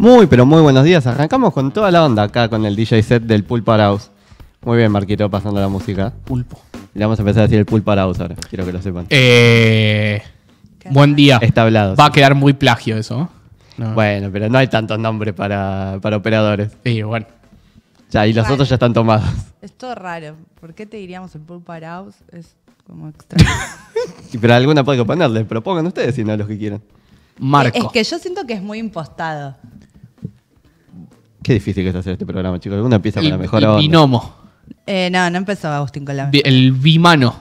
Muy, pero muy buenos días. Arrancamos con toda la onda acá con el DJ set del Pulpo House. Muy bien, Marquito, pasando la música. Pulpo. Le vamos a empezar a decir el Pulpo House ahora. Quiero que lo sepan. Eh, buen día. Está hablado. Va a quedar muy plagio eso. ¿eh? Bueno, pero no hay tantos nombres para, para operadores. Sí, bueno. Ya, y los otros ya están tomados. Es todo raro. ¿Por qué te diríamos el Pulpo Es como extraño. pero alguna puede ponerle. Propongan ustedes, si no, los que quieran. Marco. Es que yo siento que es muy impostado. Qué difícil que es hacer este programa, chicos. Alguna empieza con la mejor el binomo. Eh, no, no empezó Agustín con El bimano.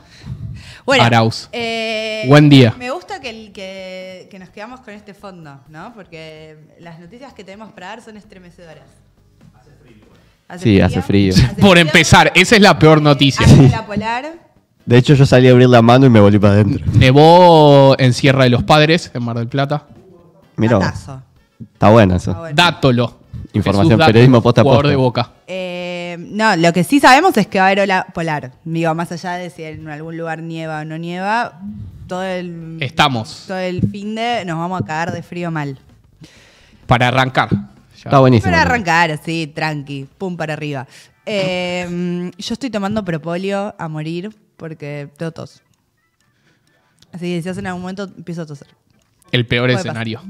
Bueno, Arauz. Eh, Buen día. Me gusta que, nos quedamos con este fondo, ¿no? Porque las noticias que tenemos para dar son estremecedoras. Hace Sí, hace frío. Por empezar, esa es la peor noticia. De hecho, yo salí a abrir la mano y me volví para adentro. Nevó en Sierra de los Padres, en Mar del Plata. Miró. está bueno eso. Dátolo. Información, periodismo posta jugador de boca. Eh, no, lo que sí sabemos es que va a haber ola polar. Digo, más allá de si en algún lugar nieva o no nieva, todo el. Estamos. Todo el fin de nos vamos a cagar de frío mal. Para arrancar. Está buenísimo. Para arrancar, sí, tranqui, pum para arriba. Eh, yo estoy tomando propolio a morir porque tengo tos. Así que si hace en algún momento empiezo a toser. El peor escenario.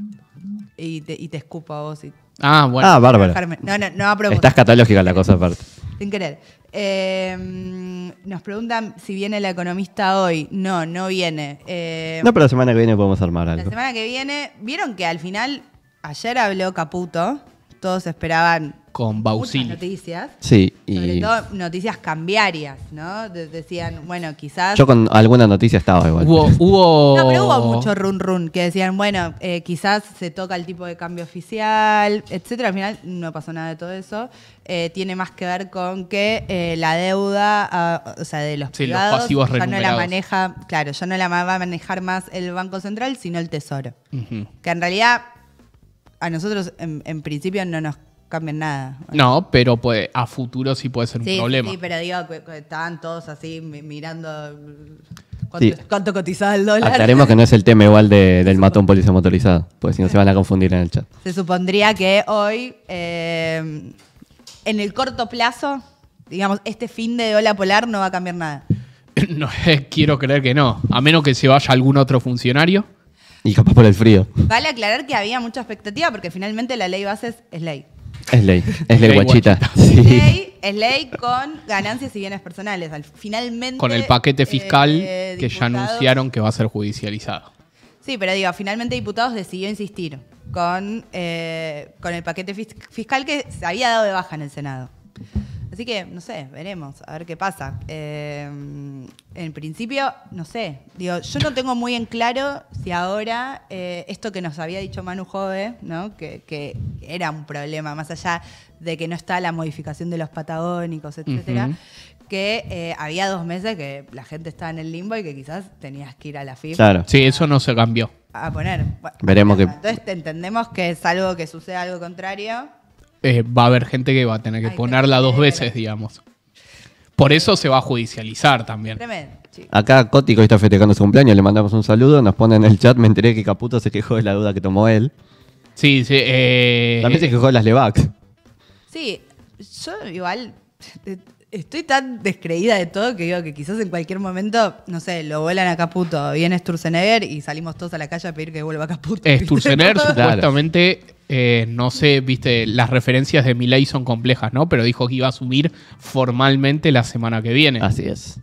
Y te, y te escupo a vos y Ah, bueno. Ah, bárbaro. No, no, no, Estás catalógica la cosa aparte. Sin querer. Em, nos preguntan si viene la economista hoy. No, no viene. Em, no, pero la semana que viene podemos armar algo. La semana que viene, vieron que al final, ayer habló Caputo, todos esperaban con Bausili. noticias. Sí. Y... noticias cambiarias, ¿no? decían, bueno, quizás... Yo con alguna noticia estaba igual. Hubo, hubo... No, pero hubo mucho run run que decían, bueno, eh, quizás se toca el tipo de cambio oficial, etcétera. Al final no pasó nada de todo eso. Eh, tiene más que ver con que eh, la deuda, ah, o sea, de los privados, pasivos ya no la maneja, claro, ya no la va a manejar más el Banco Central, sino el Tesoro. Que en realidad a nosotros en, principio no nos cambien nada. No, pero a futuro sí puede ser un problema. Sí, pero digo, estaban todos así mirando mm, cuánto, sí. cotizaba el dólar. Aclaremos que no es el tema igual de, del matón policía motorizado, porque si no se van a confundir en el chat. Se supondría que hoy, eh, en el corto plazo, digamos, este fin de ola polar no va a cambiar nada. No, eh, quiero creer que no, a menos que se vaya algún otro funcionario. Y capaz por el frío. Vale aclarar que había mucha expectativa porque finalmente la ley bases es ley. Es ley, es ley guachita. es ley con ganancias y bienes personales. Finalmente. Con el paquete eh, fiscal que ya anunciaron que va a ser judicializado. Sí, pero digo, finalmente Diputados decidió insistir con, eh, con el paquete fiscal que se había dado de baja en el Senado. Así que, no sé, veremos, a ver qué pasa. Eh, en principio, no sé, digo, yo no tengo muy en claro si ahora eh, esto que nos había dicho Manu Jove, ¿no? Que, era un problema, más allá de que no está la modificación de los patagónicos, etcétera, que eh, había dos meses que la gente estaba en el limbo y que quizás tenías que ir a la FIFA. Claro, sí, eso no se cambió. A poner. Veremos qué. que. Entonces entendemos que es algo que suceda algo contrario eh, va a haber gente que va a tener que ponerla dos veces, digamos. Por eso se va a judicializar también. Acá Cótico está festejando su cumpleaños, le mandamos un saludo, nos pone en el chat, me enteré que Caputo se quejó de la duda que tomó él. Sí, sí. Eh, también se eh, quejó de las Levax. Sí, yo igual estoy tan descreída de todo que digo que quizás en cualquier momento, no sé, lo vuelan a Caputo, viene Sturzenegger y salimos todos a la calle a pedir que vuelva a Caputo. Sturzenegger supuestamente eh, no sé, viste, las referencias de mi ley son complejas, ¿no? Pero dijo que iba a subir formalmente la semana que viene. Así es.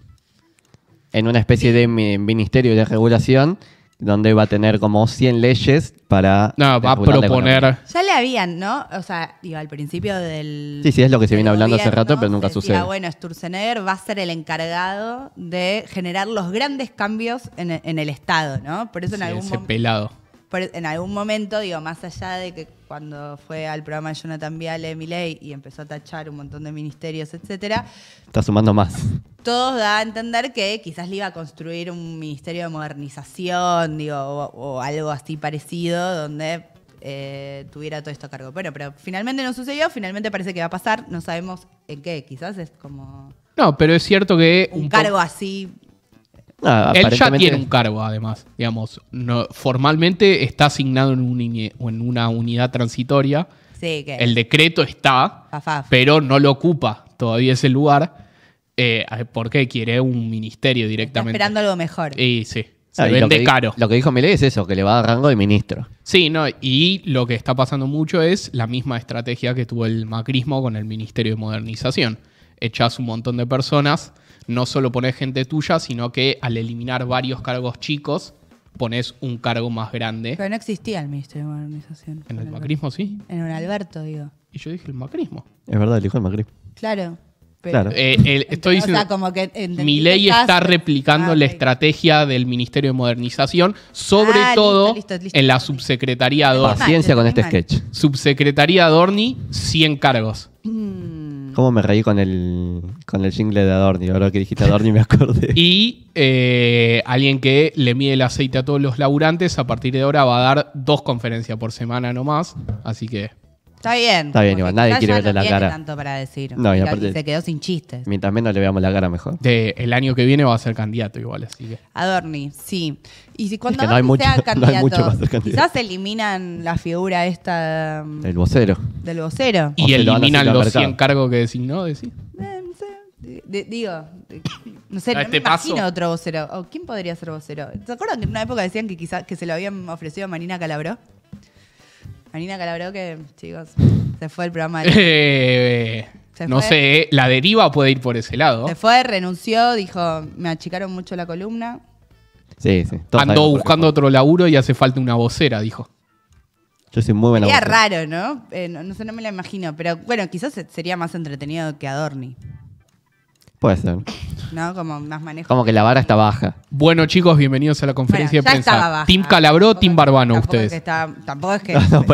En una especie de ministerio de regulación donde va a tener como 100 leyes para... No, va a proponer... Ya le habían, ¿no? O sea, iba al principio del... Sí, sí, es lo que se viene hablando hace rato, pero nunca sucede. bueno, Sturzenegger va a ser el encargado de generar los grandes cambios en, el Estado, ¿no? Por eso en sí, algún ese pelado en algún momento, digo, más allá de que cuando fue al programa de Jonathan Viale, Miley, y empezó a tachar un montón de ministerios, etcétera. Está sumando más. Todos da a entender que quizás le iba a construir un ministerio de modernización, digo, o, algo así parecido, donde eh, tuviera todo esto a cargo. Bueno, pero finalmente no sucedió, finalmente parece que va a pasar, no sabemos en qué, quizás es como... No, pero es cierto que... un cargo así Ah, Él ya tiene un cargo, además, digamos. No, formalmente está asignado en, un, en una unidad transitoria. El decreto está, pero no lo ocupa todavía ese lugar. Eh, porque quiere un ministerio directamente. Está esperando algo mejor. Y sí. Se ah, vende lo que, caro. Lo que dijo Milei es eso, que le va a dar rango de ministro. Sí, no, y lo que está pasando mucho es la misma estrategia que tuvo el macrismo con el Ministerio de Modernización echás un montón de personas, no solo pones gente tuya, sino que al eliminar varios cargos chicos, pones un cargo más grande. Pero no existía el Ministerio de Modernización. En el, macrismo, sí. En un Alberto, digo. Y yo dije el macrismo. Es verdad, hijo el macrismo. Claro. Pero eh, estoy diciendo, como que mi ley está replicando ah, la estrategia del Ministerio de Modernización, sobre ah, todo en la subsecretaría Adorni. Paciencia con este sketch. Subsecretaría Adorni, 100 cargos. Mmm. ¿Cómo me reí con el, con el jingle de Adorni? Ahora que dijiste Adorni me acordé. y eh, alguien que le mide el aceite a todos los laburantes, a partir de ahora va a dar dos conferencias por semana nomás. Así que Está bien. Está bien, Nadie quiere verle no la cara. tanto para decir. No, se quedó sin chistes. Mientras menos le veamos la cara, mejor. De- el año que viene va a ser candidato igual, así Adorni, sí. Y si cuando no hay sea candidato, quizás eliminan la figura esta mm, del vocero. del vocero. Y él elimina los cargos que designó, no digo, eh, no sé, este me imagino otro vocero. Oh, ¿Quién podría ser vocero? ¿Se acuerdan que en una época decían que quizás que se lo habían ofrecido a Marina Calabró? Marina Calabró que, chicos, se fue el programa. Eh, no sé, eh, la deriva puede ir por ese lado. Se fue, renunció, dijo, me achicaron mucho la columna. Sí, sí. Andó buscando otro laburo y hace falta una vocera, dijo. Yo soy muy buena. Sería raro, eh, ¿no? ¿no? sé, no me la imagino, pero bueno, quizás sería más entretenido que Adorni. Puede ¿No? Como más manejo. Como que la vara está baja. Bueno, chicos, bienvenidos a la conferencia de prensa. Tim Calabró, Tim Barbano, ustedes. tampoco es que, No,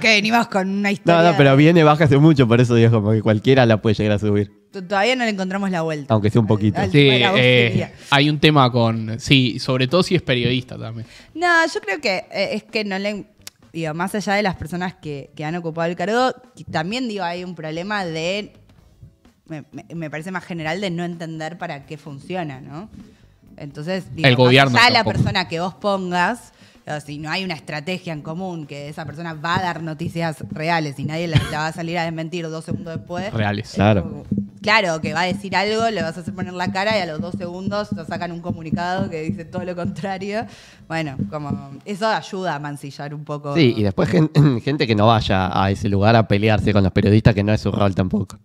venimos con una historia. No, no, pero viene baja hace mucho, por eso digo, como que cualquiera la puede llegar a subir. Todavía no le encontramos la vuelta. Aunque sea un poquito. Sí, eh, hay un tema con. Sí, sobre todo si es periodista también. No, yo creo que eh, es que no le. Digo, más allá de las personas que, han ocupado el cargo, también digo, hay un problema de me, parece más general de no entender para qué funciona, ¿no? Entonces, digamos, el la persona que vos pongas, si no hay una estrategia en común que esa persona va a dar noticias reales y nadie la, va a salir a desmentir dos segundos después. Reales, claro. claro, que va a decir algo, le vas a hacer poner la cara y a los dos segundos te sacan un comunicado que dice todo lo contrario. Bueno, como eso ayuda a mancillar un poco. Sí, y después gente que no vaya a ese lugar a pelearse con los periodistas, que no es su rol tampoco.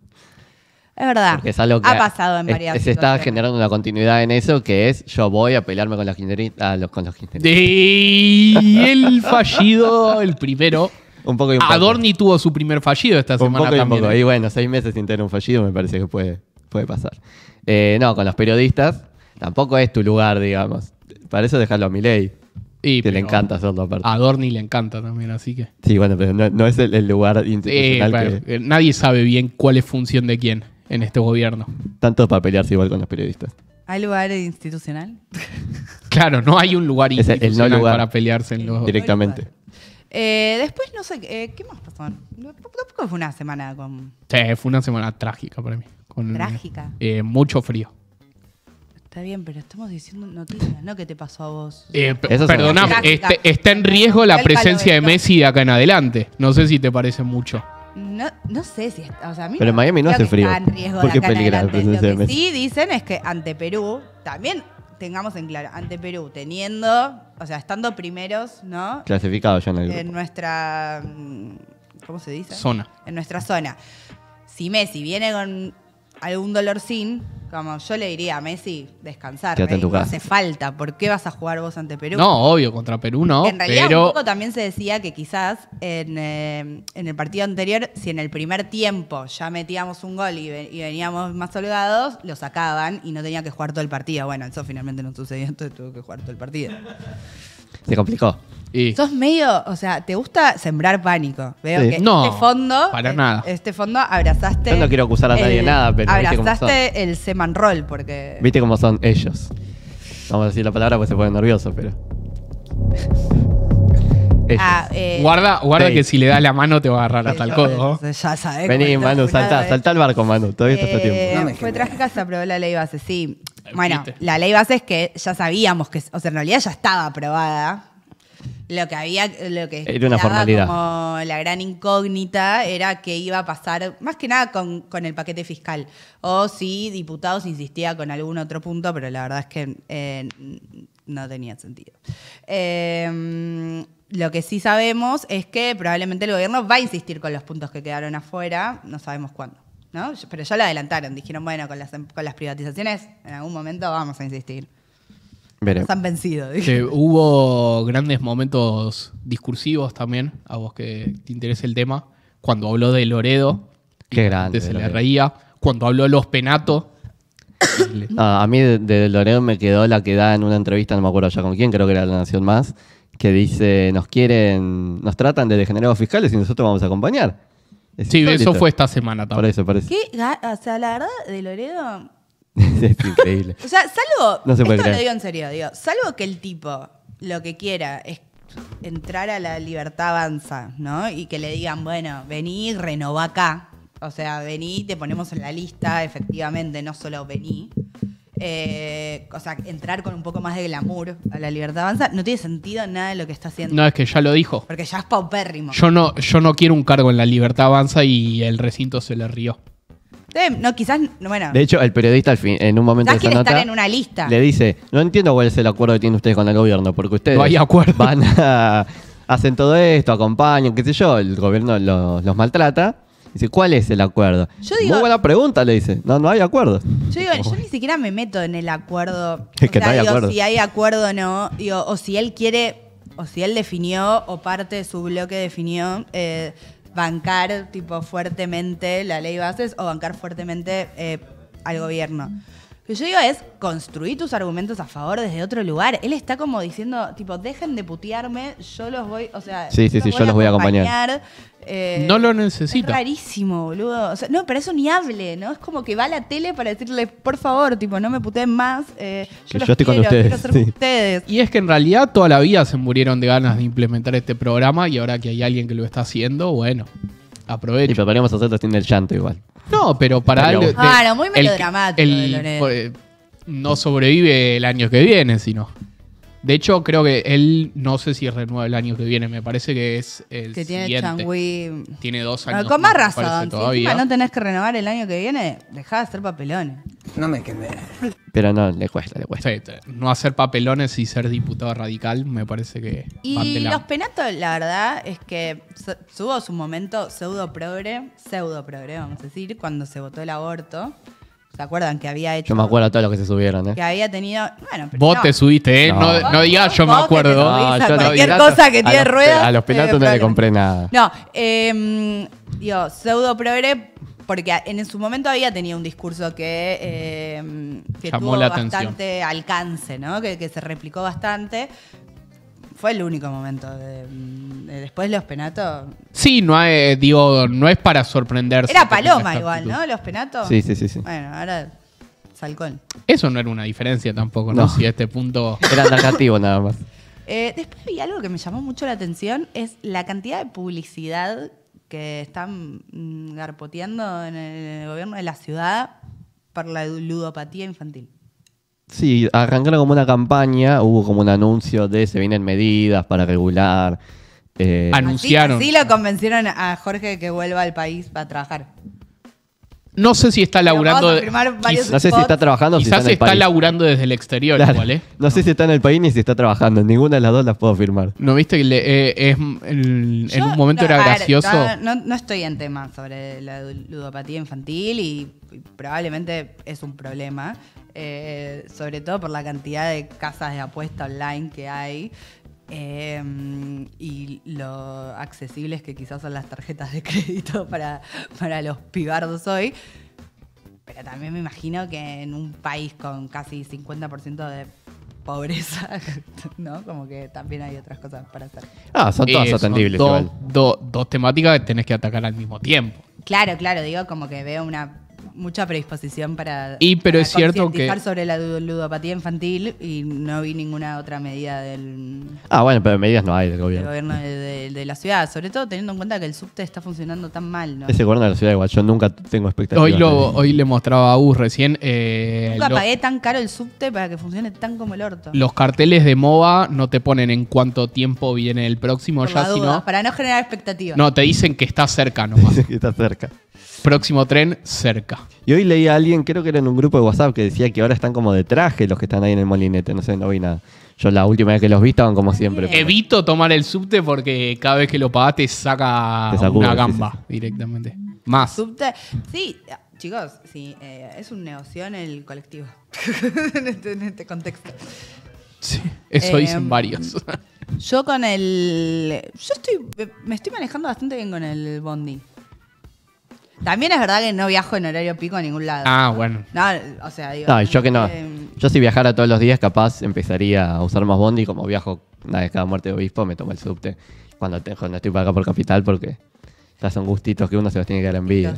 Es verdad. es algo que ha pasado en varias Se está generando una continuidad en eso que es yo voy a pelearme con los quinteristas. Ah, con los Y el fallido, el primero. Un poco Adorni tuvo su primer fallido esta semana y ¿eh? Y bueno, seis meses sin tener un fallido me parece que puede, puede pasar. Eh, no, con los periodistas tampoco es tu lugar, digamos. Para eso dejarlo a mi ley. Y le encanta hacerlo A Dorni le encanta también, así que. Sí, bueno, pero no, es el, lugar eh, Nadie sabe bien cuál es función de quién en este gobierno. Tanto para pelearse igual con los periodistas. ¿Hay lugar institucional? claro, no hay un lugar institucional para pelearse en los... Directamente. Eh, después, no sé, eh, ¿qué más pasó? Tampoco fue una semana con... Sí, fue una semana trágica para mí. trágica. Eh, mucho frío. Está bien, pero estamos diciendo noticias, ¿no? ¿Qué te pasó a vos? Eh, este, está en riesgo la presencia de Messi de acá en adelante. No sé si te parece mucho. No, no sé si. O Pero en Miami no hace frío. porque sí dicen es que ante Perú, también tengamos en claro, ante Perú, teniendo, o sea, estando primeros, ¿no? Clasificados ya en el En nuestra. Mm, ¿Cómo se dice? Zona. En nuestra zona. Si Messi viene con algún sin como yo le diría a Messi, descansar. no hace falta. ¿Por qué vas a jugar vos ante Perú? No, obvio, contra Perú no. En realidad, un poco también se decía que quizás eh, en, el partido anterior, si en el primer tiempo ya metíamos un gol y, veníamos más holgados, lo sacaban y no tenía que jugar todo el partido. Bueno, eso finalmente no sucedió, entonces tuvo que jugar todo el partido. Se complicó. Sos medio, o sea, te gusta sembrar pánico. Veo que este no, este fondo. Para eh, nada. Este fondo abrazaste. Yo no quiero acusar a nadie de nada, pero. Abrazaste el Seman porque. Viste cómo son ellos. Vamos a decir la palabra porque se ponen nerviosos, pero. Ah, eh, guarda guarda que si le das la mano te va a agarrar hasta el codo. Ya sabes. Vení, Manu, salta, salta al barco, Manu. Todavía está eh, tiempo. No fue tras se aprobó la ley base, sí. Bueno, la ley base es que ya sabíamos que, o sea, en realidad ya estaba aprobada, lo que había, lo que como la gran incógnita era que iba a pasar, más que nada con, el paquete fiscal. O si diputados insistía con algún otro punto, pero la verdad es que eh, no tenía sentido. Em, lo que sí sabemos es que probablemente el gobierno va a insistir con los puntos que quedaron afuera, no sabemos cuándo. ¿no? Pero ya lo adelantaron, dijeron, bueno, em, con las privatizaciones en algún momento vamos a insistir han Están vencidos. Que hubo grandes momentos discursivos también, a vos que te interesa el tema. Cuando habló de Loredo, que grande, se le reía. Cuando habló de los penatos. Ah, a mí de, Loredo me quedó la que da en una entrevista, no me acuerdo ya con quién, creo que era La Nación Más, que dice, nos quieren, nos tratan de degenerados fiscales y nosotros vamos a acompañar. sí, eso fue esta semana también. ¿Qué? O sea, la verdad, de Loredo es increíble. O sea, salvo. No se puede digo en serio, Salvo que el tipo lo que quiera es entrar a la libertad avanza, ¿no? Y que le digan, bueno, vení, renová acá. O sea, vení, te ponemos en la lista, efectivamente, no solo vení. Eh, o sea, entrar con un poco más de glamour a la libertad avanza, no tiene sentido nada de lo que está haciendo. No, es que ya lo dijo. Porque ya es paupérrimo. Yo no, yo no quiero un cargo en la libertad avanza y el recinto se le rió. Eh, no, quizás, De hecho, el periodista en un momento de le dice, no entiendo cuál es el acuerdo que tienen ustedes con el gobierno, porque ustedes van hacen todo esto, acompañan, qué sé yo, el gobierno los, maltrata. Dice, ¿cuál es el acuerdo? Yo digo- Muy buena pregunta, le dice. No, no hay acuerdo. Yo digo, yo ni siquiera me meto en el acuerdo. Es que no hay si hay acuerdo o no, o si él quiere, o si él definió, o parte de su bloque definió eh, bancar tipo fuertemente la ley bases o bancar fuertemente eh, al gobierno. Lo que yo digo es construir tus argumentos a favor desde otro lugar. Él está como diciendo, tipo, dejen de putearme, yo los voy, o sea, sí, sí, sí, yo los voy a acompañar. Eh, no lo necesita. Es rarísimo, boludo. no, pero eso ni hable, ¿no? Es como que va a la tele para decirle, por favor, tipo, no me puteen más. Eh, yo, que los yo estoy con ustedes. ustedes. Y es que en realidad toda la vida se murieron de ganas de implementar este programa y ahora que hay alguien que lo está haciendo, bueno, aprovecho. Y hacerlo el llanto igual. No, pero para algo. Ah, muy melodramático. Eh, no sobrevive el año que viene, sino. De hecho, creo que él no sé si renueva el año que viene. Me parece que es el que tiene siguiente. Changui. Tiene dos años. con más, razón. Si no tenés que renovar el año que viene, dejá de hacer papelones. No me quemé. Pero no, le cuesta, le cuesta. no hacer papelones y ser diputado radical me parece que. Y los penatos, la verdad, es que tuvo su momento pseudo progre, pseudo progre, vamos a decir, cuando se votó el aborto. ¿Te acuerdan que había hecho? Yo me acuerdo de todos los que se subieron, ¿eh? Que había tenido. Bueno, pero vos te subiste, ¿eh? No, no, digas yo me acuerdo. No, yo cualquier cosa que tiene ruedas. A los eh, pelatos no le compré nada. No, em, digo, pseudo progre, porque en su momento había tenido un discurso que, eh, que tuvo bastante alcance, ¿no? Que, que se replicó bastante fue el único momento. De, de después los penatos. Sí, no hay, eh, digo, no es para sorprenderse. Era paloma igual, ¿no? Los penatos. Sí, sí, sí, Bueno, ahora salcón. Eso no era una diferencia tampoco, ¿no? Si este punto. Era narrativo nada más. Eh, después vi algo que me llamó mucho la atención, es la cantidad de publicidad que están mm, garpoteando en el gobierno de la ciudad por la ludopatía infantil. Sí, arrancaron como una campaña, hubo como un anuncio de se vienen medidas para regular. Eh, Anunciaron. Sí, lo convencieron a Jorge que vuelva al país para trabajar. No sé si está laburando. no sé si está trabajando. Quizás si está, laburando desde el exterior, ¿eh? No sé si está en el país ni si está trabajando. Ninguna de las dos las puedo firmar. ¿No viste que eh, en un momento era gracioso? No, estoy en tema sobre la ludopatía infantil y probablemente es un problema. Eh, sobre todo por la cantidad de casas de apuesta online que hay. Eh, y lo accesibles que quizás son las tarjetas de crédito para, para los pibardos hoy. Pero también me imagino que en un país con casi 50% de pobreza, ¿no? Como que también hay otras cosas para hacer. Ah, son todas eh, atendibles. dos temáticas que tenés que atacar al mismo tiempo. Claro, claro, digo, como que veo una mucha predisposición para, y, pero es cierto que... sobre la ludopatía infantil y no vi ninguna otra medida del... Ah, bueno, pero medidas no hay del gobierno. gobierno de, la ciudad, sobre todo teniendo en cuenta que el subte está funcionando tan mal. ¿no? Ese gobierno de la ciudad igual, yo nunca tengo expectativas. Hoy, le mostraba a Gus recién... Eh, nunca pagué tan caro el subte para que funcione tan como el orto. Los carteles de MOBA no te ponen en cuánto tiempo viene el próximo ya, sino... Para no generar expectativas. No, te dicen que está cerca nomás. que está cerca. Próximo tren cerca. Y hoy leí a alguien, creo que era en un grupo de WhatsApp, que decía que ahora están como de traje los que están ahí en el molinete. No sé, no vi nada. Yo la última vez que los vi estaban como siempre. Evito tomar el subte porque cada vez que lo pagás saca una gamba directamente. Más. Subte- Sí, chicos, sí, eh, es un negocio en el colectivo. Este, en, este, contexto. Sí, eso eh, dicen varios. Yo con el. Yo estoy. Me estoy manejando bastante bien con el Bondi. También es verdad que no viajo en horario pico a ningún lado. Ah, bueno. No, o sea, digo. No, yo que no. Eh, yo si viajara todos los días, capaz empezaría a usar más bondi. Como viajo una vez cada muerte de obispo, me tomo el subte. Cuando, estoy para acá por capital, porque ya son gustitos que uno se los tiene que dar en vida.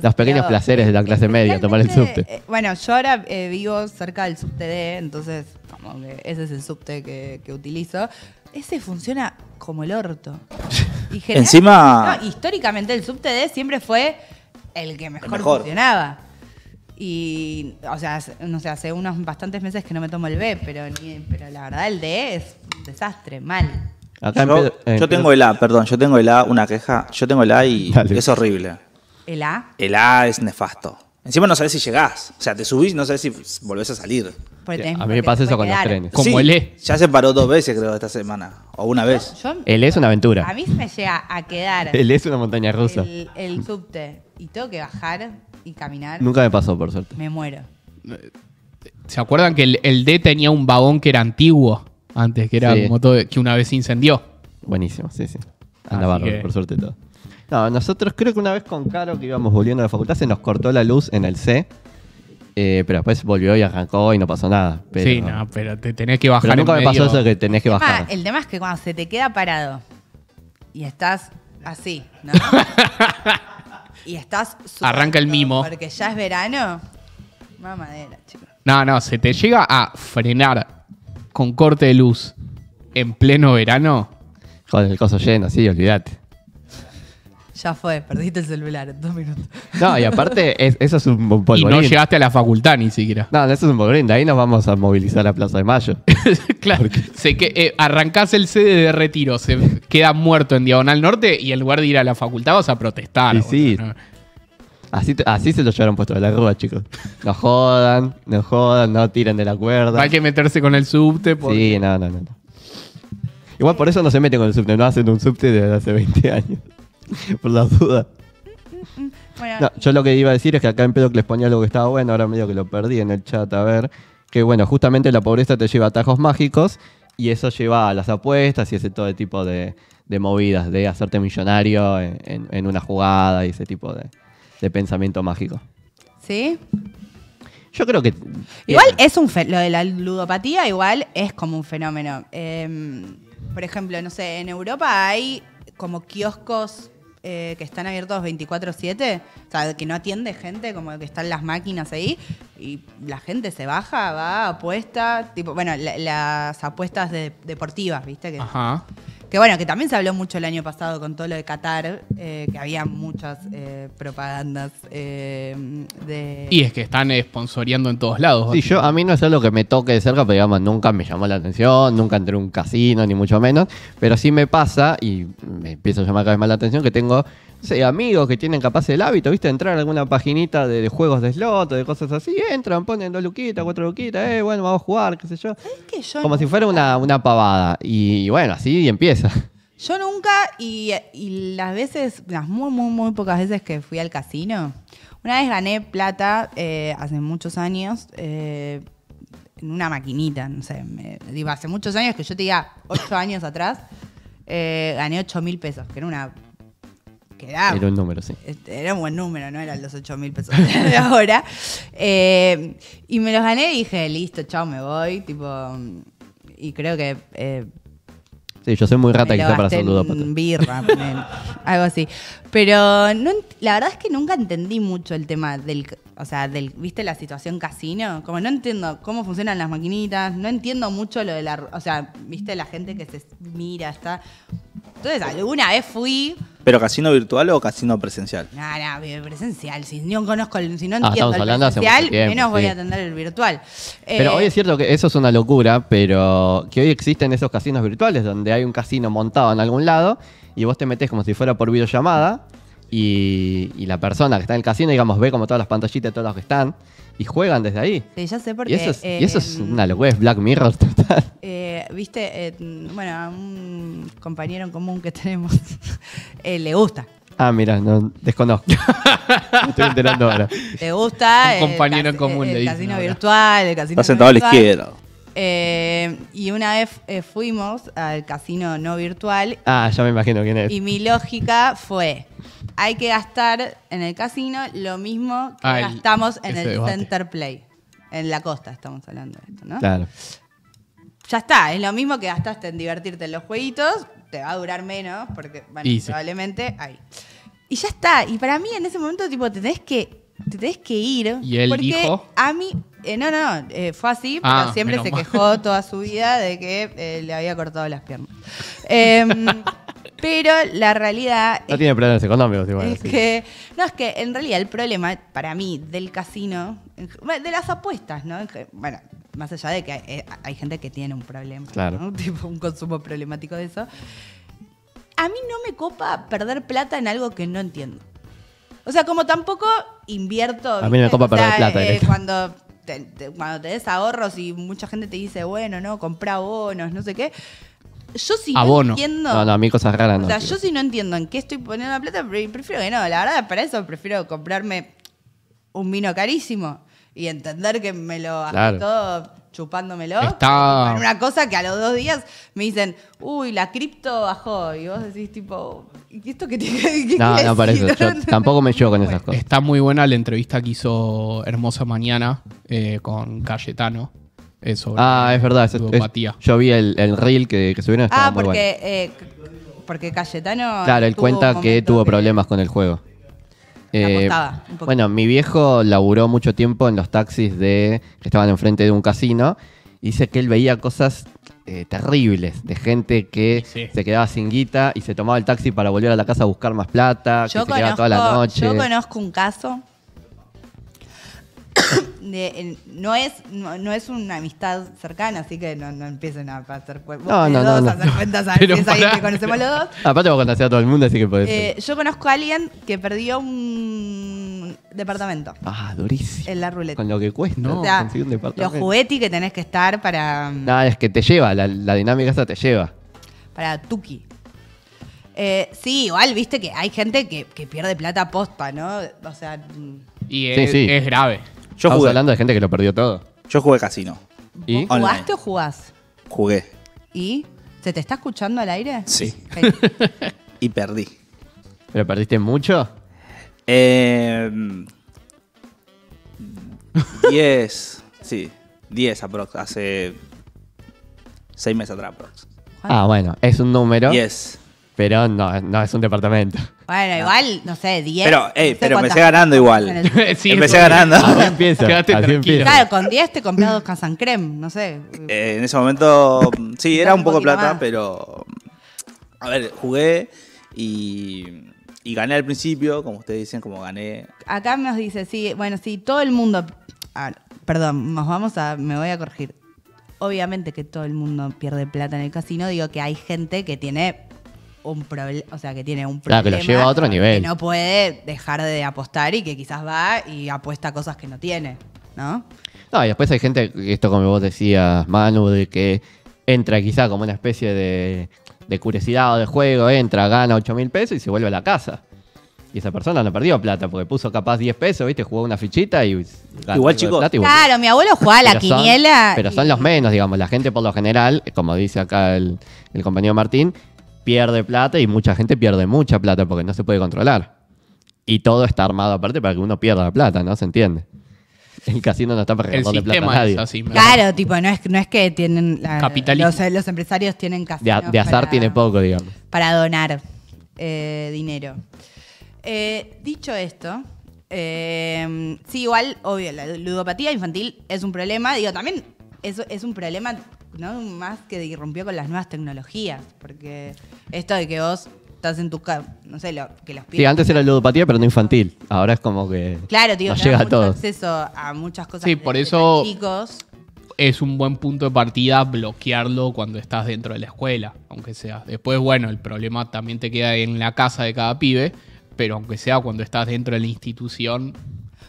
los, pequeños placeres de la clase media, tomar el subte. Eh, bueno, yo ahora eh, vivo cerca del subte D, entonces como que ese es el subte que utilizo ese funciona como el orto. Y Encima. históricamente el subte siempre fue el que mejor, funcionaba. Y, o sea, no sé, hace unos bastantes meses que no me tomo el B, pero, ni, pero la verdad el D es un desastre, mal. Eh, yo, tengo el A, perdón, yo tengo el A, una queja, yo tengo el A y es horrible. ¿El A? El A es nefasto. Encima no sabes si llegás. O sea, te subís y no sabes si volvés a salir. A mí me pasa eso con los trenes. Como el E. Ya se paró dos veces, creo, esta semana. O una vez. El E es una aventura. A mí me llega a quedar El E es una montaña rusa. el, subte y tengo que bajar y caminar. Nunca me pasó, por suerte. Me muero. ¿Se acuerdan que el, D tenía un vagón que era antiguo antes, que era como todo, que una vez incendió? Buenísimo, sí, sí. andaba por suerte todo. No, nosotros creo que una vez con Caro que íbamos volviendo a la facultad se nos cortó la luz en el C eh, pero después volvió y arrancó y no pasó nada. sí, no, pero te tenés que bajar. Pero nunca me pasó eso que tenés que bajar. el tema es que cuando se te queda parado y estás así, ¿no? y estás. Arranca el mimo. Porque ya es verano. Mamadera, chicos. No, no, se te llega a frenar con corte de luz en pleno verano. Joder, el coso lleno, sí, olvídate. Ya fue, perdiste el celular en dos minutos. No, y aparte, eso es un Y no llegaste a la facultad ni siquiera. No, eso es un polvorín. ahí nos vamos a movilizar a Plaza de Mayo. claro. sé que, eh, arrancás el sede de retiro, se queda muerto en Diagonal Norte y en lugar de ir a la facultad vas a protestar. sí. Así, así se lo llevaron puesto de la rueda chicos. No jodan, no jodan, no tiran de la cuerda. Hay que meterse con el subte. Sí, no, no. no. Igual por eso no se meten con el subte, no hacen un subte desde hace 20 años. Por la duda. yo lo que iba a decir es que acá en que les ponía algo que estaba bueno, ahora medio que lo perdí en el chat, a ver. Que bueno, justamente la pobreza te lleva a atajos mágicos y eso lleva a las apuestas y ese todo tipo de, movidas, de hacerte millonario en, una jugada y ese tipo de, pensamiento mágico. ¿Sí? Yo creo que. Igual eh, es un. lo de la ludopatía, igual es como un fenómeno. Em, por ejemplo, no sé, en Europa hay como kioscos eh, que están abiertos 24/7, o sea, que no atiende gente, como que están las máquinas ahí, y la gente se baja, va, apuesta, tipo, bueno, las apuestas deportivas, ¿viste? Que, Ajá. Que bueno, que también se habló mucho el año pasado con todo lo de Qatar, eh, que había muchas eh, propagandas eh, de... Y es que están sponsoreando en todos lados. Sí, yo, a mí no es algo que me toque de cerca, pero digamos, nunca me llamó la atención, nunca entré en un casino, ni mucho menos. Pero sí me pasa, y me empieza a llamar cada vez más la atención, que tengo Sí, amigos que tienen capaz el hábito, ¿viste? Entrar en alguna paginita de, juegos de slot, de cosas así, entran, ponen dos luquitas, cuatro luquitas, eh, bueno, vamos a jugar, qué sé yo. Es que yo Como si fuera una, pavada. Y, bueno, así empieza. Yo nunca, y, las veces, las muy, muy, muy pocas veces que fui al casino, una vez gané plata eh, hace muchos años. Eh, en una maquinita, no sé, me, digo, hace muchos años que yo te diga, ocho años atrás, eh, gané ocho mil pesos, que era una era un número, sí. Este, era un buen número, no eran los 8 mil pesos de ahora. Eh, y me los gané y dije, listo, chao, me voy. Tipo, y creo que. Eh, sí, yo soy muy rata quizá para ser Birra, algo así. Pero la verdad es que nunca entendí mucho el tema del. O sea, del, ¿viste la situación casino? Como no entiendo cómo funcionan las maquinitas, no entiendo mucho lo de la. O sea, ¿viste la gente que se mira? Está. Entonces, alguna vez fui ¿Pero casino virtual o casino presencial? No, eh, presencial. Si no conozco, si no ah, entiendo el presencial, menos voy a atender el virtual. Pero hoy eh, es cierto que eso es una locura, pero que hoy existen esos casinos virtuales donde hay un casino montado en algún lado y vos te metes como si fuera por videollamada y, y la persona que está en el casino, digamos, ve como todas las pantallitas, todos los que están y juegan desde ahí. ya sé Y eso es, y eso es eh, una locura, Black Mirror total. Eh, Viste, eh, bueno, a un compañero en común que tenemos eh, le gusta. Ah, mira, no, desconozco. Me estoy enterando ahora. Le gusta. Un compañero en común el, el casino virtual, el casino. Está sentado a la izquierda. Eh, y una vez eh, fuimos al casino no virtual. Ah, ya me imagino quién es. Y mi lógica fue, hay que gastar en el casino lo mismo que ah, gastamos en el Center Play. En la costa estamos hablando de esto, ¿no? Claro. Ya está, es lo mismo que gastaste en divertirte en los jueguitos, te va a durar menos, porque, bueno, probablemente ahí. Y ya está, y para mí en ese momento, tipo, te tenés que, que ir. Y porque A mí, eh, no, no, eh, fue así, ah, siempre se quejó toda su vida de que eh, le había cortado las piernas. Em, pero la realidad. No tiene problemas económicos, igual. Es que, no, es que en realidad el problema para mí del casino, de las apuestas, ¿no? Bueno, más allá de que hay, gente que tiene un problema, claro. ¿no? un consumo problemático de eso. A mí no me copa perder plata en algo que no entiendo. O sea, como tampoco invierto. A mí me copa perder plata. cuando cuando te, des ahorros y mucha gente te dice, bueno, no, compra bonos, no sé qué. Yo sí no entiendo. No, no, a mí cosas raras no. O sea, yo sí no entiendo en qué estoy poniendo la plata, prefiero que no. La verdad, para eso prefiero comprarme un vino carísimo y entender que me lo claro. todo chupándomelo. Está... Una cosa que a los dos días me dicen, uy, la cripto bajó. Y vos decís, tipo, ¿y esto qué tiene que No, no, para tampoco me llevo con esas cosas. Está muy buena la entrevista que hizo Hermosa Mañana eh, con Cayetano. ah, es verdad. yo vi el, el reel que, que subieron. Ah, porque, eh, porque Cayetano. Claro, él cuenta que tuvo problemas con el juego. Eh, bueno, mi viejo laburó mucho tiempo en los taxis de que estaban enfrente de un casino. Y dice que él veía cosas eh, terribles de gente que se quedaba sin guita y se tomaba el taxi para volver a la casa a buscar más plata, que se quedaba la noche. Yo conozco un caso no, es, no, no, es una amistad cercana, así que no, no empiecen a hacer, cuentas no, no, no, a hacer cuentas a ver si es alguien que conocemos los dos. Aparte vos conocés a todo el mundo, así que podés. Eh, yo conozco a alguien que perdió un departamento. Ah, durísimo. En la ruleta. Con lo que cuesta o conseguir un departamento. Los juguetes que tenés que estar para... Mm, no, es que te lleva, la, la dinámica esa te lleva. Para Tuki. Eh, sí, igual, viste que hay gente que, que pierde plata posta, ¿no? O sea. Mm. Y es, sí. es grave. Yo hablando de gente que lo perdió todo. Yo jugué casino. ¿Y? ¿Jugaste o jugás? Jugué ¿Y? ¿Se te está escuchando al aire? Sí. y perdí. ¿Pero perdiste mucho? Eh, em, 10, sí, 10 aprox, hace seis meses atrás aprox. Ah, bueno, es un número. 10. Pero no, no es un departamento. Bueno, igual, no sé, 10. Pero, eh, empecé ganando igual. Sí, Empecé ganando. Claro, con 10 te compré dos creme no sé. Eh, en ese momento, sí, era un poco plata, pero. A ver, jugué y, gané al principio, como ustedes dicen, como gané. Acá nos dice, sí, bueno, sí, todo el mundo. Ah, perdón, nos vamos a. Me voy a corregir. Obviamente que todo el mundo pierde plata en el casino. Digo que hay gente que tiene o sea, que tiene un problema. que lo lleva a otro nivel. no puede dejar de apostar y que quizás va y apuesta cosas que no tiene, ¿no? No, y después hay gente, esto como vos decías, Manu, de que entra quizá como una especie de, curiosidad o de juego, entra, gana 8 mil pesos y se vuelve a la casa. Y esa persona no perdió plata porque puso capaz 10 pesos, ¿viste? Jugó una fichita y Igual, chicos. claro, mi abuelo jugaba a la quiniela. Pero son los menos, digamos. La gente, por lo general, como dice acá el, el compañero Martín, pierde plata y mucha gente pierde mucha plata porque no se puede controlar. Y todo está armado aparte para que uno pierda la plata, ¿no? ¿Se entiende? El casino no está para plata a nadie. claro, tipo, no es, no es que tienen... La, los, empresarios tienen casinos De, azar tiene poco, digamos. Para donar eh, dinero. Eh, dicho esto, eh, sí, igual, obvio, la ludopatía infantil es un problema. Digo, también es un problema ¿no? Más que irrumpió con las nuevas tecnologías, porque esto de que vos estás en tu casa, no sé, que los pibes Sí, antes era ludopatía, pero no infantil. Ahora es como que Claro, tío, llega a todo. acceso a muchas cosas Sí, por eso- chicos. es un buen punto de partida bloquearlo cuando estás dentro de la escuela, aunque sea. Después, bueno, el problema también te queda en la casa de cada pibe, pero aunque sea cuando estás dentro de la institución,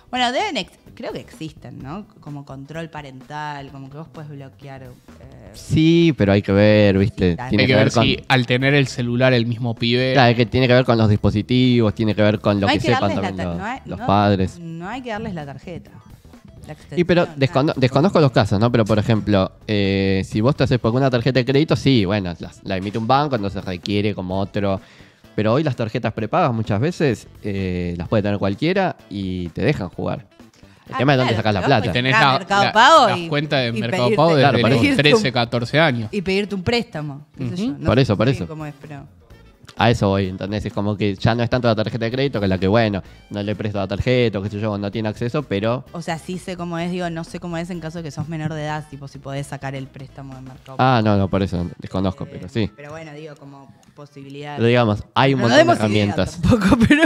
Bueno, deben creo que existen, ¿no? Como control parental, como que vos puedes bloquear. Eh, sí, pero hay que ver, ¿viste? Tiene que, ver, si al tener el celular el mismo pibe. Claro, que tiene que ver con los dispositivos, tiene que ver con lo que, sepan los, padres. No hay que darles la tarjeta. Y pero desconozco los casos, ¿no? Pero por ejemplo, eh, si vos te haces por una tarjeta de crédito, sí, bueno, la, emite un banco, no se requiere como otro. Pero hoy las tarjetas prepagas muchas veces eh, las puede tener cualquiera y te dejan jugar. El tema es dónde sacas la plata. tenés la, las cuentas de Mercado Pago desde los 13, 14 años. Y pedirte un préstamo. por eso, por eso. A eso voy, ¿entendés? Es como que ya no es tanto la tarjeta de crédito que la que, bueno, no le presto la tarjeta, o qué sé yo, no tiene acceso, pero. O sea, sí sé cómo es, digo, no sé cómo es en caso de que sos menor de edad, tipo si podés sacar el préstamo de mercado. Ah, no, no, por eso desconozco, pero sí. Pero bueno, digo, como posibilidad. Pero digamos, hay un montón de herramientas. Tampoco, pero.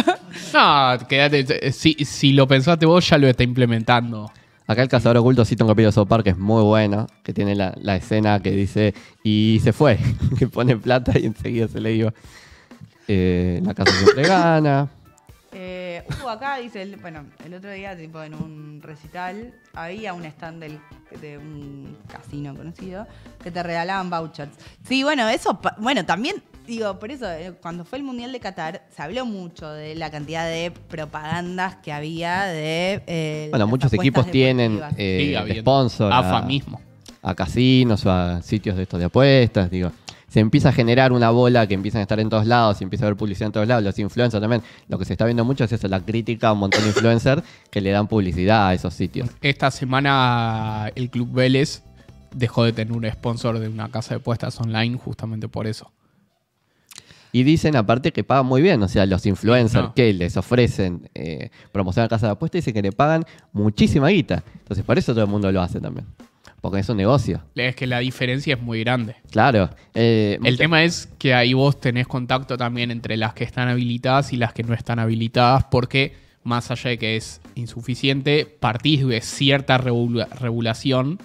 No, quédate, eh, si, si lo pensaste vos, ya lo está implementando. Acá el cazador oculto sí tengo capítulo de es muy bueno, que tiene la, la escena que dice, y se fue, que pone plata y enseguida se le iba. Eh, la casa siempre gana. Eh, acá dice, el, bueno, el otro día, en un recital, había un stand del, de un casino conocido que te regalaban vouchers. Sí, bueno, eso, bueno, también, digo, por eso, eh, cuando fue el Mundial de Qatar, se habló mucho de la cantidad de propagandas que había de. Eh, bueno, muchos equipos tienen eh, sponsor. AFA a, mismo. A casinos, a sitios de estos de apuestas, digo se empieza a generar una bola que empiezan a estar en todos lados, y empieza a ver publicidad en todos lados, los influencers también. Lo que se está viendo mucho es eso, la crítica a un montón de influencers que le dan publicidad a esos sitios. Esta semana el Club Vélez dejó de tener un sponsor de una casa de apuestas online justamente por eso. Y dicen aparte que pagan muy bien, o sea, los influencers que les ofrecen eh, promocionar casa de apuestas dicen que le pagan muchísima guita. Entonces, por eso todo el mundo lo hace también porque es un negocio. Es que la diferencia es muy grande. Claro. Eh, el tema es que ahí vos tenés contacto también entre las que están habilitadas y las que no están habilitadas, porque más allá de que es insuficiente, partís de cierta regulación,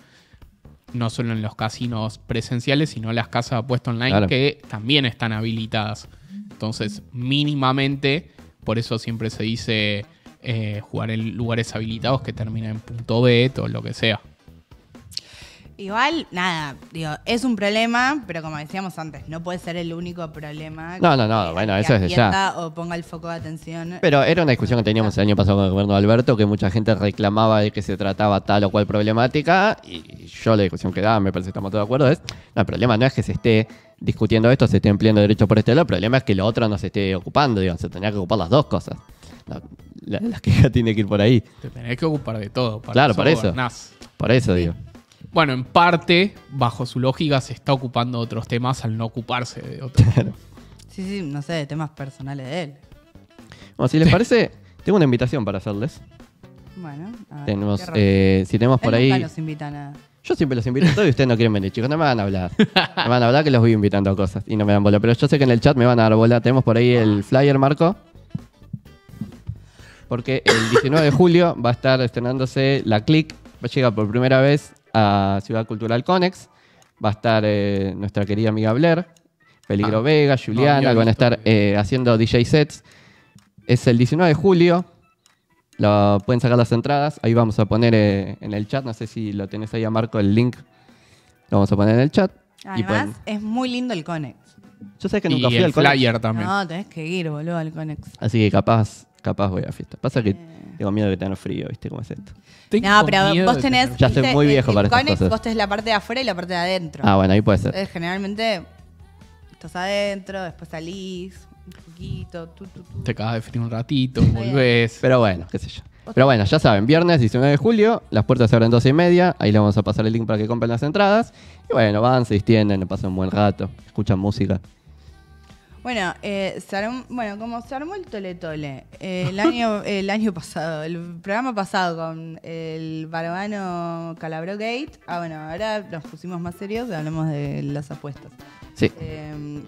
no solo en los casinos presenciales, sino en las casas de apuestas online que también están habilitadas. Entonces, mínimamente, por eso siempre se dice eh, jugar en lugares habilitados que termina en punto B, todo lo que sea. Igual, nada, digo, es un problema, pero como decíamos antes, no puede ser el único problema. No, no, no, bueno, eso es ya. O ponga el foco de atención. Pero era una discusión que teníamos el año pasado con el gobierno de Alberto, que mucha gente reclamaba de que se trataba tal o cual problemática, y yo la discusión que daba, me parece que estamos todos de acuerdo, es, no, el problema no es que se esté discutiendo esto, se esté empleando derecho por este lado, el problema es que lo otro no se esté ocupando, digo, se tenía que ocupar las dos cosas. las que ya tiene que ir por ahí. Te tenés que ocupar de todo. claro, por eso. Por eso, digo. Bueno, en parte, bajo su lógica, se está ocupando de otros temas al no ocuparse de otros. Claro. Sí, sí, no sé, de temas personales de él. Bueno, si les parece, tengo una invitación para hacerles. Bueno, tenemos, eh, si tenemos por ahí. a... Yo siempre los invito a todo y ustedes no quieren venir, chicos. No me van a hablar. me van a hablar que los voy invitando a cosas y no me dan bola. Pero yo sé que en el chat me van a dar bola. Tenemos por ahí el flyer, Marco. Porque el 19 de julio va a estar estrenándose la Click. llegar por primera vez a Ciudad Cultural Conex. Va a estar eh, nuestra querida amiga Blair, Peligro ah. Vega, Juliana, van a estar eh, haciendo DJ sets. Es el 19 de julio. Lo, pueden sacar las entradas. Ahí vamos a poner eh, en el chat. No sé si lo tenés ahí a Marco el link. Lo vamos a poner en el chat. Además, y es muy lindo el Conex. Yo sé que nunca y fui el al flyer también. No, tenés que ir, boludo, al Conex. Así que capaz, capaz voy a fiesta. Pasa que tengo miedo de que tenga frío, ¿viste cómo es esto? no, pero vos tenés. Ya estoy muy viejo para estas Vos tenés la parte de afuera y la parte de adentro. Ah, bueno, ahí puede ser. Eh, generalmente estás adentro, después salís un poquito. Tú, tú, Te acabas de frío un ratito, volvés. Pero bueno, qué sé yo. Pero bueno, ya saben, viernes 19 de julio, las puertas se abren 12 y media, ahí les vamos a pasar el link para que compren las entradas. Y bueno, van, se distienden, pasan un buen rato, escuchan música. Bueno, eh, bueno, como se armó el Tole Tole eh, el, año, el año pasado, el programa pasado con el barbano Calabro Gate, ah, bueno, ahora nos pusimos más serios y hablamos de las apuestas. Sí. Em,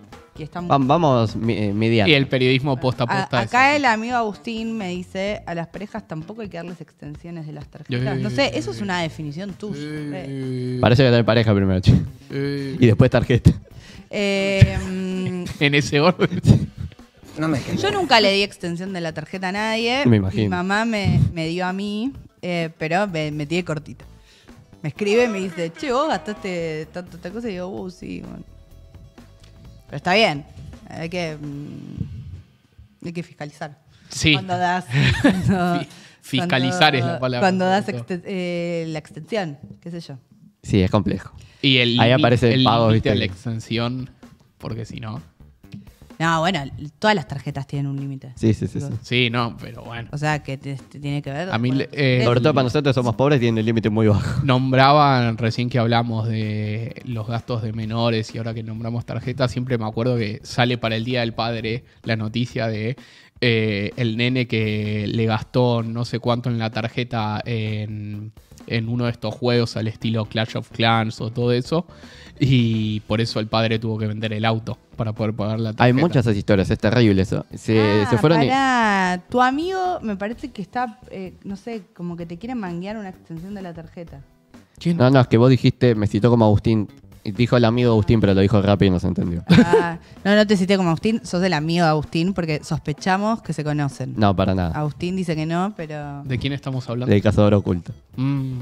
vamos mi- eh, Y el periodismo posta acá el amigo Agustín me dice, a las parejas tampoco hay que darles extensiones de las tarjetas. No sé, eso es una definición tuya. Parece que tener pareja primero, Y después tarjeta. Eh, en ese orden. Yo nunca le di extensión de la tarjeta a nadie. Me imagino. Mi mamá me, me dio a mí, eh, pero me, me tiene cortita. Me escribe y me dice, che, vos gastaste tanto esta cosa. Y digo, uh, sí, Pero está bien. Hay que, mm, hay que fiscalizar. Sí. Cuando das. fiscalizar es la palabra. Cuando das eh, la extensión, qué sé yo. Sí, es complejo. Y el Ahí aparece el pago, la extensión, porque si no. No, bueno, todas las tarjetas tienen un límite. Sí, sí, sí, sí. no, pero bueno. O sea, que tiene que ver. A mí, eh, Sobre todo para nosotros somos pobres, tiene el límite muy bajo. Nombraban recién que hablamos de los gastos de menores y ahora que nombramos tarjetas, siempre me acuerdo que sale para el Día del Padre la noticia de eh, el nene que le gastó no sé cuánto en la tarjeta en en uno de estos juegos al estilo Clash of Clans o todo eso. Y por eso el padre tuvo que vender el auto para poder pagar la tarjeta. Hay muchas esas historias, es terrible eso. Se, ah, fueron Tu amigo me parece que está, eh, no sé, como que te quiere manguear una extensión de la tarjeta. No, no, es que vos dijiste, me citó como Agustín, Dijo el amigo Agustín, pero lo dijo rápido y no se entendió. Ah, no, no te cité como Agustín, sos el amigo de Agustín porque sospechamos que se conocen. No, para nada. Agustín dice que no, pero. ¿De quién estamos hablando? Del cazador oculto. Mm.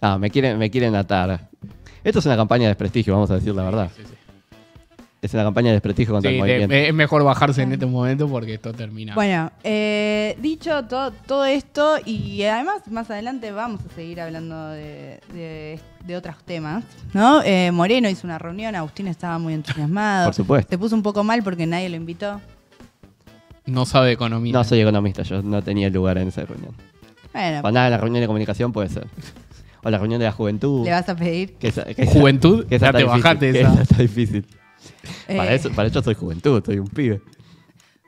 Ah, me quieren, me quieren atar. Esto es una campaña de desprestigio, vamos a decir la verdad. Es la campaña de desprestigio contra el movimiento. es mejor bajarse en este momento porque esto termina. Bueno, eh, dicho todo, todo esto, y además más adelante vamos a seguir hablando de, otros temas, ¿no? Eh, Moreno hizo una reunión, Agustín estaba muy entusiasmado. Por supuesto. Te puso un poco mal porque nadie lo invitó. No sabe economía. No soy economista, yo no tenía lugar en esa reunión. Bueno. Para nada, la reunión de comunicación puede ser. O la reunión de la juventud. ¿Le vas a pedir? Que juventud, que te bajaste esa está difícil. Eh. Para, eso, para soy juventud, soy un pibe.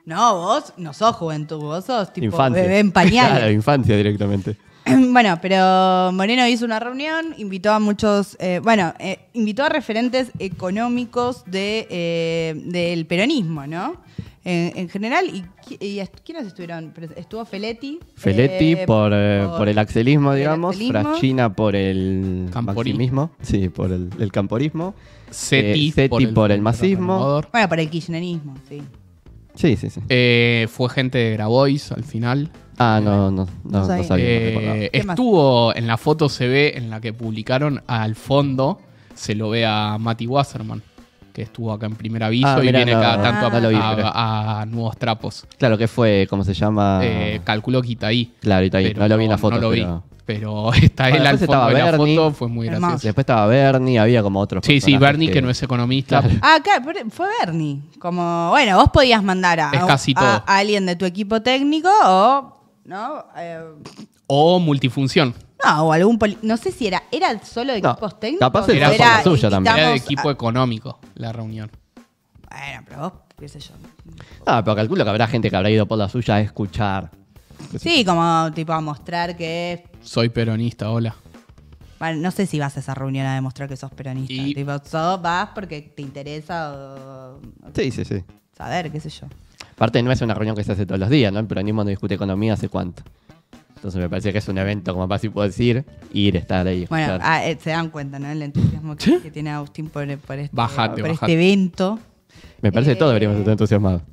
No, vos no sos juventud, vos sos tipo bebé en infancia directamente. Bueno, pero Moreno hizo una reunión, invitó a muchos, eh, bueno, eh, invitó a referentes económicos de, del peronismo, ¿no? En, general, y, ¿quiénes estuvieron? Estuvo Feletti. Feletti por, el axelismo, digamos, Fraschina por el camporismo. Sí, por el camporismo. Eh, SETI, por, el, masismo. Bueno, por el kirchnerismo, sí. Sí, sí, sí. Eh, fue gente de Grabois al final. Ah, no, no, no, no no eh, estuvo, en la foto se ve en la que publicaron al fondo, se lo ve a Matty Wasserman que estuvo acá en primer aviso ah, y viene acá cada tanto a, a, nuevos trapos. Claro, que fue, ¿cómo se llama? Eh, que Itaí. Claro, Itaí. No lo vi en la foto. No lo vi. Pero está él al fondo de la foto, fue muy gracioso. Después estaba Bernie, había como otros. Sí, sí, Bernie que, no es economista. Ah, claro, fue Bernie. Como, bueno, vos podías mandar a, alguien de tu equipo técnico o, ¿no? Eh, o multifunción. No, o algún no sé si era era solo de equipos técnicos. capaz era solo suya también. de equipo económico la reunión. Bueno, pero vos, qué sé yo. Ah, pero calculo que habrá gente que habrá ido por la suya a escuchar. Sí, como tipo a mostrar que Soy peronista, hola. Bueno, no sé si vas a esa reunión a demostrar que sos peronista. Y- Tipo, vas porque te interesa Sí, sí, sí. saber, qué sé yo. Aparte, no es una reunión que se hace todos los días, ¿no? El peronismo no discute economía hace cuánto. Entonces me parece que es un evento como así puedo decir, ir, estar ahí. Bueno, ah, eh, se dan cuenta, ¿no? El entusiasmo que, tiene Agustín por, este, por este, evento. Me parece que todos deberíamos eh, estar entusiasmados.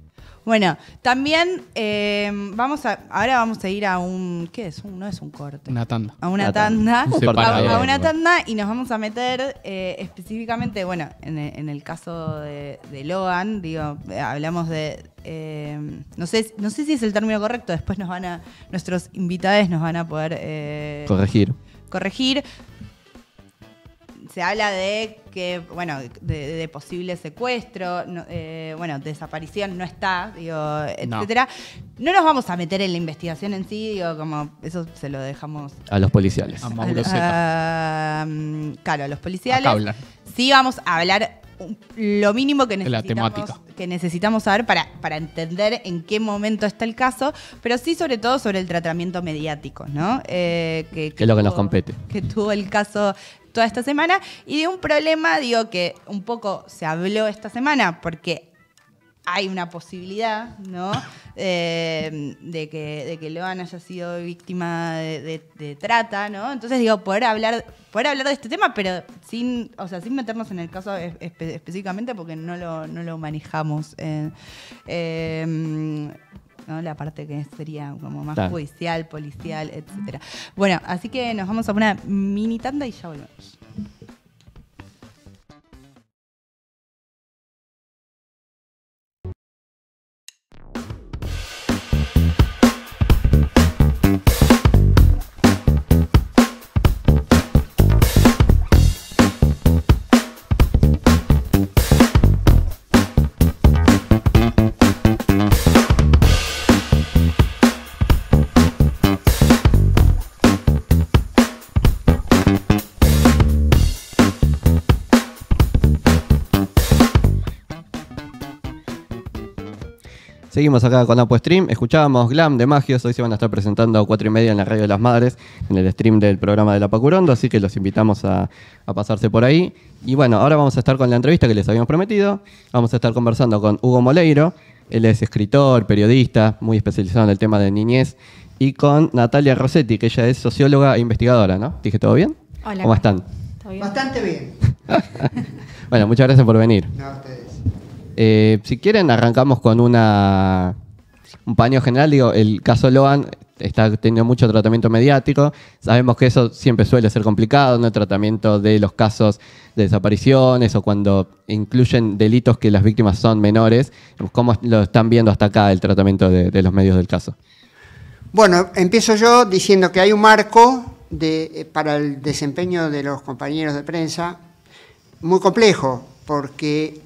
Bueno, también eh, vamos a. Ahora vamos a ir a un. ¿Qué es? no es un corte. Una tanda. A una, tanda. A, a, una tanda y nos vamos a meter eh, específicamente, bueno, en, en, el caso de, de Logan, digo, hablamos de eh, no, sé, no sé si es el término correcto, después nos van a, nuestros invitados nos van a poder... Eh, corregir. Corregir, se habla de que, bueno, de, posible secuestro, eh, bueno, desaparición no está, digo, etcétera. No. nos vamos a meter en la investigación en sí, digo, como eso se lo dejamos a los policiales. A, Mauro ah, Zeta. Mm, claro, a los policiales. sí vamos a hablar lo mínimo que necesitamos, que necesitamos saber para, para entender en qué momento está el caso, pero sí sobre todo sobre el tratamiento mediático, ¿no? Eh, que, es lo que nos compete. Que tuvo el caso toda esta semana y de un problema, digo, que un poco se habló esta semana porque hay una posibilidad, eh, de, que, de que Loan haya sido víctima de, trata, ¿no? Entonces, digo, poder hablar, poder hablar de este tema, pero sin, o sea, sin meternos en el caso específicamente porque no lo, no lo manejamos. Eh, eh, la parte que sería como más judicial, policial, etcétera. Bueno, así que nos vamos a una mini tanda y ya volvemos. Seguimos acá con Apo Stream. Escuchábamos Glam de Magios. Hoy se van a estar presentando a cuatro y media en la Radio de las Madres, en el stream del programa de la Pacurondo. Así que los invitamos a, pasarse por ahí. Y bueno, ahora vamos a estar con la entrevista que les habíamos prometido. Vamos a estar conversando con Hugo Moleiro. Él es escritor, periodista, muy especializado en el tema de niñez. Y con Natalia Rossetti, que ella es socióloga e investigadora, ¿no? ¿Dije todo bien? Hola. ¿Cómo están? Bastante bien. bueno, muchas gracias por venir. Eh, si quieren, arrancamos con un paño general. Digo, el caso Loan está teniendo mucho tratamiento mediático. Sabemos que eso siempre suele ser complicado, en El tratamiento de los casos de desapariciones o cuando incluyen delitos que las víctimas son menores. ¿Cómo lo están viendo hasta acá el tratamiento de, los medios del caso? Bueno, empiezo yo diciendo que hay un marco eh, para el desempeño de los compañeros de prensa muy complejo, porque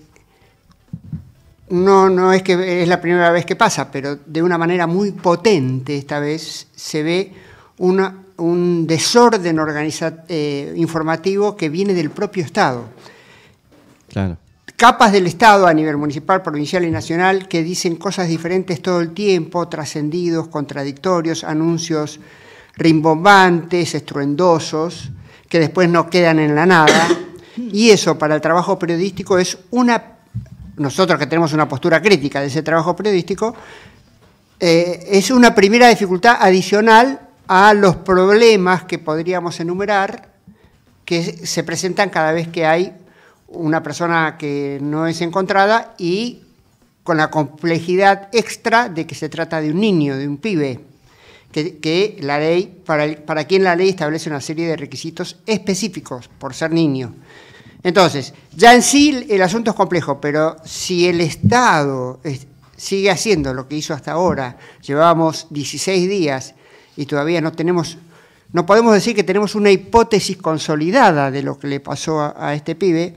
no, no es que es la primera vez que pasa, pero de una manera muy potente esta vez se ve un desorden eh, informativo que viene del propio Estado. Claro. Capas del Estado a nivel municipal, provincial y nacional que dicen cosas diferentes todo el tiempo, trascendidos, contradictorios, anuncios rimbombantes, estruendosos, que después no quedan en la nada. Y eso para el trabajo periodístico es una nosotros que tenemos una postura crítica de ese trabajo periodístico, eh, es una primera dificultad adicional a los problemas que podríamos enumerar que se presentan cada vez que hay una persona que no es encontrada y con la complejidad extra de que se trata de un niño, de un pibe, que, la ley, para quien la ley establece una serie de requisitos específicos por ser niño. Entonces, ya en sí el asunto es complejo, pero si el Estado sigue haciendo lo que hizo hasta ahora, llevábamos 16 días y todavía no tenemos, no podemos decir que tenemos una hipótesis consolidada de lo que le pasó a, este pibe,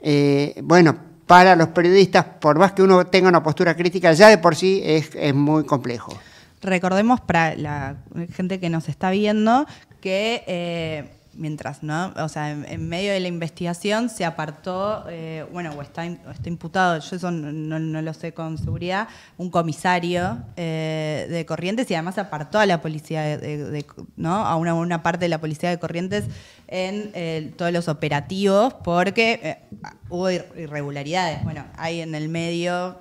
eh, bueno, para los periodistas, por más que uno tenga una postura crítica, ya de por sí es, muy complejo. Recordemos para la gente que nos está viendo que... Eh, mientras, ¿no? O sea, en, medio de la investigación se apartó, eh, bueno, o está, está, imputado, yo eso no, lo sé con seguridad, un comisario eh, de Corrientes y además apartó a la policía, de, ¿no? A una, parte de la policía de Corrientes en eh, todos los operativos porque hubo irregularidades. Bueno, hay en el medio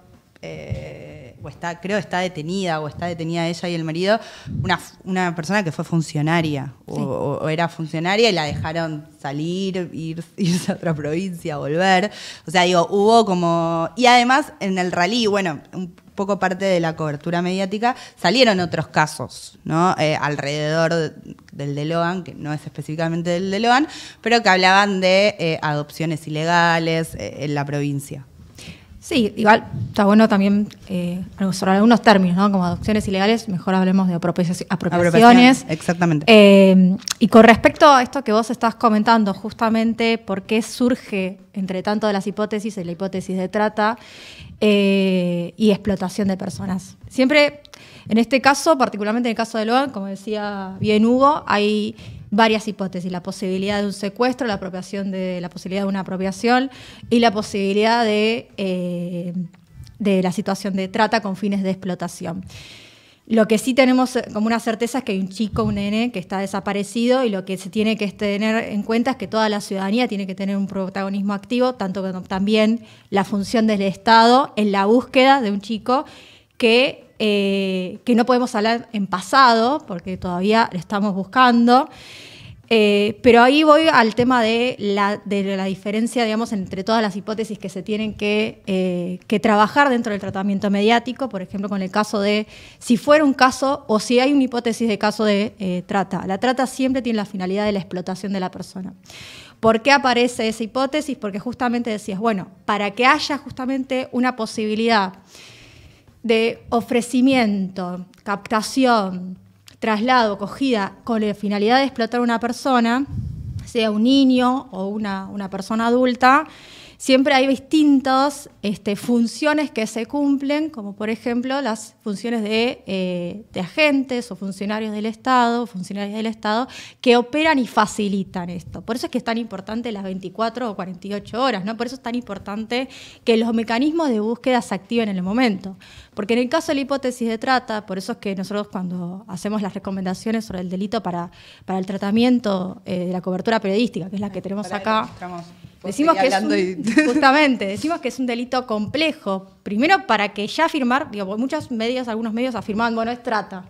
o está, creo está detenida, o está detenida ella y el marido, una, una persona que fue funcionaria, o, era funcionaria y la dejaron salir, ir, irse a otra provincia, volver. O sea, digo, hubo como. Y además, en el rally, bueno, un poco parte de la cobertura mediática, salieron otros casos, ¿no? Eh, alrededor del de Logan, que no es específicamente del de Logan, pero que hablaban de eh, adopciones ilegales eh, en la provincia. Sí, igual está bueno también eh, algunos términos, ¿no? Como adopciones ilegales, mejor hablemos de apropiaciones. exactamente. Eh, y con respecto a esto que vos estás comentando, justamente por qué surge, entre tanto de las hipótesis, la hipótesis de trata eh, y explotación de personas. Siempre, en este caso, particularmente en el caso de Logan, como decía bien Hugo, hay varias hipótesis, la posibilidad de un secuestro, la apropiación de la posibilidad de una apropiación y la posibilidad de, eh, de la situación de trata con fines de explotación. Lo que sí tenemos eh, como una certeza es que hay un chico, un nene que está desaparecido y lo que se tiene que tener en cuenta es que toda la ciudadanía tiene que tener un protagonismo activo, tanto como también la función del Estado en la búsqueda de un chico que eh, que no podemos hablar en pasado, porque todavía estamos buscando. Eh, pero ahí voy al tema de la, la diferencia, digamos, entre todas las hipótesis que se tienen eh, que, trabajar dentro del tratamiento mediático, por ejemplo, con el caso de si fuera un caso o si hay una hipótesis de caso de trata. La trata siempre tiene la finalidad de la explotación de la persona. ¿Por qué aparece esa hipótesis? Porque justamente decías, bueno, para que haya justamente una posibilidad de ofrecimiento, captación, traslado, cogida, con la finalidad de explotar a una persona, sea un niño o una, una persona adulta, siempre hay distintas este, funciones que se cumplen, como por ejemplo las funciones de, eh, agentes o funcionarios del Estado, funcionarios del Estado, que operan y facilitan esto. Por eso es que es tan importante las 24 o 48 horas, ¿no? Por eso es tan importante que los mecanismos de búsqueda se activen en el momento. Porque en el caso de la hipótesis de trata, por eso es que nosotros cuando hacemos las recomendaciones sobre el delito para, el tratamiento eh, de la cobertura periodística, que es la que tenemos acá. Decimos que es un, justamente, decimos que es un delito complejo. Primero, para que ya afirmar, digo, muchos medios, algunos medios afirman bueno, es trata.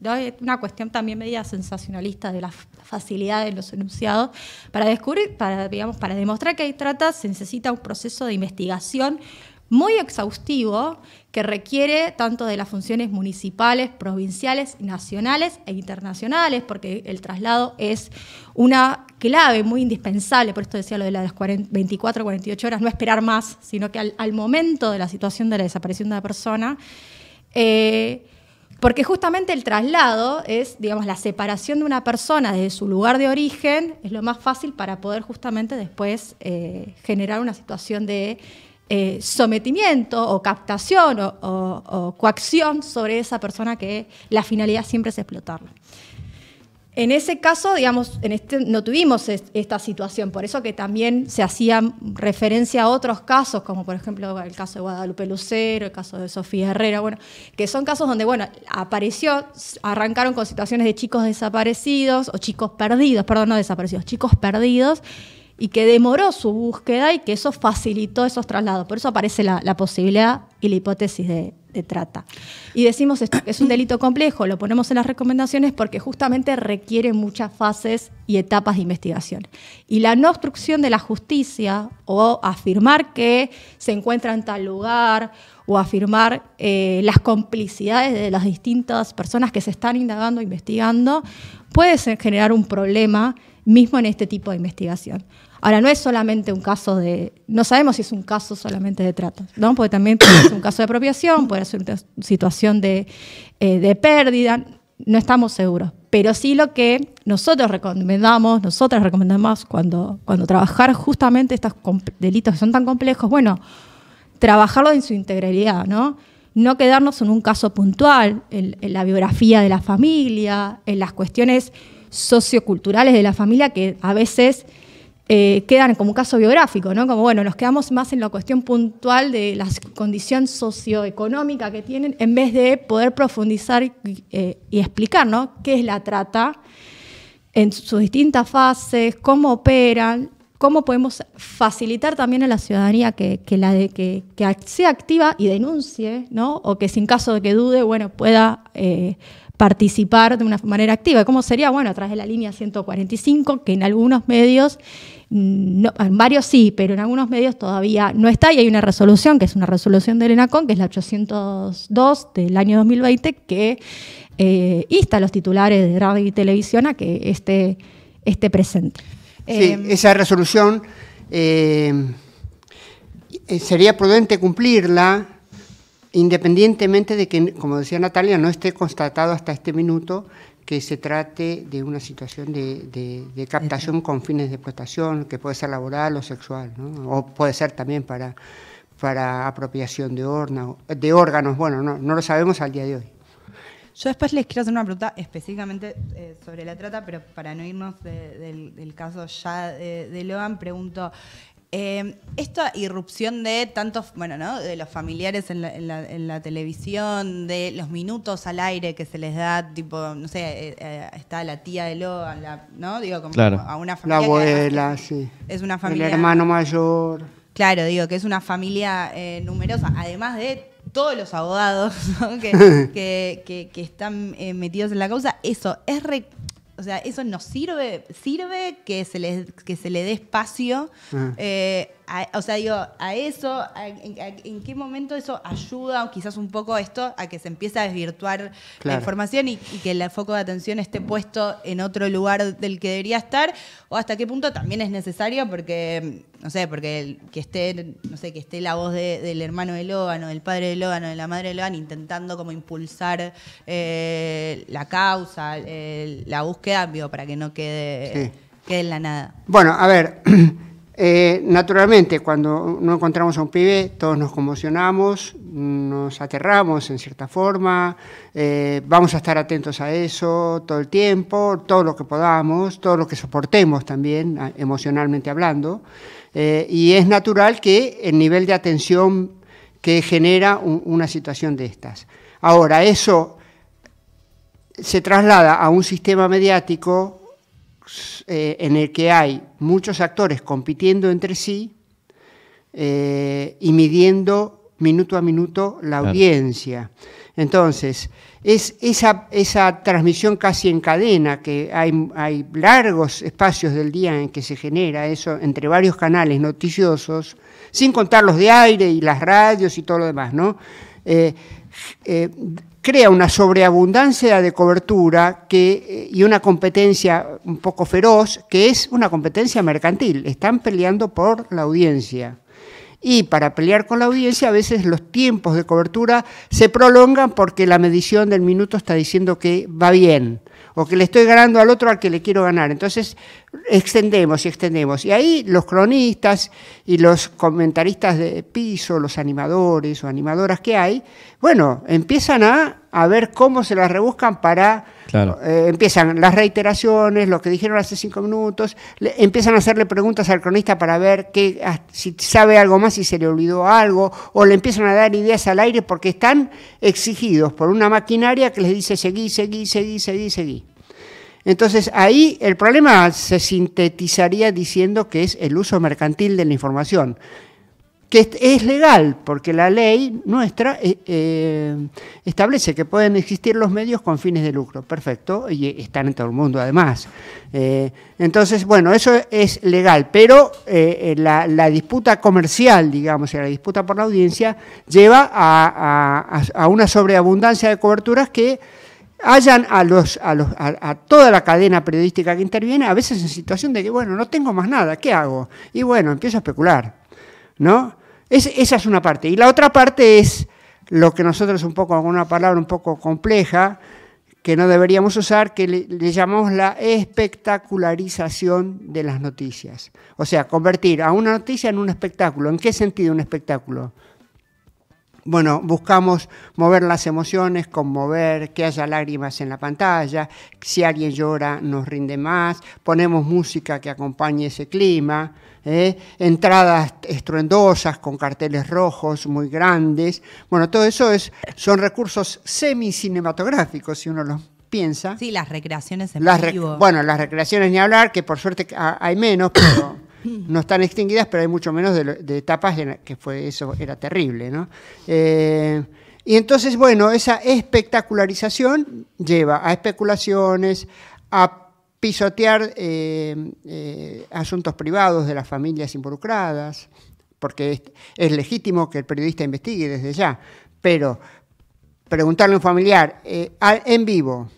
Es eh, Una cuestión también media sensacionalista de la facilidad de los enunciados. Para descubrir, para, digamos, para demostrar que hay trata, se necesita un proceso de investigación muy exhaustivo que requiere tanto de las funciones municipales, provinciales, nacionales e internacionales, porque el traslado es una clave muy indispensable, por esto decía lo de las 24, 48 horas, no esperar más, sino que al, momento de la situación de la desaparición de la persona, eh, porque justamente el traslado es, digamos, la separación de una persona desde su lugar de origen, es lo más fácil para poder justamente después eh, generar una situación de eh, sometimiento o captación o, coacción sobre esa persona que la finalidad siempre es explotarla. En ese caso, digamos, en este, no tuvimos esta situación, por eso que también se hacía referencia a otros casos, como por ejemplo el caso de Guadalupe Lucero, el caso de Sofía Herrera, bueno, que son casos donde, bueno, apareció, arrancaron con situaciones de chicos desaparecidos o chicos perdidos, perdón, no desaparecidos, chicos perdidos, y que demoró su búsqueda y que eso facilitó esos traslados. Por eso aparece la, posibilidad y la hipótesis de, trata. Y decimos esto, que es un delito complejo, lo ponemos en las recomendaciones porque justamente requiere muchas fases y etapas de investigación. Y la no obstrucción de la justicia o afirmar que se encuentra en tal lugar o afirmar eh, las complicidades de las distintas personas que se están indagando, investigando, puede generar un problema mismo en este tipo de investigación. Ahora, no es solamente un caso de. No sabemos si es un caso solamente de trato, ¿no? Porque también puede ser un caso de apropiación, puede ser una situación de, eh, pérdida, no estamos seguros. Pero sí lo que nosotros recomendamos, nosotras recomendamos cuando, cuando trabajar justamente estos delitos que son tan complejos, bueno, trabajarlo en su integralidad, ¿no? no quedarnos en un caso puntual, en, en, la biografía de la familia, en las cuestiones socioculturales de la familia que a veces eh, quedan como un caso biográfico, ¿no? Como bueno, nos quedamos más en la cuestión puntual de la condición socioeconómica que tienen en vez de poder profundizar y eh, explicar, ¿no? ¿Qué es la trata en sus distintas fases, cómo operan, cómo podemos facilitar también a la ciudadanía que, la de, que, sea activa y denuncie, ¿no? O que sin caso de que dude, bueno, pueda eh, participar de una manera activa. ¿Cómo sería? Bueno, a través de la línea 145, que en algunos medios Mm, no, en varios sí, pero en algunos medios todavía no está y hay una resolución, que es una resolución de ENACON, que es la 802 del año 2020, que eh, insta a los titulares de radio y televisión a que esté, esté presente. Sí, em, esa resolución eh, eh, sería prudente cumplirla independientemente de que, como decía Natalia, no esté constatado hasta este minuto que se trate de una situación de, captación con fines de explotación, que puede ser laboral o sexual, o puede ser también para, para apropiación de, de órganos. Bueno, no, lo sabemos al día de hoy. Yo después les quiero hacer una pregunta específicamente eh, sobre la trata, pero para no irnos del, caso ya de, de pregunto, Em, esta irrupción de tantos, bueno, ¿no? De los familiares en la, televisión, de los minutos al aire que se les da, tipo, no sé, eh, eh, está la tía de Logan, la, ¿no? Digo, como a una familia. La abuela, sí. Es una familia. El hermano mayor. Claro, digo, que es una familia eh, numerosa, además de todos los abogados que, que, que, están metidos en la causa. Eso, es re, o sea, eso nos sirve, sirve que se le, que se le dé espacio eh, o sea, digo, a eso, en, qué momento eso ayuda o quizás un poco esto a que se empiece a desvirtuar la información y, que el foco de atención esté puesto en otro lugar del que debería estar? ¿O hasta qué punto también es necesario porque, no sé, porque que esté, no sé, que esté la voz del hermano de ógano, del padre de ógano, de la madre de Logan intentando como impulsar eh, la causa, la búsqueda, digo, para que no quede, quede en la nada? Bueno, a ver. Eh, naturalmente, cuando no encontramos a un pibe, todos nos conmocionamos, nos aterramos en cierta forma, eh, vamos a estar atentos a eso todo el tiempo, todo lo que podamos, todo lo que soportemos también, emocionalmente hablando. Eh, y es natural que el nivel de atención que genera una situación de estas. Ahora, eso se traslada a un sistema mediático eh, en el que hay muchos actores compitiendo entre sí eh, y midiendo minuto a minuto la audiencia. Entonces, es esa, esa, transmisión casi en cadena, que hay, hay, largos espacios del día en que se genera eso entre varios canales noticiosos, sin contar los de aire y las radios y todo lo demás, ¿no? Eh, crea una sobreabundancia de cobertura eh, y una competencia un poco feroz, que es una competencia mercantil. Están peleando por la audiencia. Y para pelear con la audiencia a veces los tiempos de cobertura se prolongan porque la medición del minuto está diciendo que va bien. Porque le estoy ganando al otro al que le quiero ganar. Entonces extendemos y extendemos. Y ahí los cronistas y los comentaristas de piso, los animadores o animadoras que hay, bueno, empiezan a, a ver cómo se las rebuscan para... Claro. Eh, empiezan las reiteraciones, lo que dijeron hace cinco minutos, empiezan a hacerle preguntas al cronista para ver qué ah, si sabe algo más, si se le olvidó algo, o le empiezan a dar ideas al aire porque están exigidos por una maquinaria que les dice seguí, seguí, seguí, seguí, seguí. Entonces ahí el problema se sintetizaría diciendo que es el uso mercantil de la información, que es legal, porque la ley nuestra eh, eh, establece que pueden existir los medios con fines de lucro, perfecto, y están en todo el mundo además. Eh, entonces, bueno, eso es legal, pero la, disputa comercial, digamos, la disputa por la audiencia, lleva a una sobreabundancia de coberturas que Hayan a, los, a, los, a, toda la cadena periodística que interviene, a veces en situación de que, bueno, no tengo más nada, ¿qué hago? Y bueno, empiezo a especular, ¿no? Es, esa es una parte. Y la otra parte es lo que nosotros un poco, con una palabra un poco compleja, que no deberíamos usar, que le, llamamos la espectacularización de las noticias. O sea, convertir a una noticia en un espectáculo. ¿En qué sentido un espectáculo? bueno, buscamos mover las emociones, conmover, que haya lágrimas en la pantalla, si alguien llora nos rinde más, ponemos música que acompañe ese clima, ¿eh? entradas estruendosas con carteles rojos muy grandes, bueno, todo eso es, son recursos semi-cinematográficos si uno los piensa. Sí, las recreaciones en las Bueno, las recreaciones ni hablar, que por suerte hay menos, pero... No están extinguidas, pero hay mucho menos de, en las que fue eso era terrible, ¿no? Eh, y entonces, bueno, esa espectacularización lleva a especulaciones, a pisotear eh, eh, asuntos privados de las familias involucradas, porque es, legítimo que el periodista investigue desde ya, pero preguntarle a un familiar en vivo,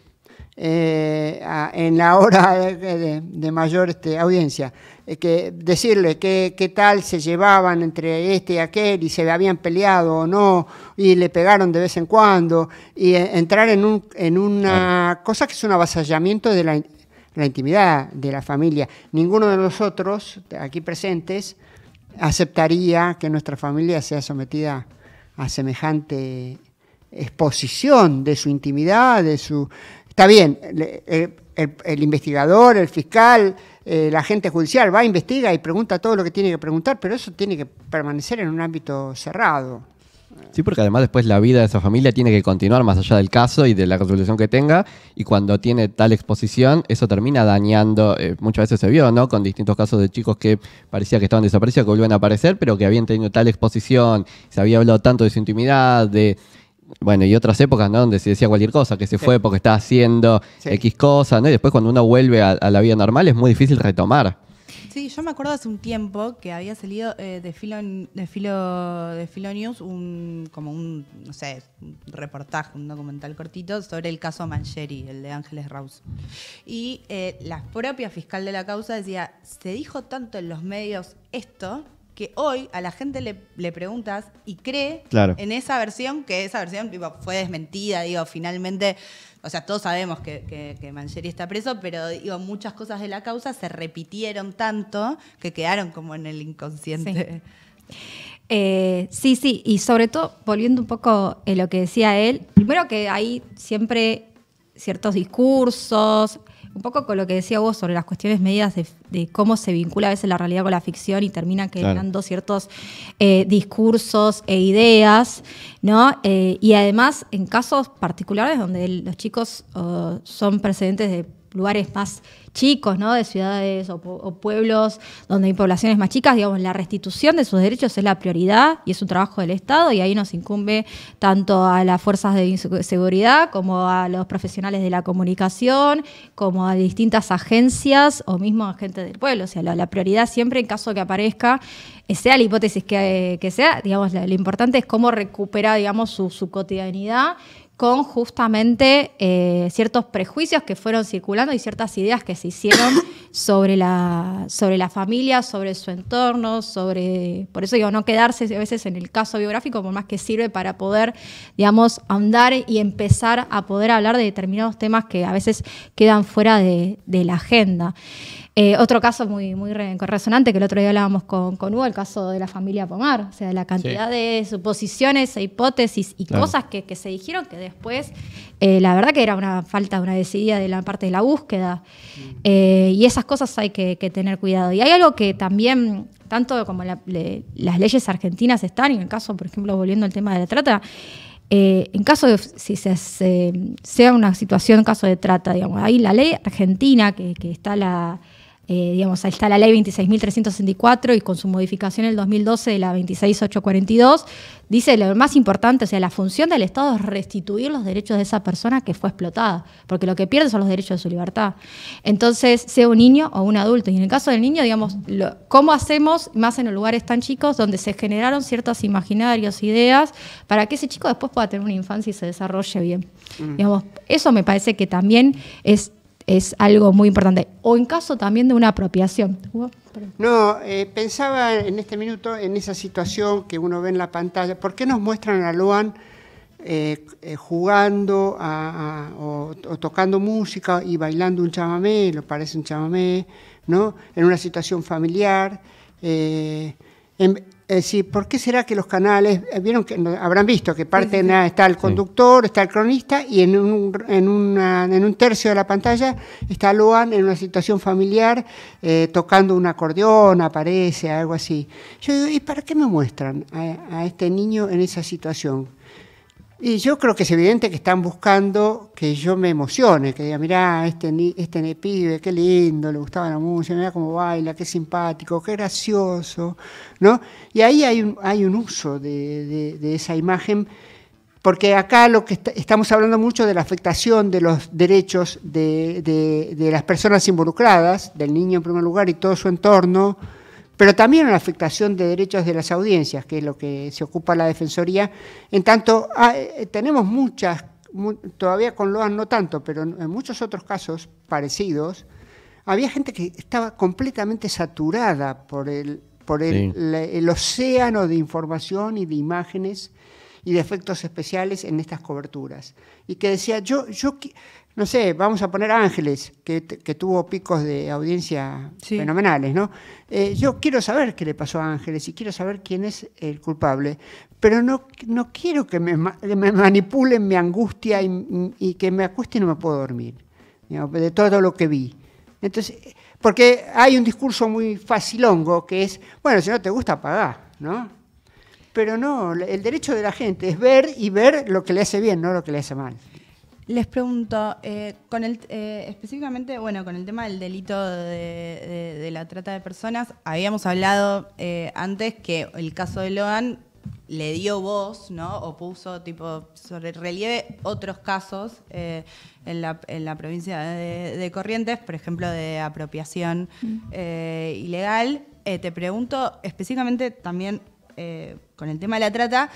eh, en la hora de, mayor este, audiencia, eh, que decirle qué tal se llevaban entre este y aquel y se habían peleado o no y le pegaron de vez en cuando y eh, entrar en, un, en una cosa que es un avasallamiento de la intimidad de la familia. Ninguno de nosotros aquí presentes aceptaría que nuestra familia sea sometida a semejante exposición de su intimidad, de su Está bien, el, investigador, el fiscal, eh, el agente judicial va, investiga y pregunta todo lo que tiene que preguntar, pero eso tiene que permanecer en un ámbito cerrado. Sí, porque además después la vida de esa familia tiene que continuar más allá del caso y de la resolución que tenga, y cuando tiene tal exposición, eso termina dañando, eh, muchas veces se vio, ¿no? Con distintos casos de chicos que parecía que estaban desaparecidos, que vuelven a aparecer, pero que habían tenido tal exposición, se había hablado tanto de su intimidad, de bueno, y otras épocas, ¿no? Donde se decía cualquier cosa, que se fue porque estaba haciendo X cosa, ¿no? Y después cuando uno vuelve a, la vida normal es muy difícil retomar. Sí, yo me acuerdo hace un tiempo que había salido eh, de, Filo, de, Filo, de Filo un, como un, no sé, reportaje, un documental cortito sobre el caso Mancheri, el de Ángeles Raus. Y eh, la propia fiscal de la causa decía, se dijo tanto en los medios esto que hoy a la gente le, preguntas y cree en esa versión, que esa versión fue desmentida, digo, finalmente, o sea, todos sabemos que, que, está preso, pero digo, muchas cosas de la causa se repitieron tanto que quedaron como en el inconsciente. Sí. Eh, sí, y sobre todo, volviendo un poco a lo que decía él, primero que hay siempre ciertos discursos, un poco con lo que decía vos sobre las cuestiones medidas de, cómo se vincula a veces la realidad con la ficción y termina quedando ciertos eh, discursos e ideas, ¿no? Eh, y además en casos particulares donde los chicos oh, son precedentes de lugares más chicos, ¿no? De ciudades o, pueblos donde hay poblaciones más chicas, digamos, la restitución de sus derechos es la prioridad y es un trabajo del Estado y ahí nos incumbe tanto a las fuerzas de seguridad como a los profesionales de la comunicación, como a distintas agencias o mismo a gente del pueblo. O sea, la, prioridad siempre en caso que aparezca, eh, sea la hipótesis que, eh, sea, digamos, lo, importante es cómo recupera, digamos, su, su cotidianidad con justamente eh, ciertos prejuicios que fueron circulando y ciertas ideas que se hicieron sobre la, sobre la familia, sobre su entorno, sobre... Por eso digo, no quedarse a veces en el caso biográfico, por más que sirve para poder, digamos, andar y empezar a poder hablar de determinados temas que a veces quedan fuera de la agenda. Eh, otro caso muy, muy resonante que el otro día hablábamos con, Hugo, el caso de la familia Pomar, o sea, la cantidad de suposiciones e hipótesis y cosas que, se dijeron que después, eh, la verdad que era una falta, una decidida de la parte de la búsqueda. Mm. Eh, y esas cosas hay que, tener cuidado. Y hay algo que también, tanto como las leyes argentinas están, y en el caso, por ejemplo, volviendo al tema de la trata, en caso de si se, sea una situación, caso de trata, digamos, ahí la ley argentina, que está la, eh, digamos, ahí está la ley 26.364 y con su modificación en el 2012 de la 26.842, dice lo más importante, o sea, la función del Estado es restituir los derechos de esa persona que fue explotada, porque lo que pierde son los derechos de su libertad. Entonces, sea un niño o un adulto. Y en el caso del niño, digamos, ¿cómo hacemos más en los lugares tan chicos donde se generaron ciertos imaginarios, ideas, para que ese chico después pueda tener una infancia y se desarrolle bien? Mm. Digamos, eso me parece que también es es algo muy importante. O en caso también de una apropiación. No, eh, pensaba en este minuto en esa situación que uno ve en la pantalla. ¿Por qué nos muestran a Loan eh, eh, jugando o, tocando música y bailando un chamamé, lo parece un chamamé, ¿no? En una situación familiar. En, es eh, ¿por qué será que los canales, eh, vieron que habrán visto que parte está el conductor, está el cronista y en un, en, en un tercio de la pantalla está Luan en una situación familiar eh, tocando un acordeón, aparece, algo así. Yo digo, ¿y para qué me muestran a este niño en esa situación? Y yo creo que es evidente que están buscando que yo me emocione, que diga, mirá, este, este pibe, qué lindo, le gustaba la música, mira cómo baila, qué simpático, qué gracioso, ¿no? Y ahí hay un, hay un uso de, esa imagen, porque acá lo que estamos hablando mucho de la afectación de los derechos de, de las personas involucradas, del niño en primer lugar y todo su entorno, pero también una afectación de derechos de las audiencias, que es lo que se ocupa la Defensoría. En tanto, ah, eh, tenemos muchas, todavía con LOAN no tanto, pero en muchos otros casos parecidos, había gente que estaba completamente saturada por el, por océano de información y de imágenes y de efectos especiales en estas coberturas. Y que decía, yo, yo, no sé, vamos a poner Ángeles, que, tuvo picos de audiencia fenomenales, ¿no? Eh, yo quiero saber qué le pasó a Ángeles y quiero saber quién es el culpable, pero no, no quiero que me, manipulen mi angustia y, que me acueste y no me puedo dormir, de todo lo que vi. Entonces, porque hay un discurso muy facilongo que es, bueno, si no te gusta, pagá, ¿no? Pero no, el derecho de la gente es ver y ver lo que le hace bien, no lo que le hace mal. Les pregunto, eh, con el, eh, específicamente, bueno, con el tema del delito de, la trata de personas, habíamos hablado eh, antes que el caso de Loan le dio voz, ¿no? O puso tipo sobre relieve otros casos en, la, provincia de, Corrientes, por ejemplo, de apropiación mm. ilegal. te pregunto específicamente también con el tema de la trata,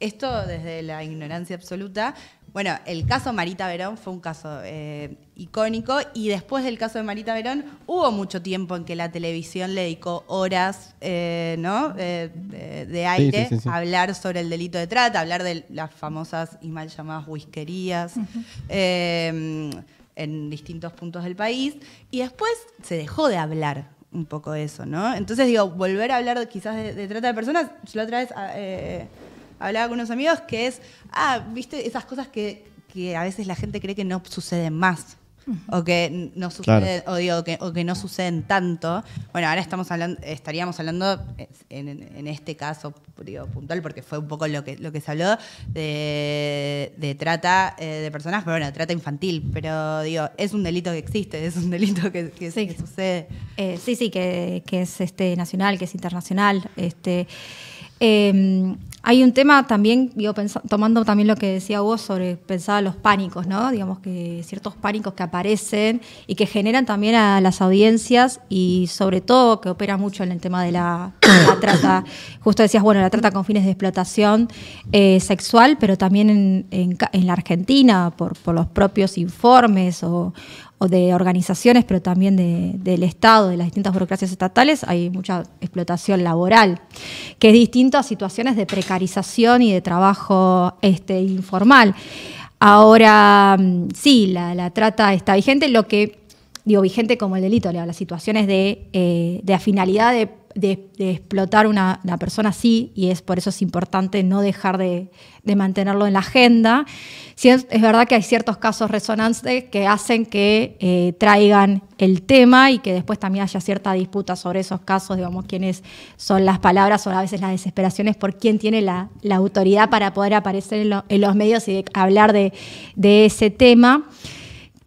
esto desde la ignorancia absoluta, bueno, el caso Marita Verón fue un caso eh, icónico y después del caso de Marita Verón hubo mucho tiempo en que la televisión le dedicó horas eh, eh, de, aire a hablar sobre el delito de trata, hablar de las famosas y mal llamadas whiskerías. Em, en distintos puntos del país y después se dejó de hablar un poco de eso, ¿no? Entonces digo, volver a hablar quizás de, trata de personas, yo la otra vez ah, hablaba con unos amigos, que es, ah, viste, esas cosas que, que a veces la gente cree que no suceden más. O que no suceden, o, digo, que, no suceden tanto. Bueno, ahora estamos hablando, estaríamos hablando en, este caso digo, puntual, porque fue un poco lo que, lo que se habló de, trata eh, de personas, pero bueno, trata infantil. Pero digo, es un delito que existe, es un delito que, sí. que sucede. Eh, sí, sí, que, que, es este nacional, que es internacional. Este, em, hay un tema también, tomando también lo que decía vos sobre pensar los pánicos, ¿no? Digamos que ciertos pánicos que aparecen y que generan también a las audiencias y sobre todo que opera mucho en el tema de la, trata. Justo decías, bueno, la trata con fines de explotación eh, sexual, pero también en, la Argentina por, por los propios informes o, o de organizaciones, pero también del Estado, de las distintas burocracias estatales, hay mucha explotación laboral, que es distinto a situaciones de precarización y de trabajo este, informal. Ahora, mm, sí, la, trata está vigente, lo que digo vigente como el delito, las situaciones de, eh, de finalidad de de, explotar una, persona así, y es por eso es importante no dejar de, mantenerlo en la agenda. es, verdad que hay ciertos casos resonantes que hacen que eh, traigan el tema y que después también haya cierta disputa sobre esos casos, digamos, quiénes son las palabras o a veces las desesperaciones por quién tiene la, autoridad para poder aparecer en, los medios y hablar de, de ese tema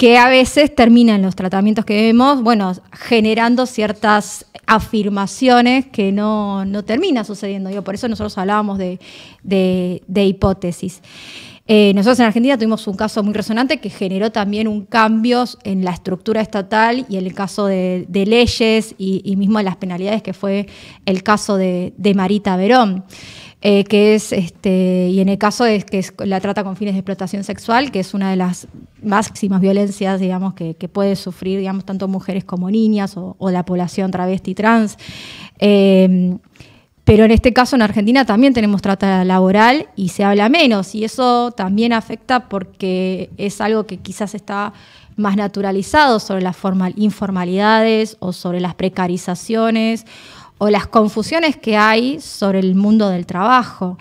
que a veces terminan los tratamientos que vemos, bueno, generando ciertas afirmaciones que no, no termina sucediendo. Yo, por eso nosotros hablábamos de, hipótesis. Eh, nosotros en Argentina tuvimos un caso muy resonante que generó también un cambio en la estructura estatal y en el caso de, leyes y, mismo en las penalidades, que fue el caso de Marita Verón. Eh, que es, este, y en el caso es que la trata con fines de explotación sexual, que es una de las máximas violencias, digamos, que, puede sufrir, digamos, tanto mujeres como niñas o, la población travesti trans. Eh, pero en este caso en Argentina también tenemos trata laboral y se habla menos y eso también afecta porque es algo que quizás está más naturalizado sobre las informalidades o sobre las precarizaciones o las confusiones que hay sobre el mundo del trabajo.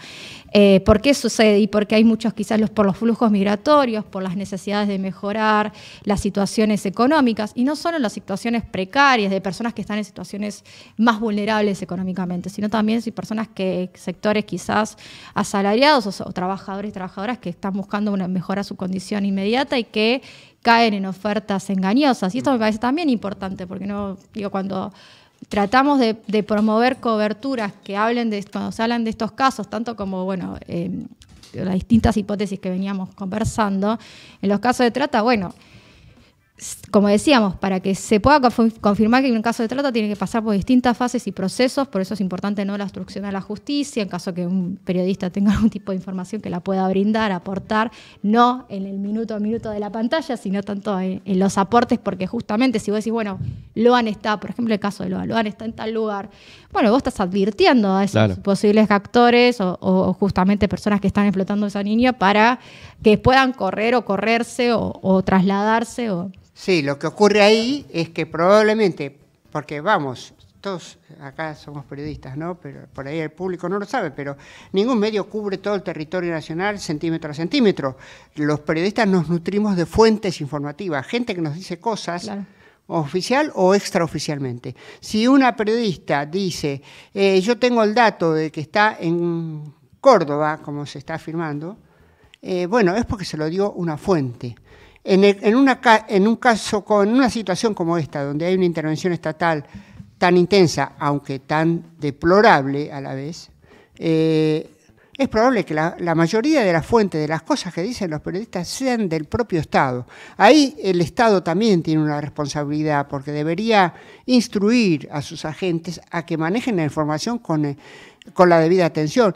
Eh, ¿Por qué sucede? Y porque hay muchos quizás los, por los flujos migratorios, por las necesidades de mejorar las situaciones económicas, y no solo las situaciones precarias de personas que están en situaciones más vulnerables económicamente, sino también si personas que, sectores quizás asalariados o, trabajadores y trabajadoras que están buscando una mejora a su condición inmediata y que caen en ofertas engañosas. Y esto me parece también importante, porque no, digo, cuando tratamos de, promover coberturas que hablen de cuando se hablan de estos casos, tanto como bueno, eh, las distintas hipótesis que veníamos conversando. En los casos de trata, bueno, como decíamos, para que se pueda confirmar que en un caso de trata tiene que pasar por distintas fases y procesos, por eso es importante no la obstrucción a la justicia, en caso que un periodista tenga algún tipo de información que la pueda brindar, aportar, no en el minuto a minuto de la pantalla, sino tanto en, los aportes, porque justamente si vos decís, bueno, Loan está, por ejemplo, el caso de Loan, Loan está en tal lugar, bueno, vos estás advirtiendo a esos posibles actores o, justamente personas que están explotando a esa niña para que puedan correr o correrse o trasladarse o Sí, lo que ocurre ahí es que probablemente, porque vamos, todos acá somos periodistas, ¿no? Pero por ahí el público no lo sabe, pero ningún medio cubre todo el territorio nacional centímetro a centímetro. Los periodistas nos nutrimos de fuentes informativas, gente que nos dice cosas. oficial o extraoficialmente. Si una periodista dice, eh, yo tengo el dato de que está en Córdoba, como se está afirmando, eh, bueno, es porque se lo dio una fuente. En, una, en un caso, con una situación como esta, donde hay una intervención estatal tan intensa, aunque tan deplorable a la vez, eh, es probable que la, mayoría de las fuentes de las cosas que dicen los periodistas sean del propio Estado. Ahí el Estado también tiene una responsabilidad porque debería instruir a sus agentes a que manejen la información con, eh, con la debida atención.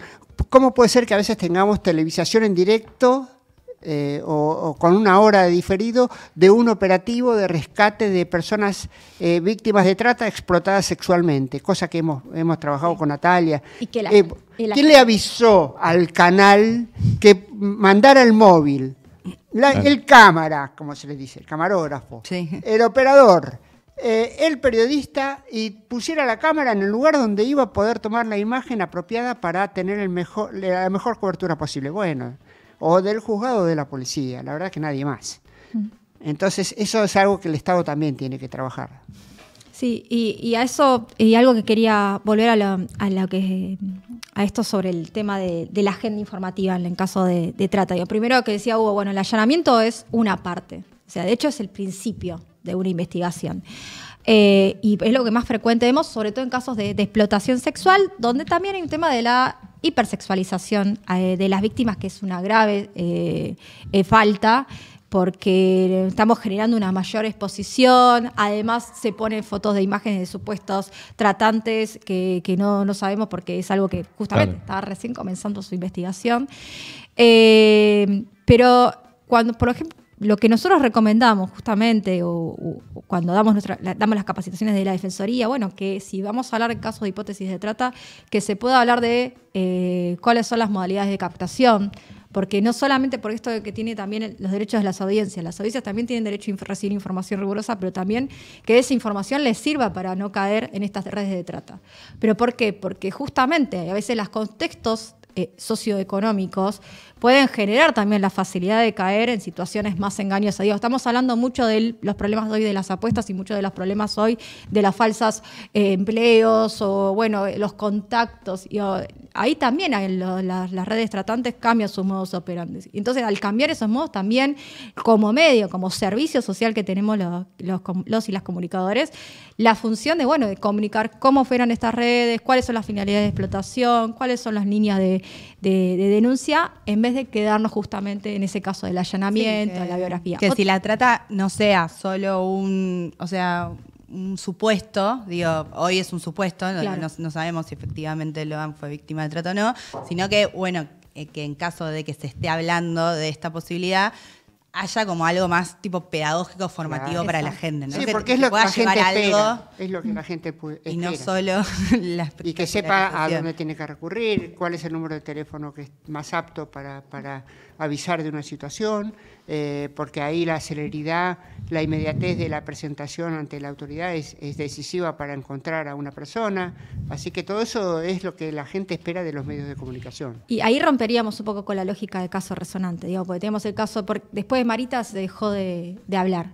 ¿Cómo puede ser que a veces tengamos televisación en directo eh, o, con una hora de diferido de un operativo de rescate de personas eh, víctimas de trata explotadas sexualmente, cosa que hemos, trabajado con Natalia. ¿Y que eh, ¿Quién le avisó al canal que mandara el móvil? el cámara, como se le dice, el camarógrafo, el operador, el periodista y pusiera la cámara en el lugar donde iba a poder tomar la imagen apropiada para tener el mejor, la mejor cobertura posible. Bueno, o del juzgado de la policía, la verdad que nadie más. Mm. Entonces, eso es algo que el Estado también tiene que trabajar. Sí, y, a eso, y algo que quería volver a a esto sobre el tema de, la agenda informativa en caso de, trata. Yo primero que decía Hugo, bueno, el allanamiento es una parte, o sea, de hecho es el principio de una investigación. Eh, y es lo que más frecuente vemos, sobre todo en casos de, explotación sexual, donde también hay un tema de la hipersexualización eh, de las víctimas, que es una grave eh, eh, falta porque estamos generando una mayor exposición, además se ponen fotos de imágenes de supuestos tratantes que, no, no, sabemos porque es algo que justamente está estaba recién comenzando su investigación. pero cuando, por ejemplo, lo que nosotros recomendamos justamente o, cuando damos, nuestra, damos las capacitaciones de la Defensoría, bueno, que si vamos a hablar de casos de hipótesis de trata, que se pueda hablar de eh, cuáles son las modalidades de captación, porque no solamente por esto que tiene también los derechos de las audiencias, las audiencias también tienen derecho a recibir información rigurosa, pero también que esa información les sirva para no caer en estas redes de trata. ¿Pero por qué? Porque justamente a veces los contextos eh, socioeconómicos pueden generar también la facilidad de caer en situaciones más engañosas. Digo, estamos hablando mucho de los problemas hoy de las apuestas y muchos de los problemas hoy de las falsas eh, empleos o, bueno, los contactos. Y, oh, ahí también las, redes tratantes cambian sus modos operantes. Entonces, al cambiar esos modos, también como medio, como servicio social que tenemos los, los, y las comunicadores, la función de, bueno, de comunicar cómo fueron estas redes, cuáles son las finalidades de explotación, cuáles son las líneas de, denuncia, en vez de quedarnos justamente en ese caso del allanamiento, de la biografía. Que si la trata no sea solo un, o sea, un supuesto, digo, hoy es un supuesto, no, sabemos si efectivamente Loan fue víctima de trata o no, sino que, bueno, eh, que en caso de que se esté hablando de esta posibilidad, haya como algo más tipo pedagógico, formativo para la gente. ¿no? Sí, porque es lo que, la gente espera. Y no solo Y que sepa a dónde tiene que recurrir, cuál es el número de teléfono que es más apto para, para avisar de una situación. Eh, porque ahí la celeridad, la inmediatez de la presentación ante la autoridad es, decisiva para encontrar a una persona. Así que todo eso es lo que la gente espera de los medios de comunicación. Y ahí romperíamos un poco con la lógica de caso resonante, digo, porque tenemos el caso, después Marita se dejó de, hablar. Mm.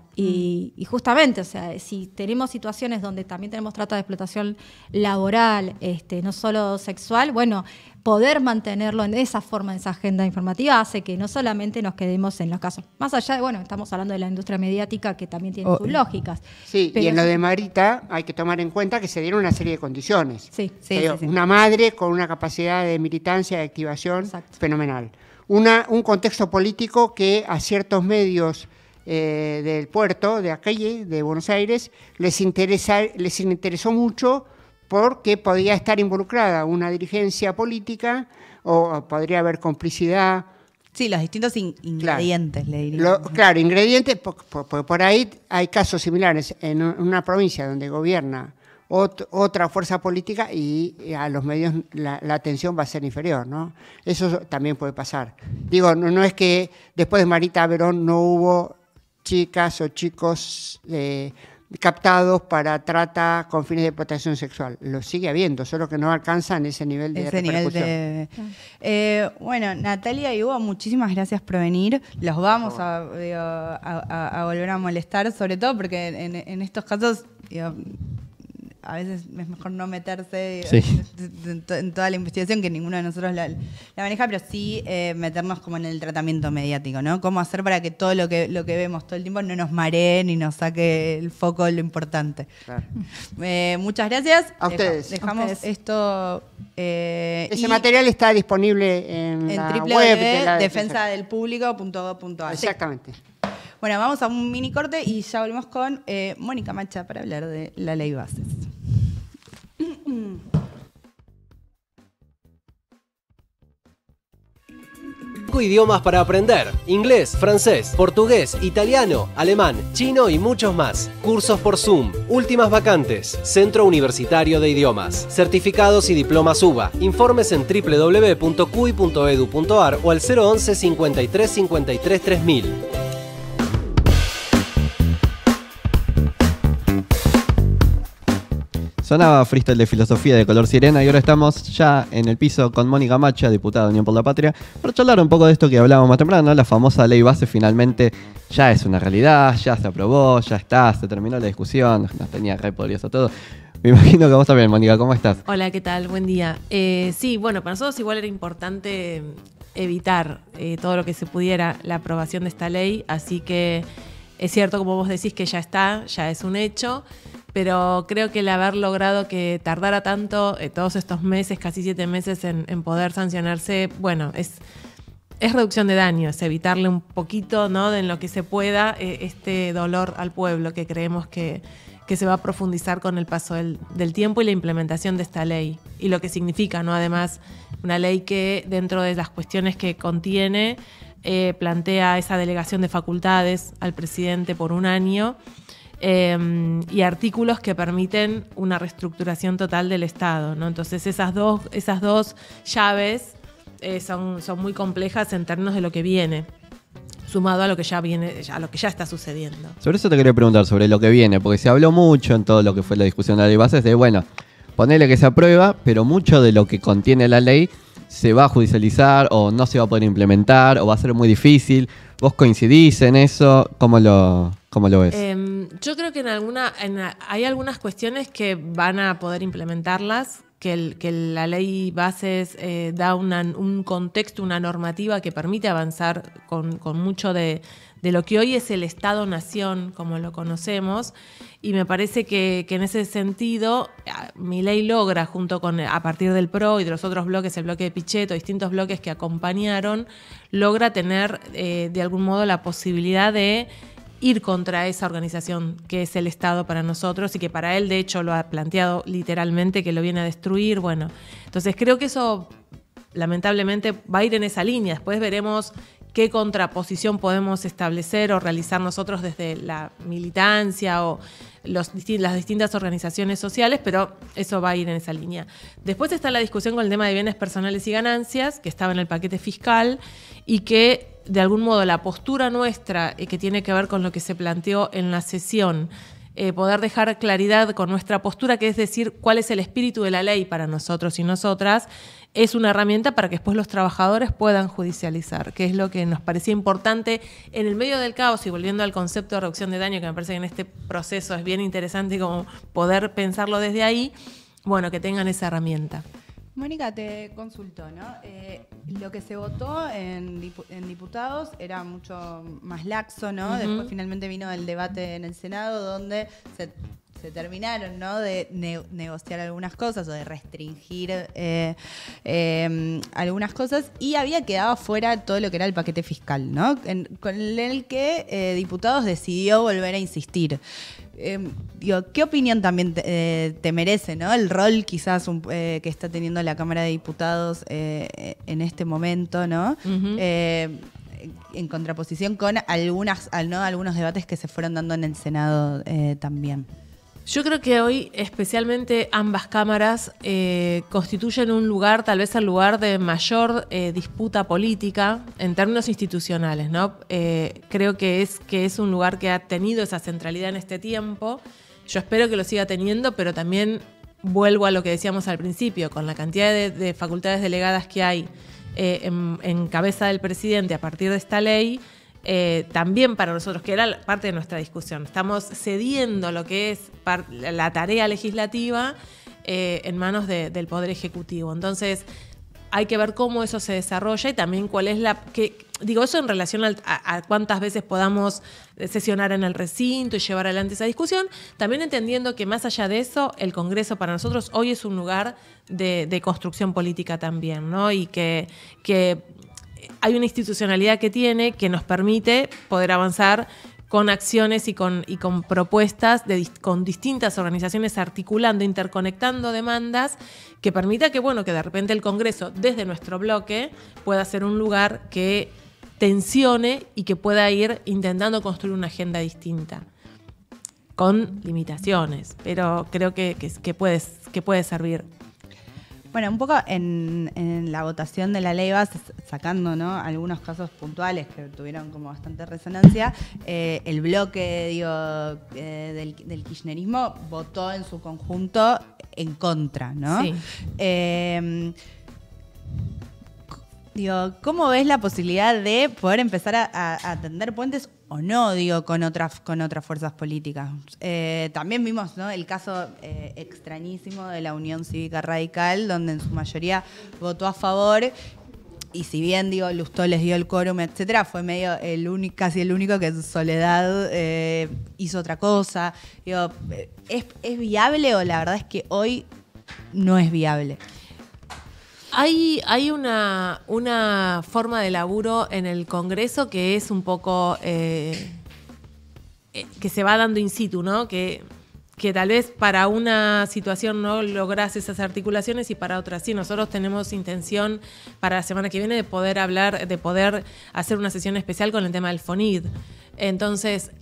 Y, justamente, o sea, si tenemos situaciones donde también tenemos trata de explotación laboral, este, no solo sexual, bueno, poder mantenerlo en esa forma, en esa agenda informativa, hace que no solamente nos quedemos en los casos. Más allá de, bueno, estamos hablando de la industria mediática que también tiene oh, sus eh, lógicas. Sí, y en lo de Marita hay que tomar en cuenta que se dieron una serie de condiciones. Sí, sí, eh, Una madre con una capacidad de militancia, de activación fenomenal. Una, un contexto político que a ciertos medios eh, del puerto, de aquella de Buenos Aires, les, interesa, les interesó mucho porque podía estar involucrada una dirigencia política o podría haber complicidad. Sí, los distintos ingredientes, claro. le claro, ingredientes, porque por, ahí hay casos similares en una provincia donde gobierna otra fuerza política y a los medios la, atención va a ser inferior, ¿no? Eso también puede pasar. Digo, no, es que después de Marita Verón no hubo chicas o chicos captados para trata con fines de explotación sexual. Lo sigue habiendo, solo que no alcanzan ese nivel de ese nivel de... Eh, bueno, Natalia y Hugo, muchísimas gracias por venir. Los vamos a, volver a molestar, sobre todo porque en, estos casos a veces es mejor no meterse en toda la investigación, que ninguno de nosotros la, maneja, pero sí eh, meternos como en el tratamiento mediático, ¿no? Cómo hacer para que todo lo que, lo que vemos todo el tiempo no nos maree ni nos saque el foco de lo importante. Eh, muchas gracias. A ustedes. dejamos esto... Eh, Ese material está disponible en, la web de defensa del Exactamente. Bueno, vamos a un mini corte y ya volvemos con eh, Mónica Macha para hablar de la ley bases idiomas para aprender. Inglés, francés, portugués, italiano, alemán, chino y muchos más. Cursos por Zoom. Últimas vacantes. Centro Universitario de Idiomas. Certificados y diplomas UBA. Informes en www.cui.edu.ar o al 011 53 53 3000. Sonaba freestyle de filosofía de color sirena y ahora estamos ya en el piso con Mónica Macha, diputada de Unión por la Patria, para charlar un poco de esto que hablábamos más temprano, la famosa ley base finalmente ya es una realidad, ya se aprobó, ya está, se terminó la discusión, nos tenía re todo. Me imagino que vos también, Mónica, ¿cómo estás? Hola, ¿qué tal? Buen día. Eh, sí, bueno, para nosotros igual era importante evitar eh, todo lo que se pudiera la aprobación de esta ley, así que es cierto, como vos decís, que ya está, ya es un hecho pero creo que el haber logrado que tardara tanto, eh, todos estos meses, casi siete meses, en, poder sancionarse, bueno, es reducción de daños, evitarle un poquito, ¿no? en lo que se pueda eh, este dolor al pueblo que creemos que, se va a profundizar con el paso del, tiempo y la implementación de esta ley. Y lo que significa, ¿no? Además, una ley que dentro de las cuestiones que contiene eh, plantea esa delegación de facultades al presidente por un año Em, y artículos que permiten una reestructuración total del Estado. ¿no? Entonces esas dos, esas dos llaves eh, son, son muy complejas en términos de lo que viene sumado a lo que ya viene, a lo que ya está sucediendo. Sobre eso te quería preguntar, sobre lo que viene, porque se habló mucho en todo lo que fue la discusión de la ley bases de, bueno, ponerle que se aprueba, pero mucho de lo que contiene la ley se va a judicializar o no se va a poder implementar o va a ser muy difícil ¿Vos coincidís en eso? ¿Cómo lo, lo ves? Em, yo creo que en alguna, hay algunas cuestiones que van a poder implementarlas, que, que la ley bases eh, da un contexto, una normativa que permite avanzar con mucho de, de lo que hoy es el Estado-Nación, como lo conocemos, y me parece que, en ese sentido mi ley logra, junto con, a partir del PRO y de los otros bloques, el bloque de Pichetto, distintos bloques que acompañaron, logra tener eh, de algún modo la posibilidad de ir contra esa organización que es el Estado para nosotros y que para él de hecho lo ha planteado literalmente que lo viene a destruir. Bueno, entonces creo que eso lamentablemente va a ir en esa línea. Después veremos qué contraposición podemos establecer o realizar nosotros desde la militancia o las distintas organizaciones sociales, pero eso va a ir en esa línea. Después está la discusión con el tema de bienes personales y ganancias, que estaba en el paquete fiscal y que de algún modo la postura nuestra, eh, que tiene que ver con lo que se planteó en la sesión, eh, poder dejar claridad con nuestra postura, que es decir, cuál es el espíritu de la ley para nosotros y nosotras, es una herramienta para que después los trabajadores puedan judicializar, que es lo que nos parecía importante en el medio del caos y volviendo al concepto de reducción de daño, que me parece que en este proceso es bien interesante como poder pensarlo desde ahí, bueno, que tengan esa herramienta. Mónica, te consultó, ¿no? Eh, lo que se votó en, diputados era mucho más laxo, ¿no? Después finalmente vino el debate en el Senado donde se se terminaron, ¿no? De negociar algunas cosas o de restringir eh, em, algunas cosas y había quedado fuera todo lo que era el paquete fiscal, ¿no? con el que eh, diputados decidió volver a insistir. Em, digo, ¿qué opinión también eh, te, merece, ¿no? El rol quizás que está teniendo la Cámara de Diputados en este momento, ¿no? en contraposición con algunas, ¿no? algunos debates que se fueron dando en el Senado también. Yo creo que hoy especialmente ambas cámaras eh, constituyen un lugar, tal vez el lugar de mayor eh, disputa política en términos institucionales, ¿no? Eh, creo que es, que es un lugar que ha tenido esa centralidad en este tiempo. Yo espero que lo siga teniendo, pero también vuelvo a lo que decíamos al principio, con la cantidad de, facultades delegadas que hay en cabeza del presidente a partir de esta ley, eh, también para nosotros, que era parte de nuestra discusión. Estamos cediendo lo que es la tarea legislativa eh, en manos del Poder Ejecutivo. Entonces, hay que ver cómo eso se desarrolla y también cuál es la... Que, digo, eso en relación a, cuántas veces podamos sesionar en el recinto y llevar adelante esa discusión, también entendiendo que más allá de eso, el Congreso para nosotros hoy es un lugar de, construcción política también, ¿no? Y que, que hay una institucionalidad que tiene que nos permite poder avanzar con acciones y con, propuestas con distintas organizaciones articulando, interconectando demandas que permita que, bueno, que de repente el Congreso desde nuestro bloque pueda ser un lugar que tensione y que pueda ir intentando construir una agenda distinta con limitaciones, pero creo que, puedes, que puede servir. Bueno, un poco en, la votación de la ley vas sacando ¿no? algunos casos puntuales que tuvieron como bastante resonancia. Eh, el bloque digo, eh, del, kirchnerismo votó en su conjunto en contra, ¿no? Sí. Em, ¿cómo ves la posibilidad de poder empezar a, atender a tender puentes o no, digo, con otras, con otras fuerzas políticas. Eh, también vimos el caso eh, extrañísimo de la Unión Cívica Radical, donde en su mayoría votó a favor. Y si bien, digo, Lustó les dio el quórum, etcétera, fue medio el único, casi el único que en soledad eh, hizo otra cosa. Digo, ¿es, ¿es viable o la verdad es que hoy no es viable? Hay, una, forma de laburo en el Congreso que es un poco. Eh, eh, que se va dando in situ, ¿no? Que, tal vez para una situación no logras esas articulaciones y para otra sí. Nosotros tenemos intención para la semana que viene de poder hablar, de poder hacer una sesión especial con el tema del FONID. Entonces,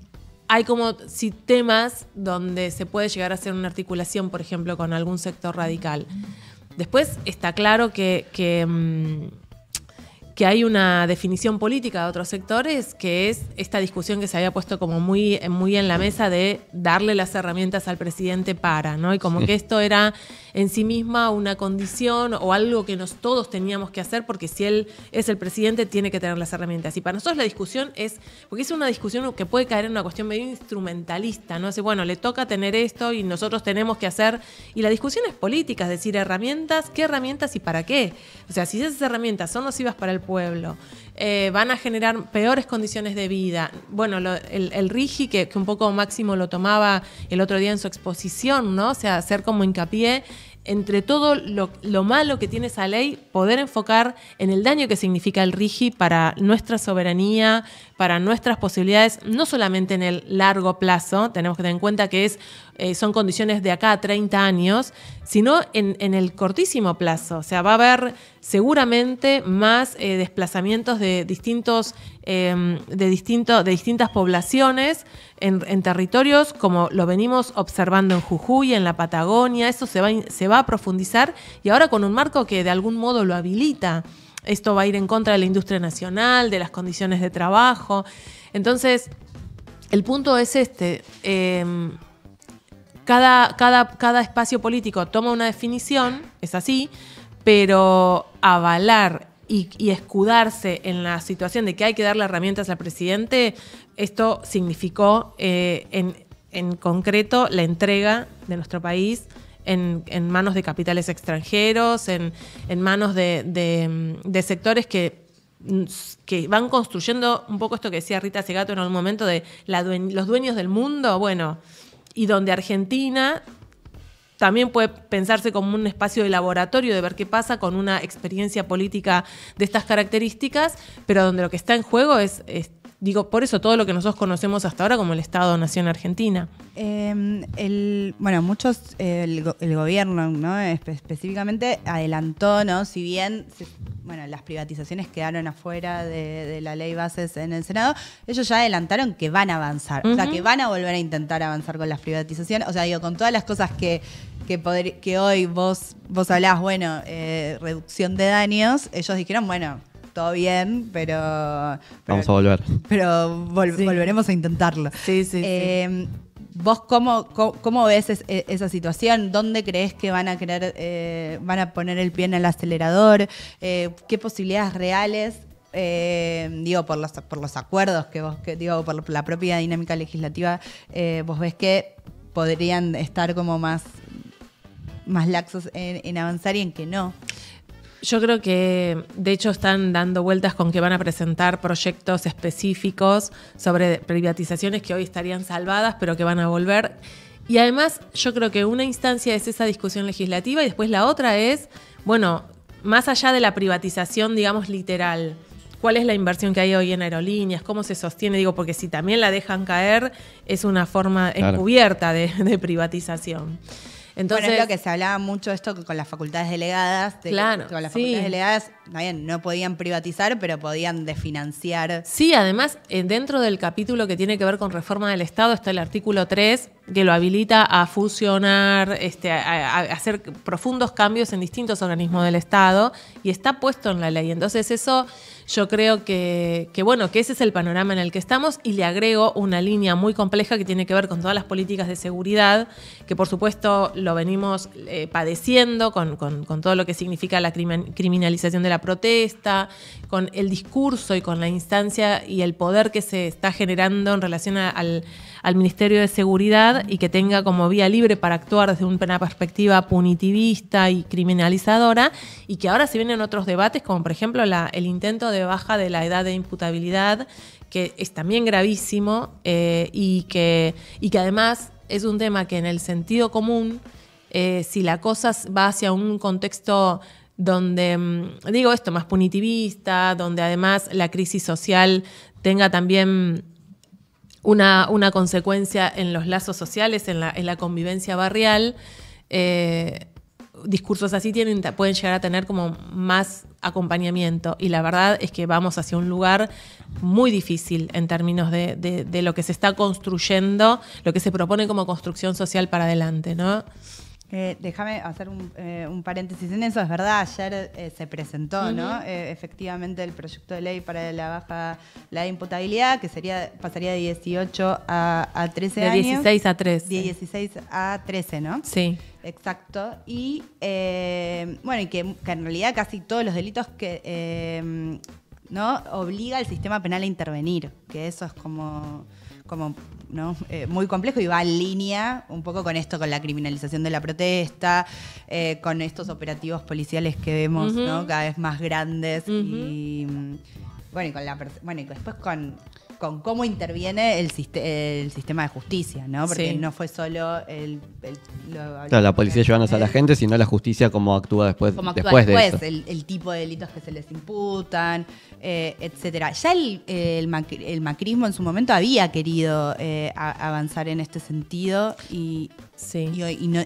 hay como sistemas donde se puede llegar a hacer una articulación, por ejemplo, con algún sector radical. Después está claro que, que mm, que hay una definición política de otros sectores, que es esta discusión que se había puesto como muy, muy en la mesa de darle las herramientas al presidente para, ¿no? Y como que esto era en sí misma una condición o algo que nos, todos teníamos que hacer, porque si él es el presidente, tiene que tener las herramientas. Y para nosotros la discusión es, porque es una discusión que puede caer en una cuestión medio instrumentalista, ¿no? Así, bueno, le toca tener esto y nosotros tenemos que hacer. Y la discusión es política, es decir, herramientas, qué herramientas y para qué. O sea, si esas herramientas son nocivas para el pueblo. Eh, van a generar peores condiciones de vida. Bueno, el, Rigi, que, un poco Máximo lo tomaba el otro día en su exposición, ¿no? O sea, hacer como hincapié entre todo lo, lo malo que tiene esa ley, poder enfocar en el daño que significa el Rigi para nuestra soberanía, para nuestras posibilidades, no solamente en el largo plazo, tenemos que tener en cuenta que es, eh, son condiciones de acá a 30 años, sino en, el cortísimo plazo. O sea, va a haber seguramente más eh, desplazamientos de, distintos, em, de, de distintas poblaciones en, territorios como lo venimos observando en Jujuy, en la Patagonia, eso se se va a profundizar y ahora con un marco que de algún modo lo habilita esto va a ir en contra de la industria nacional, de las condiciones de trabajo. Entonces, el punto es este. Em, cada, cada, cada espacio político toma una definición, es así, pero avalar y, escudarse en la situación de que hay que darle herramientas al presidente, esto significó eh, en, en concreto la entrega de nuestro país en, manos de capitales extranjeros, en, manos de, sectores que que van construyendo un poco esto que decía Rita Segato en algún momento de los dueños del mundo, bueno, y donde Argentina también puede pensarse como un espacio de laboratorio de ver qué pasa con una experiencia política de estas características, pero donde lo que está en juego es Digo, por eso todo lo que nosotros conocemos hasta ahora como el Estado-Nación Argentina. Em, el, bueno, muchos, el, gobierno ¿no? específicamente adelantó, ¿no? Si bien bueno, las privatizaciones quedaron afuera de, la ley bases en el Senado, ellos ya adelantaron que van a avanzar, o sea, que van a volver a intentar avanzar con las privatizaciones, o sea, digo, con todas las cosas que que, que hoy vos, vos hablás, bueno, eh, reducción de daños, ellos dijeron, bueno, todo bien, pero. Vamos a volver. Pero volveremos a intentarlo. Sí, sí. Em, ¿Vos cómo, cómo, ves e-, esa situación? ¿Dónde crees que van a querer, eh, van a poner el pie en el acelerador? Eh, ¿Qué posibilidades reales? Em, digo, por los, por los acuerdos que vos, que, digo, por la propia dinámica legislativa, eh, vos ves que podrían estar como más, más laxos en, en avanzar y en que no. Yo creo que de hecho están dando vueltas con que van a presentar proyectos específicos sobre privatizaciones que hoy estarían salvadas, pero que van a volver. Y además yo creo que una instancia es esa discusión legislativa y después la otra es, bueno, más allá de la privatización, digamos, literal, cuál es la inversión que hay hoy en aerolíneas, cómo se sostiene, digo, porque si también la dejan caer, es una forma encubierta de, de privatización. Entonces, bueno, que se hablaba mucho esto con las facultades delegadas. claro. con las facultades delegadas, no podían privatizar, pero podían desfinanciar. Sí, además, eh, dentro del capítulo que tiene que ver con reforma del Estado está el artículo 3, que lo habilita a fusionar, este, a, hacer profundos cambios en distintos organismos del Estado, y está puesto en la ley. Entonces, eso yo creo que, bueno, que ese es el panorama en el que estamos y le agrego una línea muy compleja que tiene que ver con todas las políticas de seguridad, que por supuesto lo venimos eh, padeciendo con, con, todo lo que significa la criminalización de la protesta, con el discurso y con la instancia y el poder que se está generando en relación al, al, Ministerio de Seguridad y que tenga como vía libre para actuar desde una perspectiva punitivista y criminalizadora, y que ahora se vienen otros debates, como por ejemplo la, el intento de baja de la edad de imputabilidad, que es también gravísimo eh, y, que, y que además es un tema que en el sentido común, eh, si la cosa va hacia un contexto donde, mm, digo esto, más punitivista, donde además la crisis social tenga también una, una consecuencia en los lazos sociales, en la, convivencia barrial, eh, discursos así tienen, pueden llegar a tener como más acompañamiento. Y la verdad es que vamos hacia un lugar muy difícil en términos de, lo que se está construyendo, lo que se propone como construcción social para adelante, ¿no? Eh, déjame hacer eh, un, paréntesis en eso. Es verdad, ayer eh, se presentó ¿no? efectivamente el proyecto de ley para la baja la imputabilidad, que sería pasaría de 18 a, 13 de años. 16 a 13. De 16 a 13, ¿no? Sí. Exacto. Y bueno, y que, en realidad casi todos los delitos que ¿no? obliga al sistema penal a intervenir, que eso es como, como ¿no? Eh, muy complejo y va en línea un poco con esto, con la criminalización de la protesta, eh, con estos operativos policiales que vemos ¿no? cada vez más grandes y mm, bueno, y con la bueno, y después con con cómo interviene el, sistema de justicia, ¿no? Porque no fue solo el... la policía llevándose a la gente, sino la justicia cómo actúa después, cómo actúa después, de eso. El, tipo de delitos que se les imputan, eh, etcétera. Ya el, macrismo en su momento había querido eh, avanzar en este sentido y...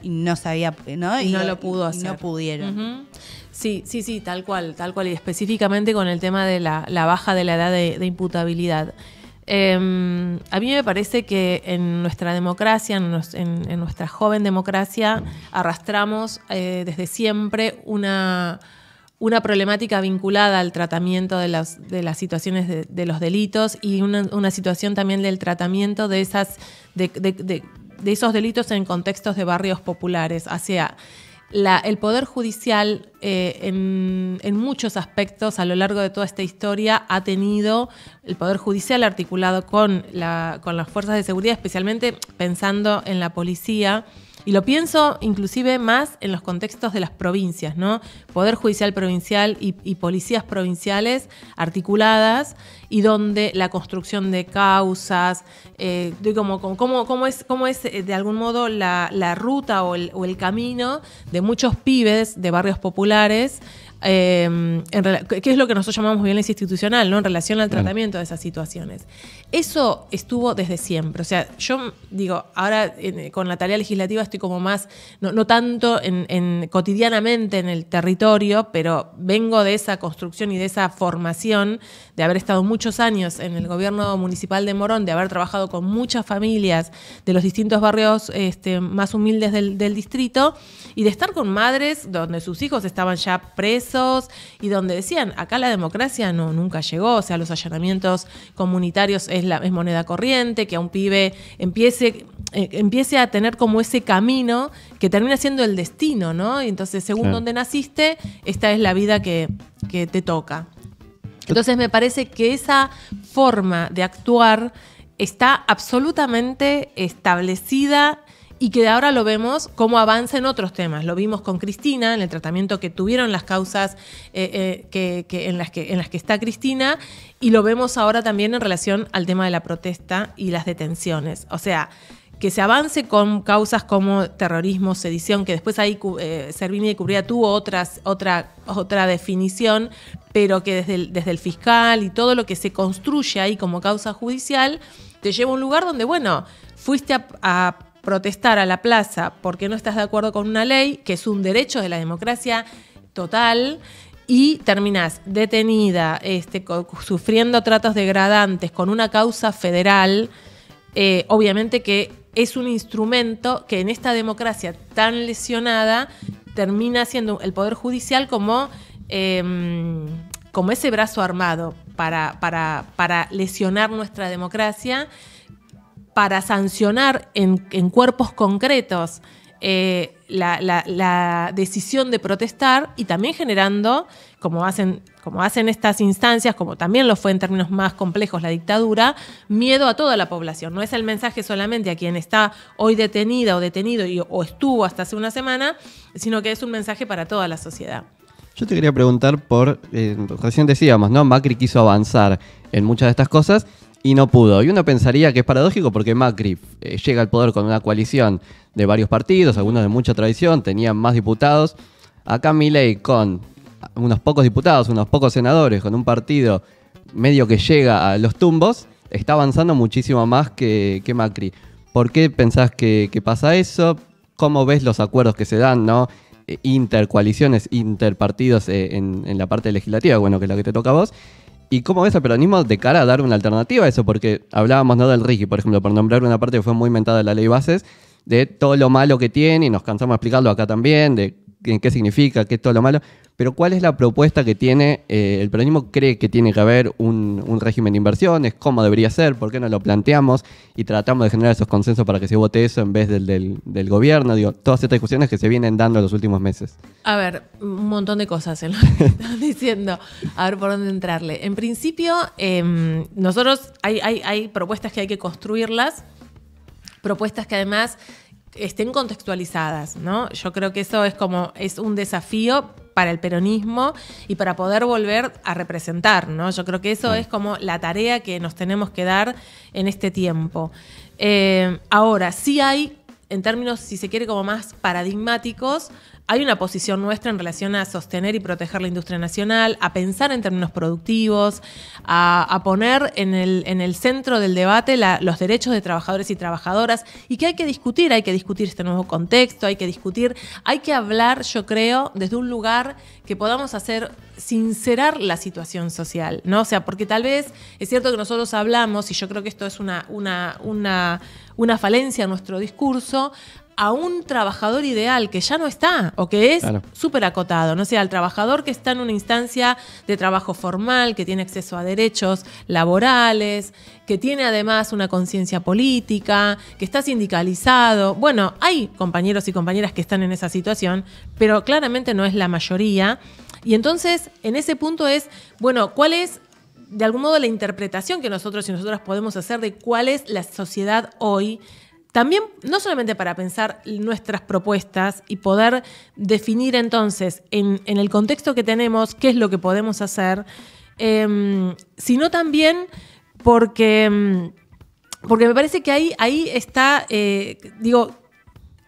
no, sabía, ¿no? Y, no lo pudo hacer. no pudieron. Sí, sí, sí, tal cual, tal cual. Y específicamente con el tema de la, baja de la edad de imputabilidad. Em, a mí me parece que en nuestra democracia, en, nuestra joven democracia, arrastramos eh, desde siempre una, problemática vinculada al tratamiento de las, situaciones de, los delitos y una, situación también del tratamiento de esas de, esos delitos en contextos de barrios populares, hacia el Poder Judicial eh, en, muchos aspectos a lo largo de toda esta historia ha tenido el Poder Judicial articulado con las fuerzas de seguridad, especialmente pensando en la policía, y lo pienso inclusive más en los contextos de las provincias, ¿no? Poder judicial provincial y, policías provinciales articuladas y donde la construcción de causas, eh, cómo, es, eh, de algún modo la, ruta o el camino de muchos pibes de barrios populares Em, qué es lo que nosotros llamamos violencia institucional, ¿no? En relación al tratamiento de esas situaciones. Eso estuvo desde siempre. O sea, yo digo, ahora con la tarea legislativa estoy como más, no, tanto cotidianamente en el territorio, pero vengo de esa construcción y de esa formación de haber estado muchos años en el gobierno municipal de Morón, de haber trabajado con muchas familias de los distintos barrios este, más humildes del, distrito y de estar con madres donde sus hijos estaban ya presos y donde decían, acá la democracia no, nunca llegó, o sea, los allanamientos comunitarios es, la, moneda corriente, que a un pibe empiece, eh, empiece a tener como ese camino que termina siendo el destino, ¿no? Y entonces, según donde naciste, esta es la vida que te toca. Entonces me parece que esa forma de actuar está absolutamente establecida y que de ahora lo vemos como avanza en otros temas. Lo vimos con Cristina, en el tratamiento que tuvieron las causas eh, eh, en, las que, en las que está Cristina, y lo vemos ahora también en relación al tema de la protesta y las detenciones. O sea, que se avance con causas como terrorismo, sedición, que después ahí eh, Servini de Cubría tuvo otras, otra, otra definición, pero que desde el, desde el fiscal y todo lo que se construye ahí como causa judicial, te lleva a un lugar donde, bueno, fuiste a, protestar a la plaza porque no estás de acuerdo con una ley, que es un derecho de la democracia total, y terminás detenida, este, sufriendo tratos degradantes con una causa federal, eh, obviamente que es un instrumento que en esta democracia tan lesionada termina siendo el Poder Judicial como, em, como ese brazo armado para, para, lesionar nuestra democracia, para sancionar en, en cuerpos concretos eh, la, decisión de protestar y también generando, como hacen, como hacen estas instancias, como también lo fue en términos más complejos la dictadura, miedo a toda la población. No es el mensaje solamente a quien está hoy detenida o detenido o estuvo hasta hace una semana, sino que es un mensaje para toda la sociedad. Yo te quería preguntar por, eh, recién decíamos, ¿no? Macri quiso avanzar en muchas de estas cosas y no pudo. Y uno pensaría que es paradójico porque Macri eh, llega al poder con una coalición de varios partidos, algunos de mucha tradición, tenían más diputados. Acá Milei con unos pocos diputados, unos pocos senadores, con un partido medio que llega a los tumbos, está avanzando muchísimo más que, Macri. ¿Por qué pensás que, pasa eso? ¿Cómo ves los acuerdos que se dan, no? Eh, intercoaliciones, interpartidos eh, en, en la parte legislativa, bueno, que es la que te toca a vos ¿Y cómo ves el peronismo de cara a dar una alternativa a eso? Porque hablábamos ¿no? del Ricky, por ejemplo, por nombrar una parte que fue muy inventada de la ley bases, de todo lo malo que tiene, y nos cansamos de explicarlo acá también, de qué significa, qué es todo lo malo, pero ¿cuál es la propuesta que tiene? Eh, el peronismo cree que tiene que haber un, régimen de inversiones, cómo debería ser, por qué no lo planteamos y tratamos de generar esos consensos para que se vote eso en vez del, gobierno. Digo, todas estas discusiones que se vienen dando en los últimos meses. A ver, un montón de cosas en lo que estás diciendo. A ver por dónde entrarle. En principio, em, nosotros hay, hay propuestas que hay que construirlas, propuestas que además estén contextualizadas, ¿no? Yo creo que eso es como, es un desafío para el peronismo y para poder volver a representar, ¿no? Yo creo que eso es como la tarea que nos tenemos que dar en este tiempo. Eh, ahora, sí hay, en términos, si se quiere, como más paradigmáticos, hay una posición nuestra en relación a sostener y proteger la industria nacional, a pensar en términos productivos, a, poner en el, centro del debate los derechos de trabajadores y trabajadoras y que hay que discutir, hay que discutir este nuevo contexto, hay que discutir, hay que hablar, yo creo, desde un lugar que podamos hacer sincerar la situación social, ¿no? O sea, porque tal vez es cierto que nosotros hablamos, y yo creo que esto es una, una falencia en nuestro discurso, a un trabajador ideal que ya no está o que es súper acotado, no sea al trabajador que está en una instancia de trabajo formal, que tiene acceso a derechos laborales, que tiene además una conciencia política, que está sindicalizado. Bueno, hay compañeros y compañeras que están en esa situación, pero claramente no es la mayoría. Y entonces, en ese punto es, bueno, ¿cuál es de algún modo la interpretación que nosotros y nosotras podemos hacer de cuál es la sociedad hoy? También, no solamente para pensar nuestras propuestas y poder definir entonces en, el contexto que tenemos qué es lo que podemos hacer, em, sino también porque, em, porque me parece que ahí, ahí está, eh, digo,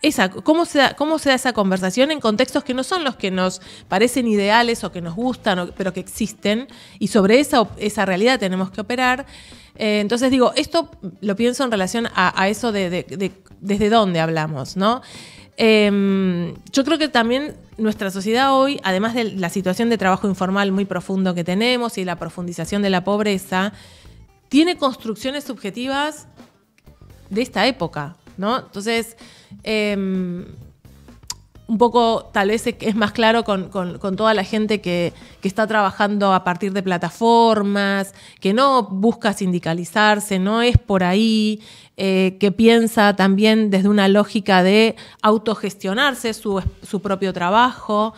esa, ¿cómo, se da, cómo se esa conversación en contextos que no son los que nos parecen ideales o que nos gustan, pero que existen, y sobre esa, esa realidad tenemos que operar. Eh, entonces digo, esto lo pienso en relación a, eso de, desde dónde hablamos, ¿no? Em, yo creo que también nuestra sociedad hoy, además de la situación de trabajo informal muy profundo que tenemos y la profundización de la pobreza, tiene construcciones subjetivas de esta época, ¿no? Entonces, em, un poco tal vez es más claro con, toda la gente que, está trabajando a partir de plataformas, que no busca sindicalizarse, no es por ahí, eh, que piensa también desde una lógica de autogestionarse su, propio trabajo.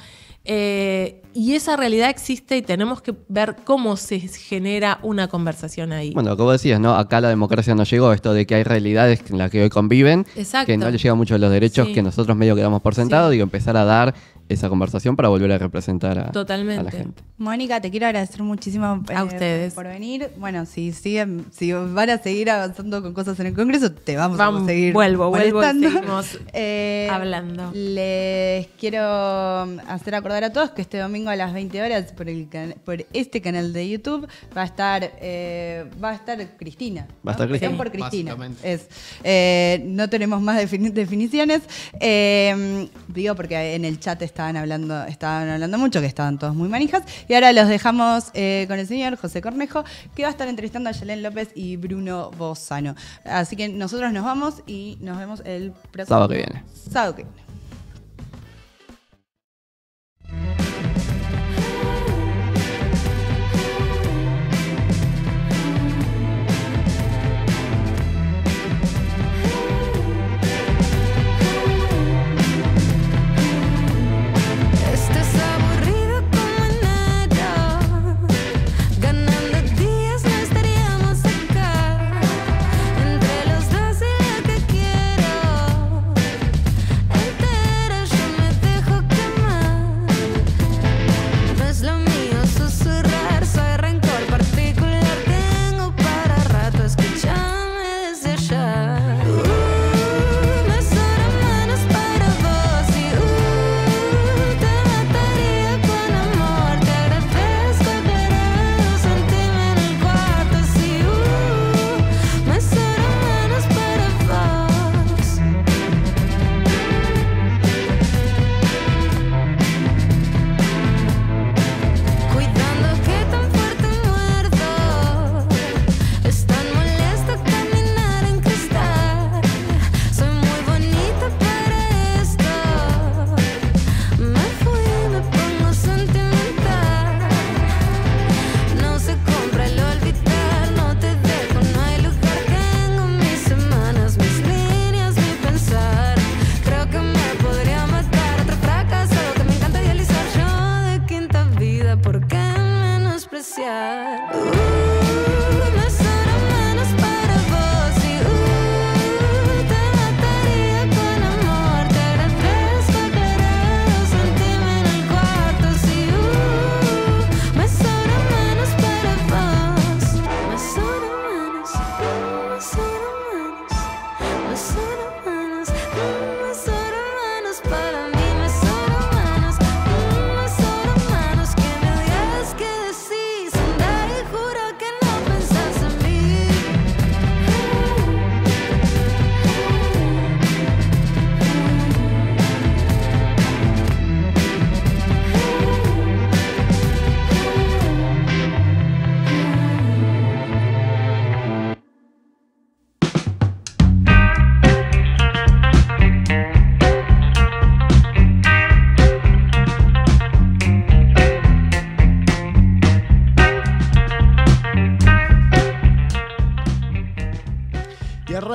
Eh, y esa realidad existe y tenemos que ver cómo se genera una conversación ahí. Bueno, como decías, ¿no? Acá la democracia no llegó, esto de que hay realidades en las que hoy conviven, que no le llegan mucho los derechos que nosotros medio quedamos por sentado, y digo, empezar a dar esa conversación para volver a representar a, la gente. Mónica, te quiero agradecer muchísimo eh, a ustedes por venir. Bueno, si si van a seguir avanzando con cosas en el Congreso, te vamos, a seguir. Vuelvo, vuelvo eh, hablando. Les quiero hacer acordar a todos que este domingo a las 20 horas por, este canal de YouTube va a estar eh, va a estar Cristina. Va a estar Cristina. no tenemos más definiciones. digo porque en el chat está estaban hablando, estaban hablando mucho, que estaban todos muy manijas. Y ahora los dejamos eh, con el señor José Cornejo, que va a estar entrevistando a Yelén López y Bruno Bozano. Así que nosotros nos vamos y nos vemos el próximo sábado que viene. Sábado que viene.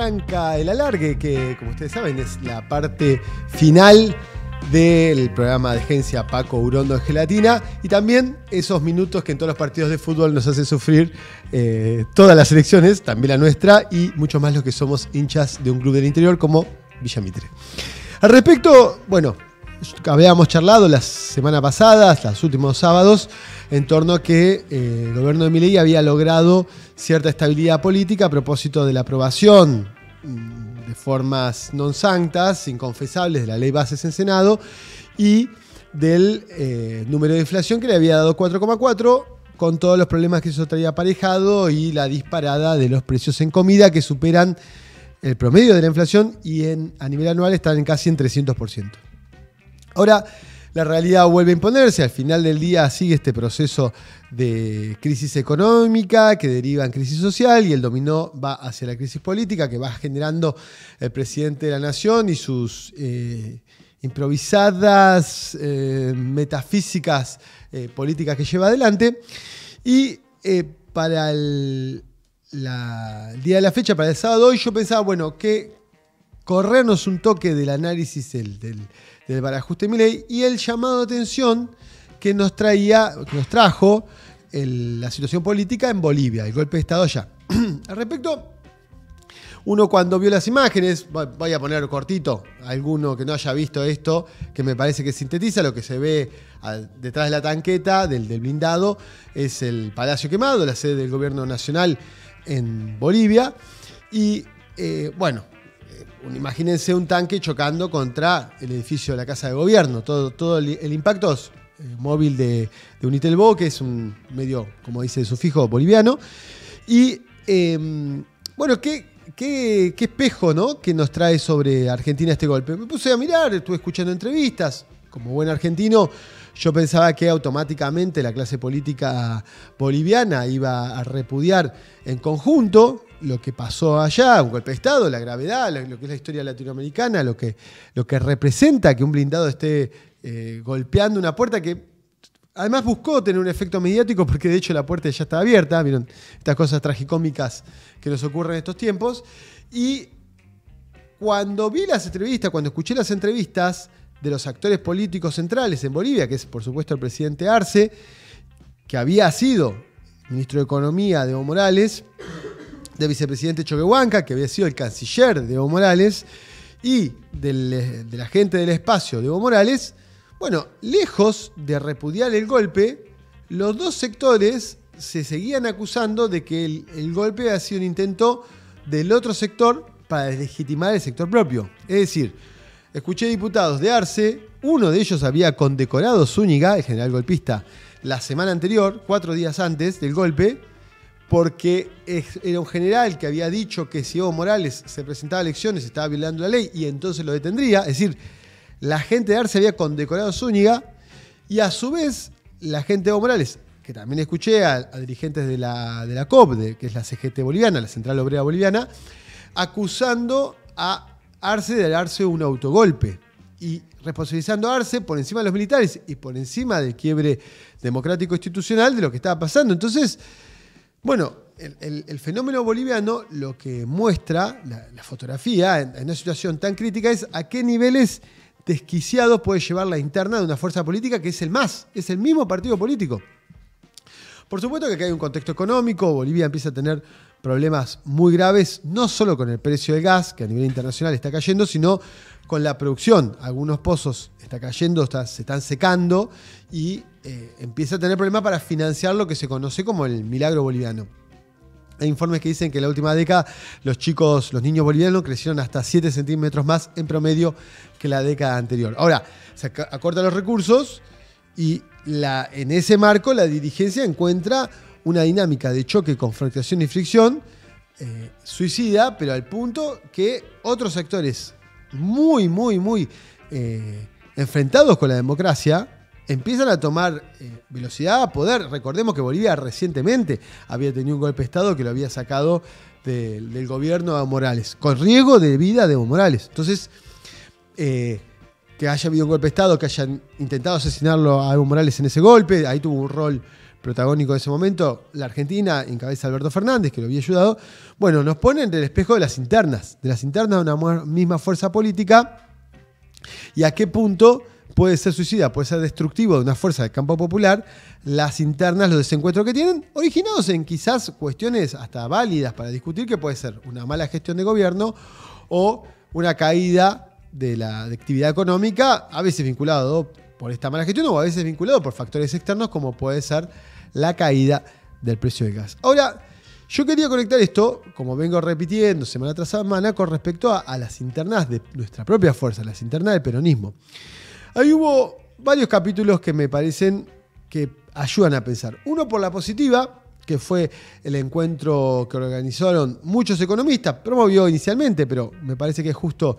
el alargue, que como ustedes saben es la parte final del programa de agencia Paco Urondo en Gelatina y también esos minutos que en todos los partidos de fútbol nos hacen sufrir eh, todas las elecciones, también la nuestra y mucho más los que somos hinchas de un club del interior como Villamitre. Al respecto, bueno, habíamos charlado las semanas pasadas, los últimos sábados, en torno a que eh, el gobierno de Milei había logrado cierta estabilidad política a propósito de la aprobación de formas non sanctas, inconfesables, de la ley bases en Senado y del eh, número de inflación que le había dado 4,4 con todos los problemas que eso traía aparejado y la disparada de los precios en comida que superan el promedio de la inflación y en, a nivel anual están en casi en 300%. Ahora, la realidad vuelve a imponerse. Al final del día sigue este proceso de crisis económica que deriva en crisis social y el dominó va hacia la crisis política que va generando el presidente de la nación y sus eh, improvisadas eh, metafísicas eh, políticas que lleva adelante. Y para el, día de la fecha, para el sábado hoy, yo pensaba, bueno, que corrernos un toque del análisis del del barajuste Milei y el llamado de atención que nos, traía, nos trajo la situación política en Bolivia, el golpe de Estado ya Al respecto, uno cuando vio las imágenes, voy a poner cortito, alguno que no haya visto esto, que me parece que sintetiza lo que se ve detrás de la tanqueta del, blindado, es el Palacio Quemado, la sede del gobierno nacional en Bolivia. Y eh, bueno, imagínense un tanque chocando contra el edificio de la Casa de Gobierno. Todo, el, impacto es eh, móvil de, de Unitelbo, que es un medio, como dice su sufijo, boliviano. Y em, bueno, ¿qué, qué, espejo ¿no? que nos trae sobre Argentina este golpe? Me puse a mirar, estuve escuchando entrevistas. Como buen argentino, yo pensaba que automáticamente la clase política boliviana iba a repudiar en conjunto lo que pasó allá, un golpe de Estado, la gravedad, lo, que es la historia latinoamericana, lo que, lo que representa que un blindado esté eh, golpeando una puerta que además buscó tener un efecto mediático porque de hecho la puerta ya está abierta, vieron estas cosas tragicómicas que nos ocurren en estos tiempos. Y cuando vi las entrevistas, cuando escuché las entrevistas de los actores políticos centrales en Bolivia, que es por supuesto el presidente Arce, que había sido ministro de Economía de Evo Morales, de vicepresidente Choquehuanca, que había sido el canciller de Evo Morales, y del, eh, de la gente del espacio de Evo Morales, bueno, lejos de repudiar el golpe, los dos sectores se seguían acusando de que el, golpe había sido un intento del otro sector para deslegitimar el sector propio. Es decir, escuché diputados de Arce, uno de ellos había condecorado Zúñiga, el general golpista, la semana anterior, cuatro días antes del golpe, porque era un general que había dicho que si Evo Morales se presentaba a elecciones estaba violando la ley y entonces lo detendría. Es decir, la gente de Arce había condecorado a Zúñiga y a su vez la gente de Evo Morales, que también escuché a, dirigentes de la, de COP, que es la CGT boliviana, la Central Obrera Boliviana, acusando a Arce de darse un autogolpe y responsabilizando a Arce por encima de los militares y por encima del quiebre democrático institucional de lo que estaba pasando. Entonces, bueno, el, fenómeno boliviano lo que muestra la, fotografía en, una situación tan crítica es a qué niveles desquiciados puede llevar la interna de una fuerza política que es el MAS, es el mismo partido político. Por supuesto que acá hay un contexto económico, Bolivia empieza a tener problemas muy graves, no solo con el precio del gas, que a nivel internacional está cayendo, sino con la producción. Algunos pozos está cayendo, se están secando y eh, empieza a tener problemas para financiar lo que se conoce como el milagro boliviano. Hay informes que dicen que en la última década los chicos, los niños bolivianos crecieron hasta 7 centímetros más en promedio que la década anterior. Ahora, se acortan los recursos y en ese marco la dirigencia encuentra una dinámica de choque, confrontación y fricción eh, suicida, pero al punto que otros sectores muy, muy, muy eh, enfrentados con la democracia, empiezan a tomar eh, velocidad, a poder. Recordemos que Bolivia recientemente había tenido un golpe de Estado que lo había sacado del gobierno a Morales, con riesgo de vida de Evo Morales. Entonces, eh, que haya habido un golpe de Estado, que hayan intentado asesinarlo a Evo Morales en ese golpe, ahí tuvo un rol protagónico de ese momento, la Argentina, en cabeza Alberto Fernández, que lo había ayudado, bueno, nos ponen el espejo de las internas, de las internas de una misma fuerza política, y a qué punto puede ser suicida, puede ser destructivo de una fuerza de campo popular, las internas, los desencuentros que tienen, originados en quizás cuestiones hasta válidas para discutir, que puede ser una mala gestión de gobierno o una caída de la actividad económica, a veces vinculado por esta mala gestión o a veces vinculado por factores externos como puede ser la caída del precio del gas. Ahora, yo quería conectar esto, como vengo repitiendo semana tras semana, con respecto a, las internas de nuestra propia fuerza, las internas del peronismo. Ahí hubo varios capítulos que me parecen que ayudan a pensar. Uno por la positiva, que fue el encuentro que organizaron muchos economistas, promovió inicialmente, pero me parece que es justo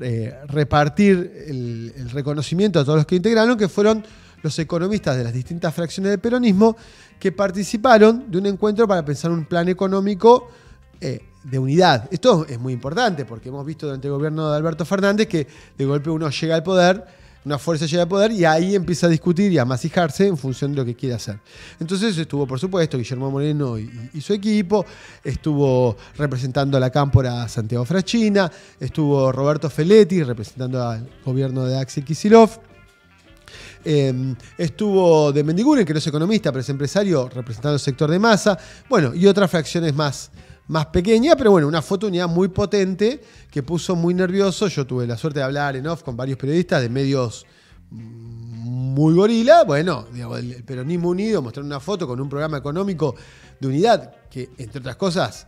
eh, repartir el, reconocimiento a todos los que integraron, que fueron los economistas de las distintas fracciones del peronismo que participaron de un encuentro para pensar un plan económico eh, de unidad. Esto es muy importante porque hemos visto durante el gobierno de Alberto Fernández que de golpe uno llega al poder, una fuerza llega al poder y ahí empieza a discutir y a masijarse en función de lo que quiere hacer. Entonces estuvo, por supuesto, Guillermo Moreno y, su equipo, estuvo representando a la cámpora Santiago Frachina, estuvo Roberto Feletti representando al gobierno de Axel Kisilov Em, estuvo de Mendiguren, que no es economista, pero es empresario representando el sector de masa. Bueno, y otras fracciones más más pero bueno, una foto de unidad muy potente que puso muy nervioso. Yo tuve la suerte de hablar en off con varios periodistas de medios mm, muy gorila. Bueno, digamos, el Peronismo Unido mostrar una foto con un programa económico de unidad que, entre otras cosas,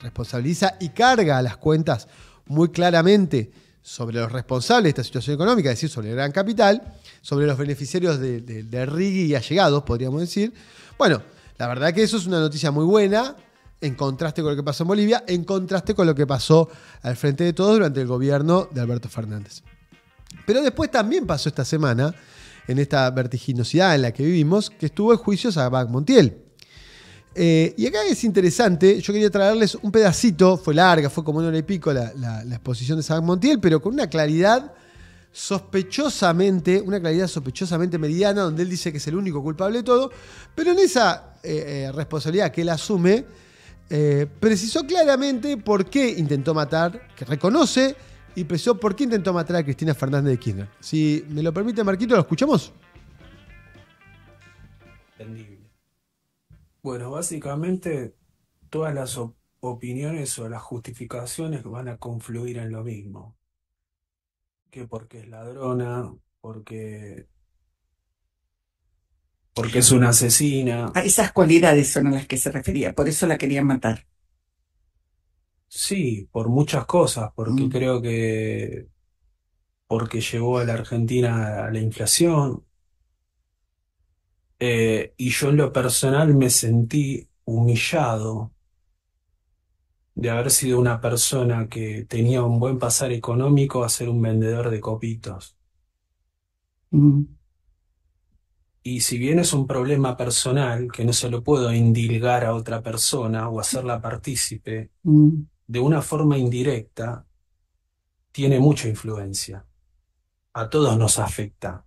responsabiliza y carga las cuentas muy claramente sobre los responsables de esta situación económica, es decir, sobre el gran capital sobre los beneficiarios de, de, y allegados, podríamos decir. Bueno, la verdad que eso es una noticia muy buena, en contraste con lo que pasó en Bolivia, en contraste con lo que pasó al frente de todos durante el gobierno de Alberto Fernández. Pero después también pasó esta semana, en esta vertiginosidad en la que vivimos, que estuvo el juicio a Montiel. Eh, y acá es interesante, yo quería traerles un pedacito, fue larga, fue como una hora y pico la, exposición de Sabac Montiel, pero con una claridad sospechosamente, una claridad sospechosamente mediana, donde él dice que es el único culpable de todo, pero en esa eh, eh, responsabilidad que él asume, eh, precisó claramente por qué intentó matar, que reconoce, y precisó por qué intentó matar a Cristina Fernández de Kirchner. Si me lo permite, Marquito, ¿lo escuchamos? Entendible. Bueno, básicamente todas las opiniones o las justificaciones van a confluir en lo mismo porque es ladrona, porque porque es una asesina. Ah, esas cualidades son a las que se refería, por eso la querían matar. Sí, por muchas cosas, porque mm. creo que porque llevó a la Argentina a la inflación. Eh, y yo en lo personal me sentí humillado de haber sido una persona que tenía un buen pasar económico a ser un vendedor de copitos. Mm. Y si bien es un problema personal, que no se lo puedo indilgar a otra persona o hacerla partícipe, mm. de una forma indirecta, tiene mucha influencia. A todos nos afecta.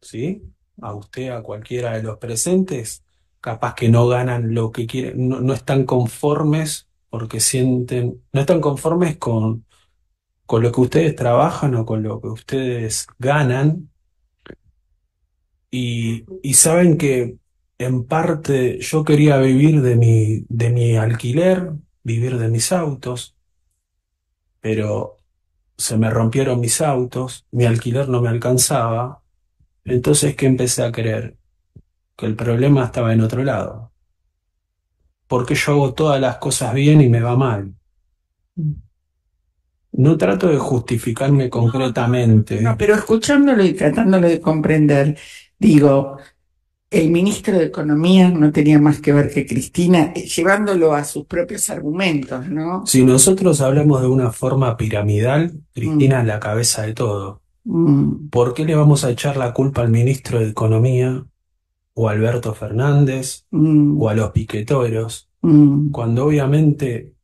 ¿Sí? A usted, a cualquiera de los presentes, capaz que no ganan lo que quieren, no están conformes porque sienten, no están conformes con, con lo que ustedes trabajan o con lo que ustedes ganan y, y saben que en parte yo quería vivir de mi, de mi alquiler, vivir de mis autos, pero se me rompieron mis autos, mi alquiler no me alcanzaba, entonces que empecé a creer que el problema estaba en otro lado, por qué yo hago todas las cosas bien y me va mal. No trato de justificarme concretamente. No, pero escuchándolo y tratándolo de comprender, digo, el ministro de Economía no tenía más que ver que Cristina, eh, llevándolo a sus propios argumentos, ¿no? Si nosotros hablamos de una forma piramidal, Cristina mm. es la cabeza de todo. Mm. ¿Por qué le vamos a echar la culpa al ministro de Economía o Alberto Fernández mm. o a los piquetoros, mm. cuando obviamente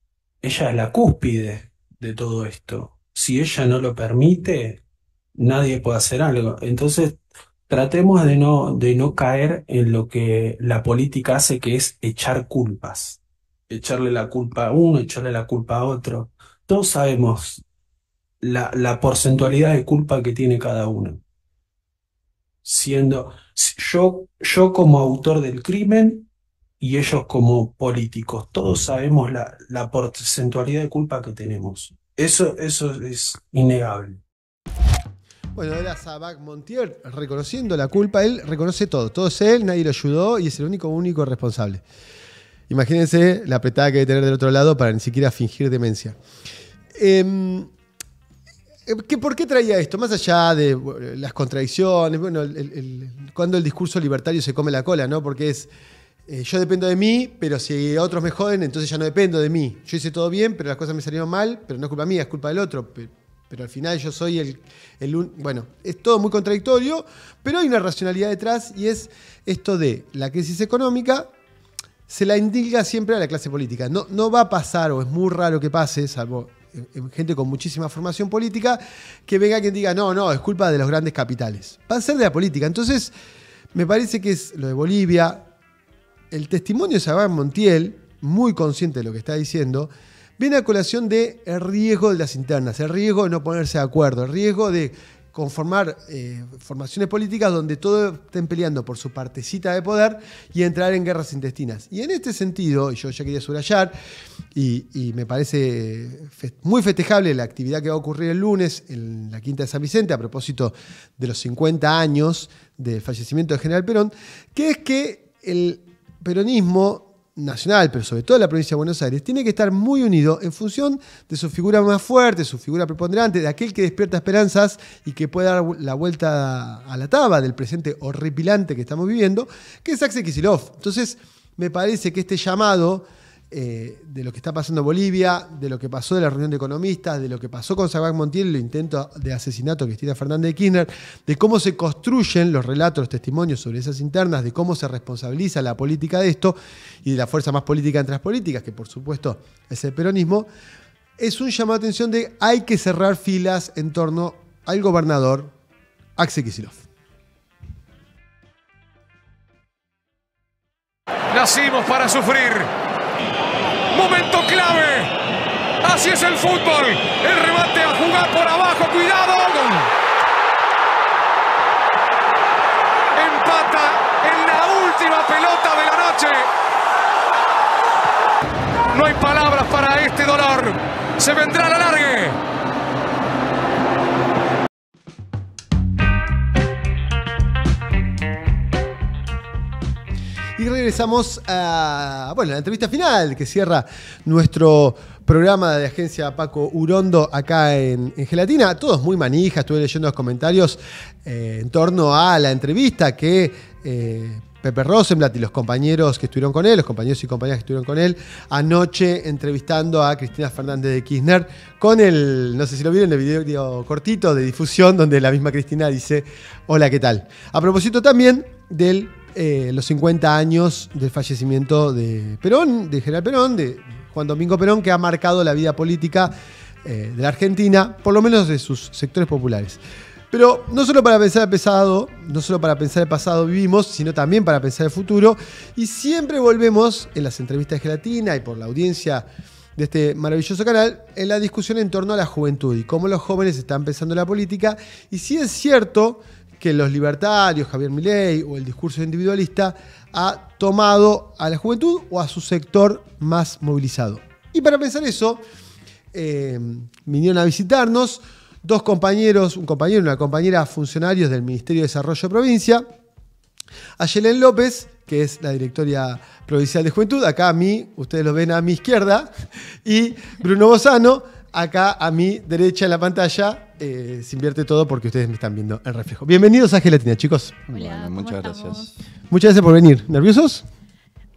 ella es la cúspide de todo esto. Si ella no lo permite, nadie puede hacer algo. Entonces, tratemos de no, de no caer en lo que la política hace, que es echar culpas. Echarle la culpa a uno, echarle la culpa a otro. Todos sabemos la, la porcentualidad de culpa que tiene cada uno. Siendo, yo, yo como autor del crimen y ellos como políticos, todos sabemos la, la porcentualidad de culpa que tenemos. Eso, eso es innegable. Bueno, era Sabac Montier reconociendo la culpa, él reconoce todo, todo es él, nadie lo ayudó y es el único, único responsable. Imagínense la apretada que debe tener del otro lado para ni siquiera fingir demencia. Eh, eh, ¿Por qué traía esto? Más allá de eh, las contradicciones, bueno, cuando el discurso libertario se come la cola, ¿no? Porque es, eh, yo dependo de mí, pero si otros me joden, entonces ya no dependo de mí. Yo hice todo bien, pero las cosas me salieron mal, pero no es culpa mía, es culpa del otro. Pero, al final yo soy el, Bueno, es todo muy contradictorio, pero hay una racionalidad detrás y es esto de la crisis económica, se la indica siempre a la clase política. No, no va a pasar, o es muy raro que pase, salvo eh, eh, gente con muchísima formación política, que venga quien diga, no, no, es culpa de los grandes capitales. Va a ser de la política. Entonces, me parece que es lo de Bolivia, el testimonio de Sabán Montiel, muy consciente de lo que está diciendo, viene a colación del el riesgo de las internas, el riesgo de no ponerse de acuerdo, el riesgo de conformar eh, formaciones políticas donde todos estén peleando por su partecita de poder y entrar en guerras intestinas. Y en este sentido, y yo ya quería subrayar, y, me parece eh, muy festejable la actividad que va a ocurrir el lunes en la Quinta de San Vicente a propósito de los 50 años del fallecimiento de General Perón, que es que el peronismo nacional, pero sobre todo la provincia de Buenos Aires, tiene que estar muy unido en función de su figura más fuerte, su figura preponderante, de aquel que despierta esperanzas y que puede dar la vuelta a la taba del presente horripilante que estamos viviendo, que es Axel Kisilov. Entonces, me parece que este llamado eh, de lo que está pasando en Bolivia, de lo que pasó de la reunión de economistas, de lo que pasó con Sabac Montiel, el intento de asesinato que Cristina Fernández de Kirchner, de cómo se construyen los relatos, los testimonios sobre esas internas, de cómo se responsabiliza la política de esto y de la fuerza más política entre las políticas, que por supuesto es el peronismo, es un llamado a atención de hay que cerrar filas en torno al gobernador Axel Kisilov. Nacimos para sufrir. Momento clave. Así es el fútbol. El remate a jugar por abajo. Cuidado. Empata en la última pelota de la noche. No hay palabras para este dolor. Se vendrá la largue. Y regresamos a bueno, la entrevista final que cierra nuestro programa de agencia Paco Urondo acá en, Gelatina. Todos muy manijas, estuve leyendo los comentarios eh, en torno a la entrevista que eh, Pepe Rosenblatt y los compañeros que estuvieron con él, los compañeros y compañeras que estuvieron con él, anoche entrevistando a Cristina Fernández de Kirchner con el, no sé si lo vieron, el video cortito de difusión donde la misma Cristina dice, hola, ¿qué tal? A propósito también del eh, los 50 años del fallecimiento de Perón, de General Perón, de Juan Domingo Perón, que ha marcado la vida política eh, de la Argentina, por lo menos de sus sectores populares. Pero no solo para pensar el pasado, no solo para pensar el pasado vivimos, sino también para pensar el futuro. Y siempre volvemos en las entrevistas de Gelatina y por la audiencia de este maravilloso canal en la discusión en torno a la juventud y cómo los jóvenes están pensando la política. Y si es cierto que los libertarios, Javier Milei o el discurso individualista ha tomado a la juventud o a su sector más movilizado. Y para pensar eso, eh, vinieron a visitarnos dos compañeros, un compañero y una compañera funcionarios del Ministerio de Desarrollo de Provincia, a Yelén López, que es la directora provincial de Juventud, acá a mí, ustedes lo ven a mi izquierda, y Bruno Bozano, acá a mi derecha en la pantalla, eh, se invierte todo porque ustedes me están viendo el reflejo. Bienvenidos a Gelatina, chicos. muchas gracias. Muchas gracias por venir. ¿Nerviosos?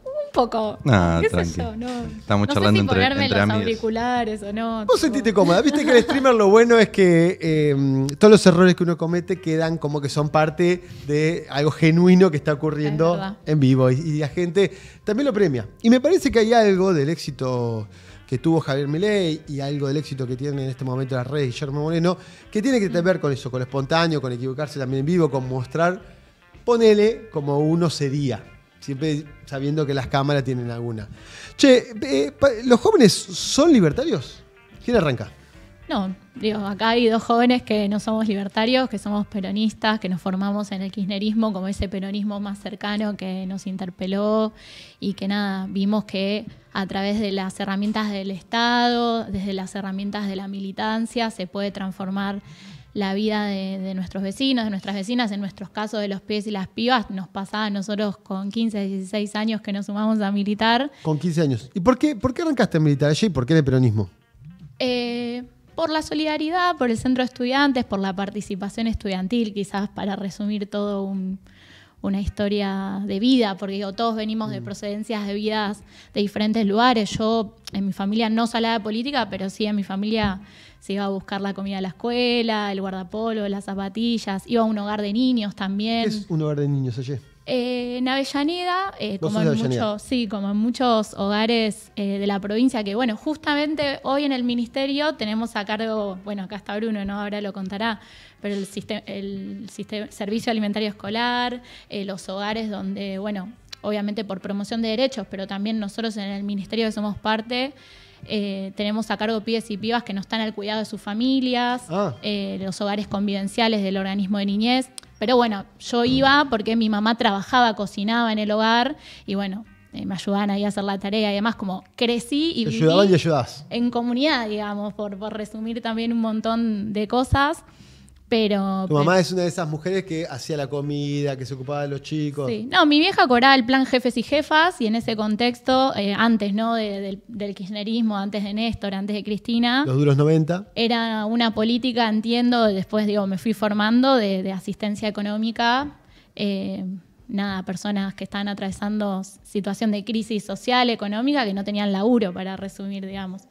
Un poco. ¿Qué Estamos charlando sé entre, los auriculares o no. Vos sentiste cómoda. Viste que el streamer lo bueno es que em, todos los errores que uno comete quedan como que son parte de algo genuino que está ocurriendo en vivo. Y, y la gente también lo premia. Y me parece que hay algo del éxito que tuvo Javier Milei y algo del éxito que tiene en este momento las redes Guillermo Moreno, que tiene que ver con eso, con lo espontáneo, con equivocarse también en vivo, con mostrar, ponele como uno sería, siempre sabiendo que las cámaras tienen alguna. Che, eh, ¿los jóvenes son libertarios? ¿Quién arranca? No, digo, acá hay dos jóvenes que no somos libertarios, que somos peronistas, que nos formamos en el kirchnerismo, como ese peronismo más cercano que nos interpeló y que nada, vimos que a través de las herramientas del Estado, desde las herramientas de la militancia, se puede transformar la vida de, nuestros vecinos, de nuestras vecinas, en nuestros casos de los pies y las pibas, nos pasaba a nosotros con 15, 16 años que nos sumamos a militar. Con 15 años. ¿Y por qué, por qué arrancaste a militar allí? ¿Por qué el peronismo? Eh, por la solidaridad, por el centro de estudiantes, por la participación estudiantil, quizás para resumir todo una historia de vida, porque digo, todos venimos de mm. procedencias de vidas de diferentes lugares. Yo en mi familia no salía de política, pero sí en mi familia se iba a buscar la comida a la escuela, el guardapolo, las zapatillas, iba a un hogar de niños también. es un hogar de niños, ayer? Eh, en Avellaneda, eh, como, en Muchos, sí, como muchos hogares eh, de la provincia, que bueno, justamente hoy en el ministerio tenemos a cargo, bueno, acá está Bruno, ¿no? ahora lo contará, pero el, el sistema, servicio alimentario escolar, eh, los hogares donde, bueno, obviamente por promoción de derechos, pero también nosotros en el ministerio que somos parte, eh, tenemos a cargo pibes y pibas que no están al cuidado de sus familias, ah. eh, los hogares convivenciales del organismo de niñez. Pero bueno, yo mm. iba porque mi mamá trabajaba, cocinaba en el hogar y bueno, eh, me ayudaban ahí a hacer la tarea y además como crecí y... viví En comunidad, digamos, por resumir también un montón de cosas. Pero, tu mamá es una de esas mujeres que hacía la comida, que se ocupaba de los chicos. Sí, no, mi vieja cobraba el plan jefes y jefas y en ese contexto, eh, antes ¿no? del, kirchnerismo, antes de Néstor, antes de Cristina. Los duros 90. Era una política, entiendo, después digo, me fui formando de, asistencia económica. Eh, nada, personas que están atravesando situación de crisis social, económica, que no tenían laburo, para resumir, digamos.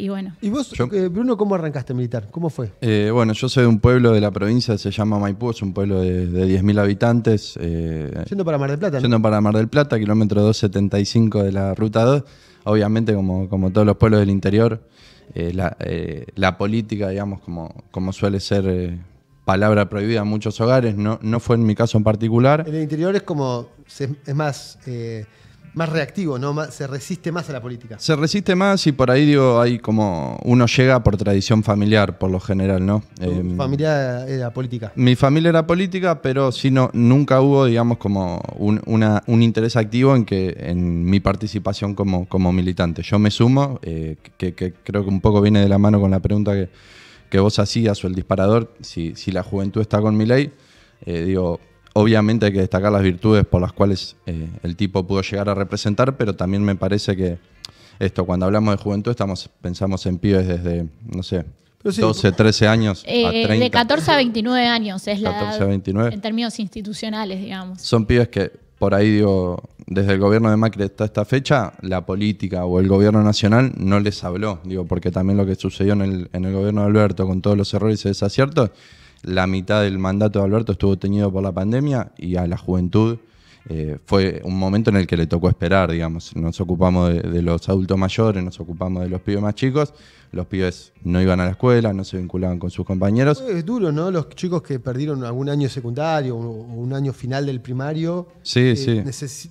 Y bueno. ¿Y vos, eh, Bruno, cómo arrancaste militar? ¿Cómo fue? Eh, bueno, yo soy de un pueblo de la provincia, se llama Maipú, es un pueblo de, 10.000 habitantes. Eh, yendo para Mar del Plata, Yendo para Mar del Plata, kilómetro 275 de la ruta 2. Obviamente, como, como todos los pueblos del interior, la, política, digamos, como, como suele ser palabra prohibida en muchos hogares, no, no fue en mi caso en particular. En el interior es como, es más, más reactivo, ¿no? se resiste más a la política. Se resiste más y por ahí digo, hay como uno llega por tradición familiar, por lo general, ¿no? ¿Tu eh, familia era política? Mi familia era política, pero sí no, nunca hubo, digamos, como un, interés activo en que en mi participación como, como militante. Yo me sumo, eh, que, creo que un poco viene de la mano con la pregunta que, que vos hacías o el disparador, si, la juventud está con mi ley, eh, digo, obviamente hay que destacar las virtudes por las cuales eh, el tipo pudo llegar a representar, pero también me parece que esto, cuando hablamos de juventud, estamos, pensamos en pibes desde, no sé, 12, 13 años. Eh, de 14 a 29 años es la 14 a 29. en términos institucionales, digamos. Son pibes que, por ahí digo, desde el gobierno de Macri hasta esta fecha, la política o el gobierno nacional no les habló, digo, porque también lo que sucedió en el, en el gobierno de Alberto con todos los errores y desaciertos la mitad del mandato de Alberto estuvo teñido por la pandemia y a la juventud eh, fue un momento en el que le tocó esperar, digamos. Nos ocupamos de, los adultos mayores, nos ocupamos de los pibes más chicos. Los pibes no iban a la escuela, no se vinculaban con sus compañeros. Es duro, ¿no? Los chicos que perdieron algún año secundario o un año final del primario. Sí, eh, sí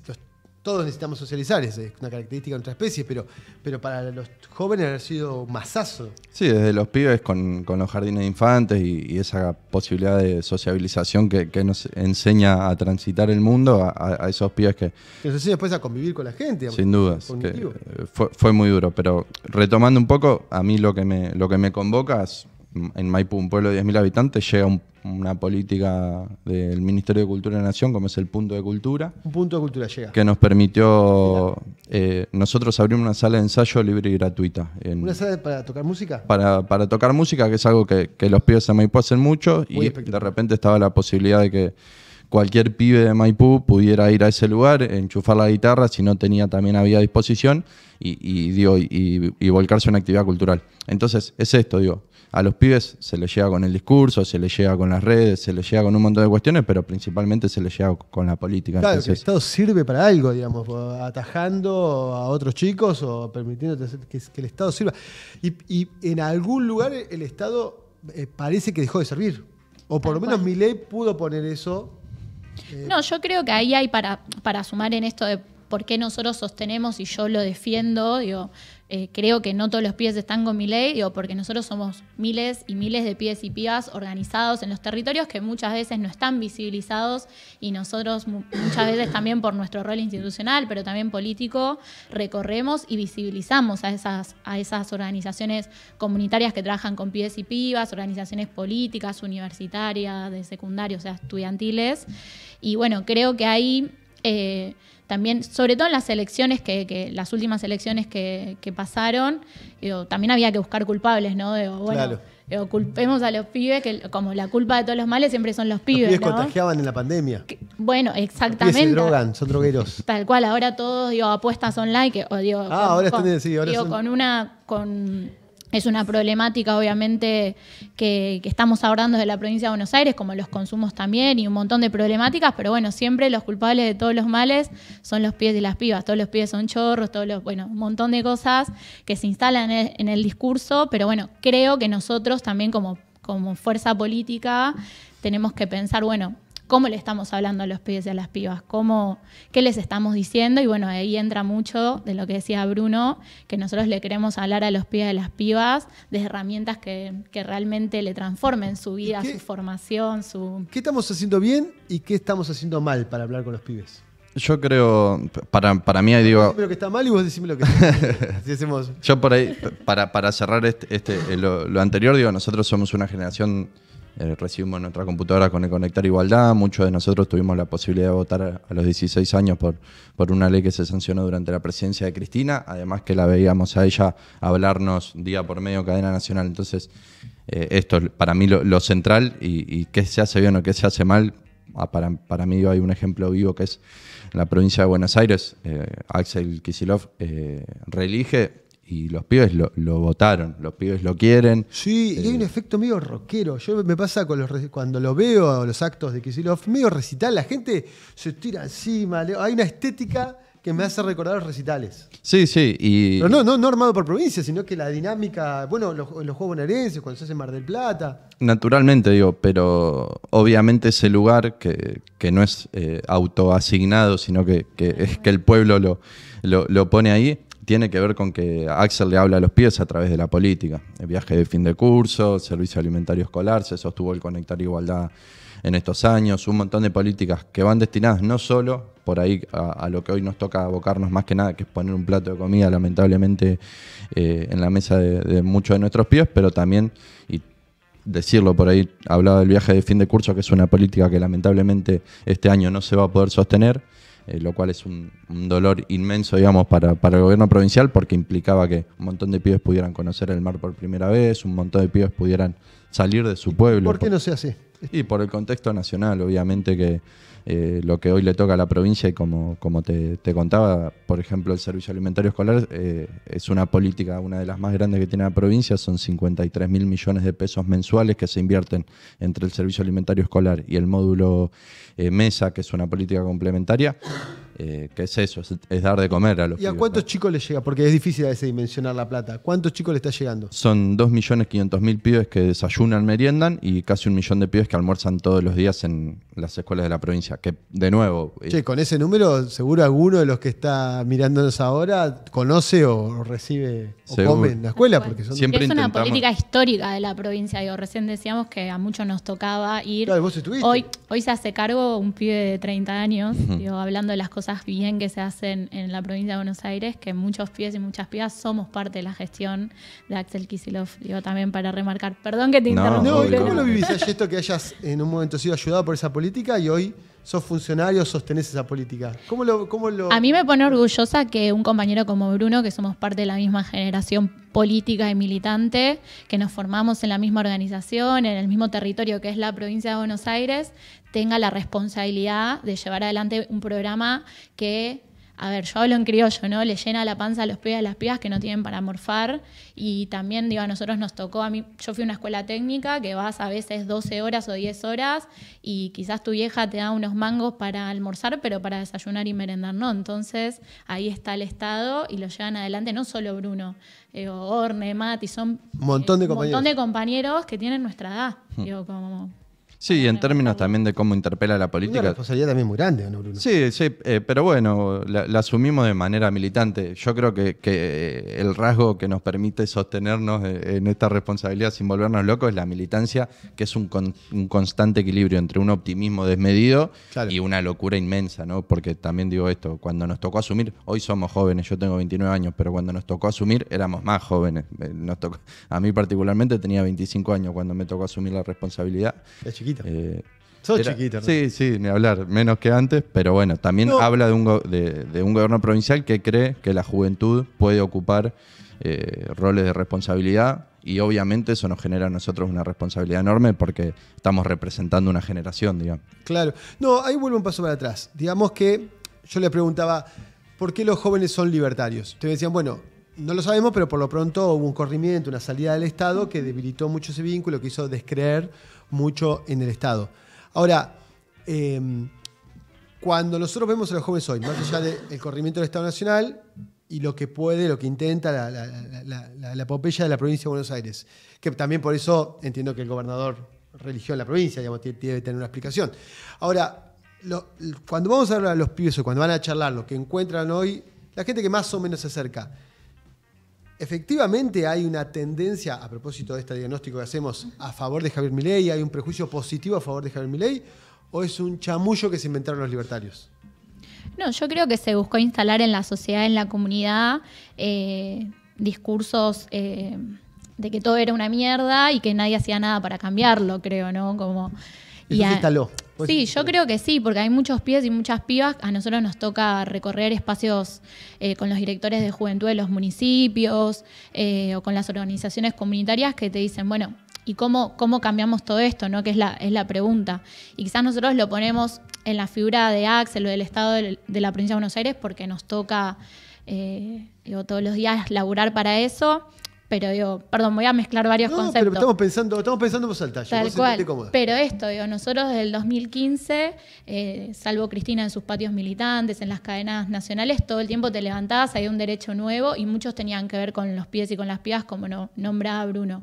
todos necesitamos socializar, es una característica de nuestra especie, pero, pero para los jóvenes ha sido masazo. Sí, desde los pibes con, los jardines de infantes y, esa posibilidad de sociabilización que, nos enseña a transitar el mundo a, esos pibes que... Que nos enseña después a convivir con la gente. Sin dudas, fue, fue, muy duro, pero retomando un poco, a mí lo que me, lo que me convoca en Maipú, un pueblo de 10.000 habitantes, llega un una política del Ministerio de Cultura de la Nación, como es el punto de cultura. Un punto de cultura llega. Que nos permitió eh, nosotros abrir una sala de ensayo libre y gratuita. ¿Una sala para tocar música? Para, tocar música, que es algo que, los pibes de Maipú hacen mucho, y de repente estaba la posibilidad de que cualquier pibe de Maipú pudiera ir a ese lugar, enchufar la guitarra, si no tenía también había disposición, y, y, y, volcarse a una actividad cultural. Entonces, es esto, digo, a los pibes se les llega con el discurso, se les llega con las redes, se les llega con un montón de cuestiones, pero principalmente se les llega con la política. Claro, el Estado sirve para algo, digamos, atajando a otros chicos o permitiendo que, el Estado sirva. Y, en algún lugar el Estado eh, parece que dejó de servir. O por lo menos mi ley pudo poner eso eh, no, yo creo que ahí hay para, para sumar en esto de por qué nosotros sostenemos y yo lo defiendo, digo, eh, creo que no todos los pies están con ley o porque nosotros somos miles y miles de pies y pibas organizados en los territorios que muchas veces no están visibilizados y nosotros muchas veces también por nuestro rol institucional, pero también político, recorremos y visibilizamos a esas, a esas organizaciones comunitarias que trabajan con pies y pibas, organizaciones políticas, universitarias, de secundarios, o sea, estudiantiles. Y bueno, creo que ahí... Eh, también, sobre todo en las elecciones que, que las últimas elecciones que, pasaron, digo, también había que buscar culpables, ¿no? bueno, culpemos a los pibes, que como la culpa de todos los males siempre son los pibes. Los pibes contagiaban en la pandemia. bueno, exactamente. Los se drogan, son drogueros. Tal cual, ahora todos digo apuestas online, que digo, ah, con, ahora sí, ahora digo, con una con es una problemática, obviamente, que, estamos abordando desde la provincia de Buenos Aires, como los consumos también y un montón de problemáticas, pero bueno, siempre los culpables de todos los males son los pies y las pibas. Todos los pies son chorros, todos los, bueno, un montón de cosas que se instalan en el, discurso, pero bueno, creo que nosotros también como, como fuerza política tenemos que pensar, bueno, cómo le estamos hablando a los pibes y a las pibas, cómo, qué les estamos diciendo. Y bueno, ahí entra mucho de lo que decía Bruno, que nosotros le queremos hablar a los pibes y a las pibas de herramientas que, realmente le transformen su vida, su formación, su... ¿Qué estamos haciendo bien y qué estamos haciendo mal para hablar con los pibes? Yo creo, para, mí, digo. Decime lo que está mal y vos decime lo que está Yo por ahí, para, cerrar este, este eh, lo anterior, digo, nosotros somos una generación eh, recibimos nuestra computadora con el Conectar Igualdad, muchos de nosotros tuvimos la posibilidad de votar a los 16 años por, por una ley que se sancionó durante la presidencia de Cristina, además que la veíamos a ella hablarnos día por medio cadena nacional. Entonces, eh, esto para mí lo, central y, qué se hace bien o qué se hace mal, ah, para, para mí hay un ejemplo vivo que es la provincia de Buenos Aires, eh, Axel Kisilov reelige y los pibes lo, votaron, los pibes lo quieren. Sí, y hay un eh, efecto medio rockero. Yo me pasa con los, cuando lo veo, los actos de los medio recital, la gente se tira encima, hay una estética que me hace recordar los recitales. Sí, sí. Y... no, no, armado por provincia, sino que la dinámica, bueno, los, Juegos Bonaerenses, cuando se hace Mar del Plata. Naturalmente, digo, pero obviamente ese lugar que, no es eh, autoasignado, sino que, es que el pueblo lo, lo, lo pone ahí, tiene que ver con que Axel le habla a los pies a través de la política. El viaje de fin de curso, servicio alimentario escolar, se sostuvo el conectar igualdad en estos años, un montón de políticas que van destinadas no solo por ahí a, lo que hoy nos toca abocarnos más que nada, que es poner un plato de comida lamentablemente eh, en la mesa de, de muchos de nuestros pies, pero también, y decirlo por ahí, hablaba del viaje de fin de curso, que es una política que lamentablemente este año no se va a poder sostener eh, lo cual es un, dolor inmenso, digamos, para, para, el gobierno provincial porque implicaba que un montón de pibes pudieran conocer el mar por primera vez, un montón de pibes pudieran salir de su pueblo. ¿Por qué no se hace? Y por el contexto nacional, obviamente que eh, lo que hoy le toca a la provincia y como, como te, contaba, por ejemplo, el servicio alimentario escolar eh, es una política, una de las más grandes que tiene la provincia, son 53 mil millones de pesos mensuales que se invierten entre el servicio alimentario escolar y el módulo eh, mesa, que es una política complementaria. Eh, ¿Qué es eso? Es, dar de comer a los ¿Y a cuántos chicos les llega? Porque es difícil a veces dimensionar la plata. ¿Cuántos chicos le está llegando? Son 2.500.000 pibes que desayunan, meriendan y casi un millón de pibes que almuerzan todos los días en las escuelas de la provincia. Que, de nuevo. Eh, che, con ese número, seguro alguno de los que está mirándonos ahora conoce o, recibe o come en la escuela. Porque Siempre es una política histórica de la provincia. recién decíamos que a muchos nos tocaba ir. Hoy, hoy se hace cargo un pibe de 30 años, hablando de las cosas bien que se hacen en la provincia de Buenos Aires, que muchos pies y muchas pías somos parte de la gestión de Axel Kisilov. Digo, también para remarcar. Perdón que te no, interrumpí. cómo lo vivís esto que hayas en un momento sido ayudado por esa política y hoy sos funcionario, sostenés esa política. ¿Cómo lo, lo... A mí me pone orgullosa que un compañero como Bruno, que somos parte de la misma generación política y militante, que nos formamos en la misma organización, en el mismo territorio que es la provincia de Buenos Aires, tenga la responsabilidad de llevar adelante un programa que a ver, yo hablo en criollo, ¿no? Le llena la panza a los pibes a las pibas que no tienen para morfar y también, digo, a nosotros nos tocó, a mí, yo fui a una escuela técnica que vas a veces 12 horas o 10 horas y quizás tu vieja te da unos mangos para almorzar, pero para desayunar y merendar no. Entonces, ahí está el Estado y lo llevan adelante no solo Bruno, digo, eh, Orne, Mati, son eh, un montón de, compañeros. montón de compañeros que tienen nuestra edad, hmm. digo, como Sí, en términos también de cómo interpela la política. La responsabilidad también muy grande, ¿no, Bruno? Sí, sí, eh, pero bueno, la, asumimos de manera militante. Yo creo que, el rasgo que nos permite sostenernos eh, en esta responsabilidad sin volvernos locos es la militancia, que es un, constante equilibrio entre un optimismo desmedido y una locura inmensa, ¿no? Porque también digo esto, cuando nos tocó asumir, hoy somos jóvenes, yo tengo 29 años, pero cuando nos tocó asumir éramos más jóvenes. Eh, nos tocó, a mí particularmente tenía 25 años cuando me tocó asumir la responsabilidad. Eh, Sos ¿no? Sí, sí, ni hablar, menos que antes, pero bueno, también habla de un, de, un gobierno provincial que cree que la juventud puede ocupar eh, roles de responsabilidad y obviamente eso nos genera a nosotros una responsabilidad enorme porque estamos representando una generación, digamos. Claro, no, ahí vuelvo un paso para atrás. Digamos que yo le preguntaba, ¿por qué los jóvenes son libertarios? Ustedes decían, bueno, no lo sabemos, pero por lo pronto hubo un corrimiento, una salida del Estado que debilitó mucho ese vínculo, que hizo descreer mucho en el Estado. Ahora, em, cuando nosotros vemos a los jóvenes hoy, más allá del corrimiento del Estado Nacional y lo que puede, lo que intenta la, la, de la provincia de Buenos Aires, que también por eso entiendo que el gobernador religió la provincia, digamos, debe tener una explicación. Ahora, cuando vamos a hablar a los pibes o cuando van a charlar, lo que encuentran hoy, la gente que más o menos se acerca, Efectivamente hay una tendencia, a propósito de este diagnóstico que hacemos, a favor de Javier Milei, hay un prejuicio positivo a favor de Javier Milei, o es un chamullo que se inventaron los libertarios? No, yo creo que se buscó instalar en la sociedad, en la comunidad, eh, discursos eh, de que todo era una mierda y que nadie hacía nada para cambiarlo, creo, ¿no? Como, y se sí, yo creo que sí, porque hay muchos pies y muchas pibas. A nosotros nos toca recorrer espacios eh, con los directores de juventud de los municipios eh, o con las organizaciones comunitarias que te dicen, bueno, ¿y cómo, cómo cambiamos todo esto? ¿no? Que es la, es la pregunta. Y quizás nosotros lo ponemos en la figura de Axel o del Estado de, la Provincia de Buenos Aires porque nos toca eh, todos los días laburar para eso. Pero digo, perdón, voy a mezclar varios no, conceptos. Pero estamos pensando, estamos pensando vos al Pero esto, digo, nosotros desde el 2015, salvo Cristina en sus patios militantes, en las cadenas nacionales, todo el tiempo te levantabas, había un derecho nuevo y muchos tenían que ver con los pies y con las pías, como nombraba Bruno.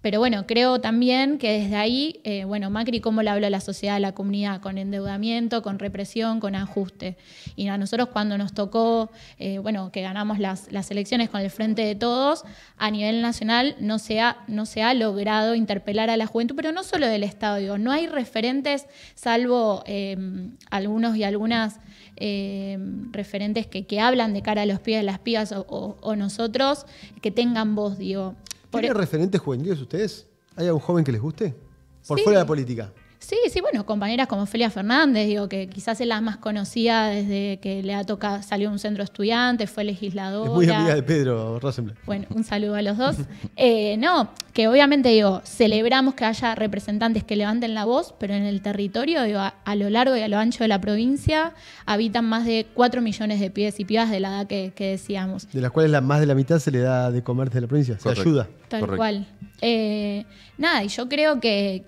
Pero bueno, creo también que desde ahí, eh, bueno, Macri cómo le habla la sociedad, a la comunidad, con endeudamiento, con represión, con ajuste. Y a nosotros cuando nos tocó, eh, bueno, que ganamos las, elecciones con el Frente de Todos, a nivel nacional no se, ha, no se logrado interpelar a la juventud, pero no solo del Estado, digo, no hay referentes, salvo em, algunos y algunas em, referentes que, que, hablan de cara a los pies pibes, las pibas o nosotros, que tengan voz, digo. Hay e- referentes juveniles ustedes? ¿Hay algún joven que les guste? Por fuera de la política. Sí, sí, bueno, compañeras como Felia Fernández, digo que quizás es la más conocida desde que le ha tocado, salió a un centro estudiante, fue legisladora. muy amiga de Pedro Rosenblatt. Bueno, un saludo a los dos. Eh, no, que obviamente digo, celebramos que haya representantes que levanten la voz, pero en el territorio, digo, a, lo largo y a lo ancho de la provincia, habitan más de 4 millones de pies y pibas de la edad que, decíamos. De las cuales la, más de la mitad se le da de comer de la provincia, se ayuda. Tal cual. Eh, nada, y yo creo que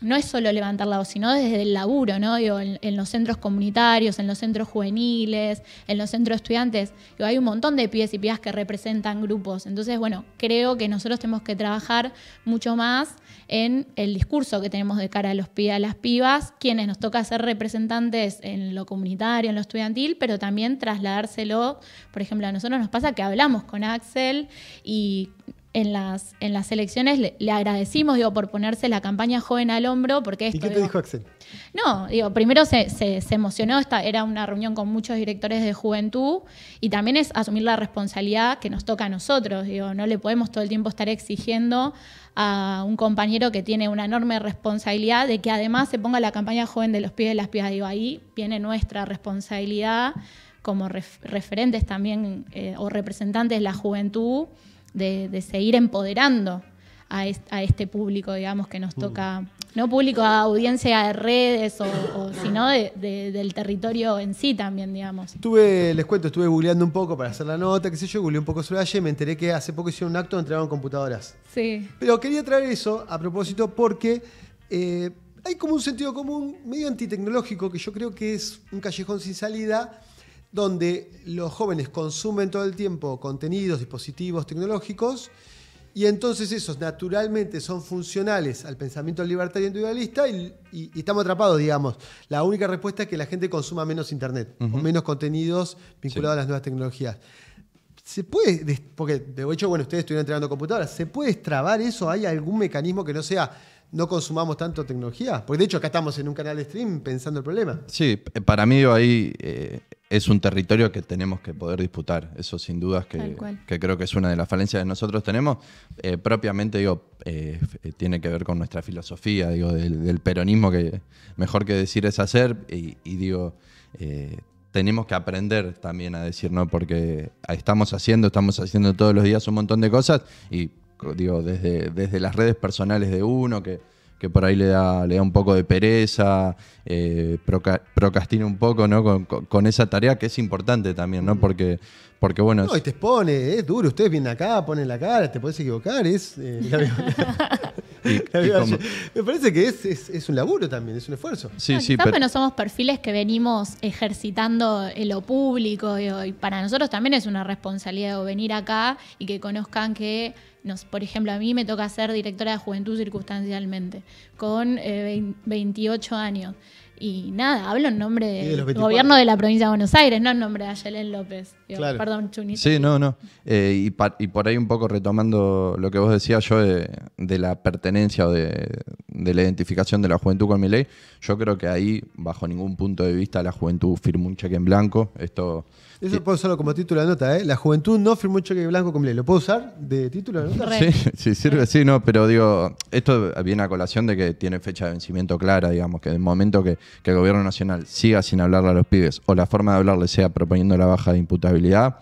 no es solo levantar la voz, sino desde el laburo, ¿no? en, los centros comunitarios, en los centros juveniles, en los centros estudiantes. hay un montón de pibes y pibas que representan grupos. Entonces, bueno, creo que nosotros tenemos que trabajar mucho más en el discurso que tenemos de cara a los pibes, a las pibas, quienes nos toca ser representantes en lo comunitario, en lo estudiantil, pero también trasladárselo. Por ejemplo, a nosotros nos pasa que hablamos con Axel y en las, en las elecciones le, agradecimos digo, por ponerse la campaña joven al hombro, porque ¿Y qué te dijo Axel? No, digo, primero se, emocionó, esta era una reunión con muchos directores de juventud, y también es asumir la responsabilidad que nos toca a nosotros. Digo, no le podemos todo el tiempo estar exigiendo a un compañero que tiene una enorme responsabilidad de que además se ponga la campaña joven de los pies de las pies. Digo, ahí viene nuestra responsabilidad como referentes también eh, o representantes de la juventud de, seguir empoderando a, este público, digamos, que nos mm. toca, no público a audiencia de redes, o, sino del territorio en sí también, digamos. Estuve, les cuento, estuve googleando un poco para hacer la nota, qué sé yo, googleé un poco sobre y me enteré que hace poco hicieron un acto donde entregaron computadoras. Sí. Pero quería traer eso a propósito porque... Eh, hay como un sentido común medio antitecnológico que yo creo que es un callejón sin salida, donde los jóvenes consumen todo el tiempo contenidos, dispositivos tecnológicos, y entonces esos naturalmente son funcionales al pensamiento libertario individualista y, estamos atrapados, digamos. La única respuesta es que la gente consuma menos Internet o menos contenidos vinculados a las nuevas tecnologías. ¿Se puede, porque de hecho, bueno, ustedes estuvieron entrenando computadoras, ¿se puede extrabar eso? ¿Hay algún mecanismo que no sea no consumamos tanto tecnología? Porque de hecho acá estamos en un canal de stream pensando el problema. Sí, para mí ahí eh, es un territorio que tenemos que poder disputar. Eso sin dudas que, creo que es una de las falencias que nosotros tenemos. Eh, propiamente digo, eh, tiene que ver con nuestra filosofía, digo, del, peronismo que mejor que decir es hacer. Y, digo, tenemos que aprender también a decir no, porque estamos haciendo, estamos haciendo todos los días un montón de cosas y digo, desde, desde las redes personales de uno, que, que por ahí le da, le da un poco de pereza, eh, procrastina un poco Con, esa tarea que es importante también, ¿no? Mm. Porque, porque bueno... No, y te expone, es duro, ustedes vienen acá, ponen la cara, te puedes equivocar, es... Eh, me parece que es, un laburo también, es un esfuerzo. Sí, sí, pero... no somos perfiles que venimos ejercitando en eh, lo público y, para nosotros también es una responsabilidad venir acá y que conozcan que nos, por ejemplo, a mí me toca ser directora de juventud circunstancialmente, con 28 eh, años. Y nada, hablo en nombre del gobierno de la provincia de Buenos Aires, no en nombre de Ayelen López. Perdón, Chunito. Sí, no, no. Eh, y, por ahí un poco retomando lo que vos decías yo eh, de, la pertenencia o de, de, la identificación de la juventud con mi ley, yo creo que ahí, bajo ningún punto de vista, la juventud firmó un cheque en blanco. Esto eso puedo usarlo como título de nota, ¿eh? La juventud no firmó mucho que blanco con ¿Lo puedo usar de título de nota? Sí, sí, sirve, sí, no, pero digo, esto viene a colación de que tiene fecha de vencimiento clara, digamos, que el momento que, el gobierno nacional siga sin hablarle a los pibes o la forma de hablarle sea proponiendo la baja de imputabilidad,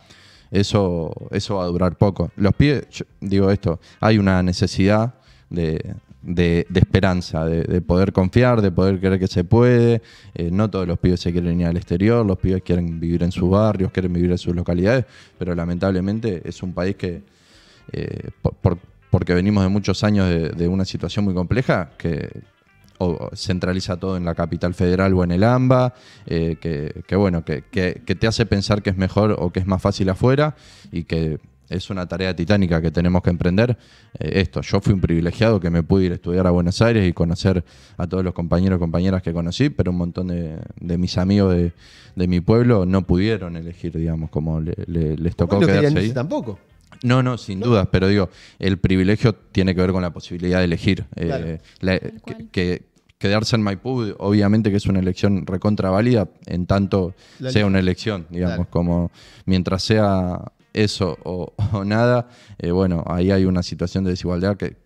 eso, eso va a durar poco. Los pibes, digo esto, hay una necesidad de, de, esperanza, de, poder confiar, de poder creer que se puede. Eh, no todos los pibes se quieren ir al exterior, los pibes quieren vivir en sus barrios, quieren vivir en sus localidades, pero lamentablemente es un país que, eh, porque venimos de muchos años de, una situación muy compleja, que, o centraliza todo en la capital federal o en el AMBA, eh, que, bueno, que, te hace pensar que es mejor o que es más fácil afuera y que es una tarea titánica que tenemos que emprender. Eh, esto, yo fui un privilegiado que me pude ir a estudiar a Buenos Aires y conocer a todos los compañeros y compañeras que conocí, pero un montón de, mis amigos de, mi pueblo no pudieron elegir, digamos, como les tocó quedarse ahí. tampoco. No, no, sin dudas, pero digo, el privilegio tiene que ver con la posibilidad de elegir. Eh, que, quedarse en Maipú, obviamente que es una elección recontra válida, en tanto sea una elección, digamos, como mientras sea eso o, nada, eh, bueno, ahí hay una situación de desigualdad que,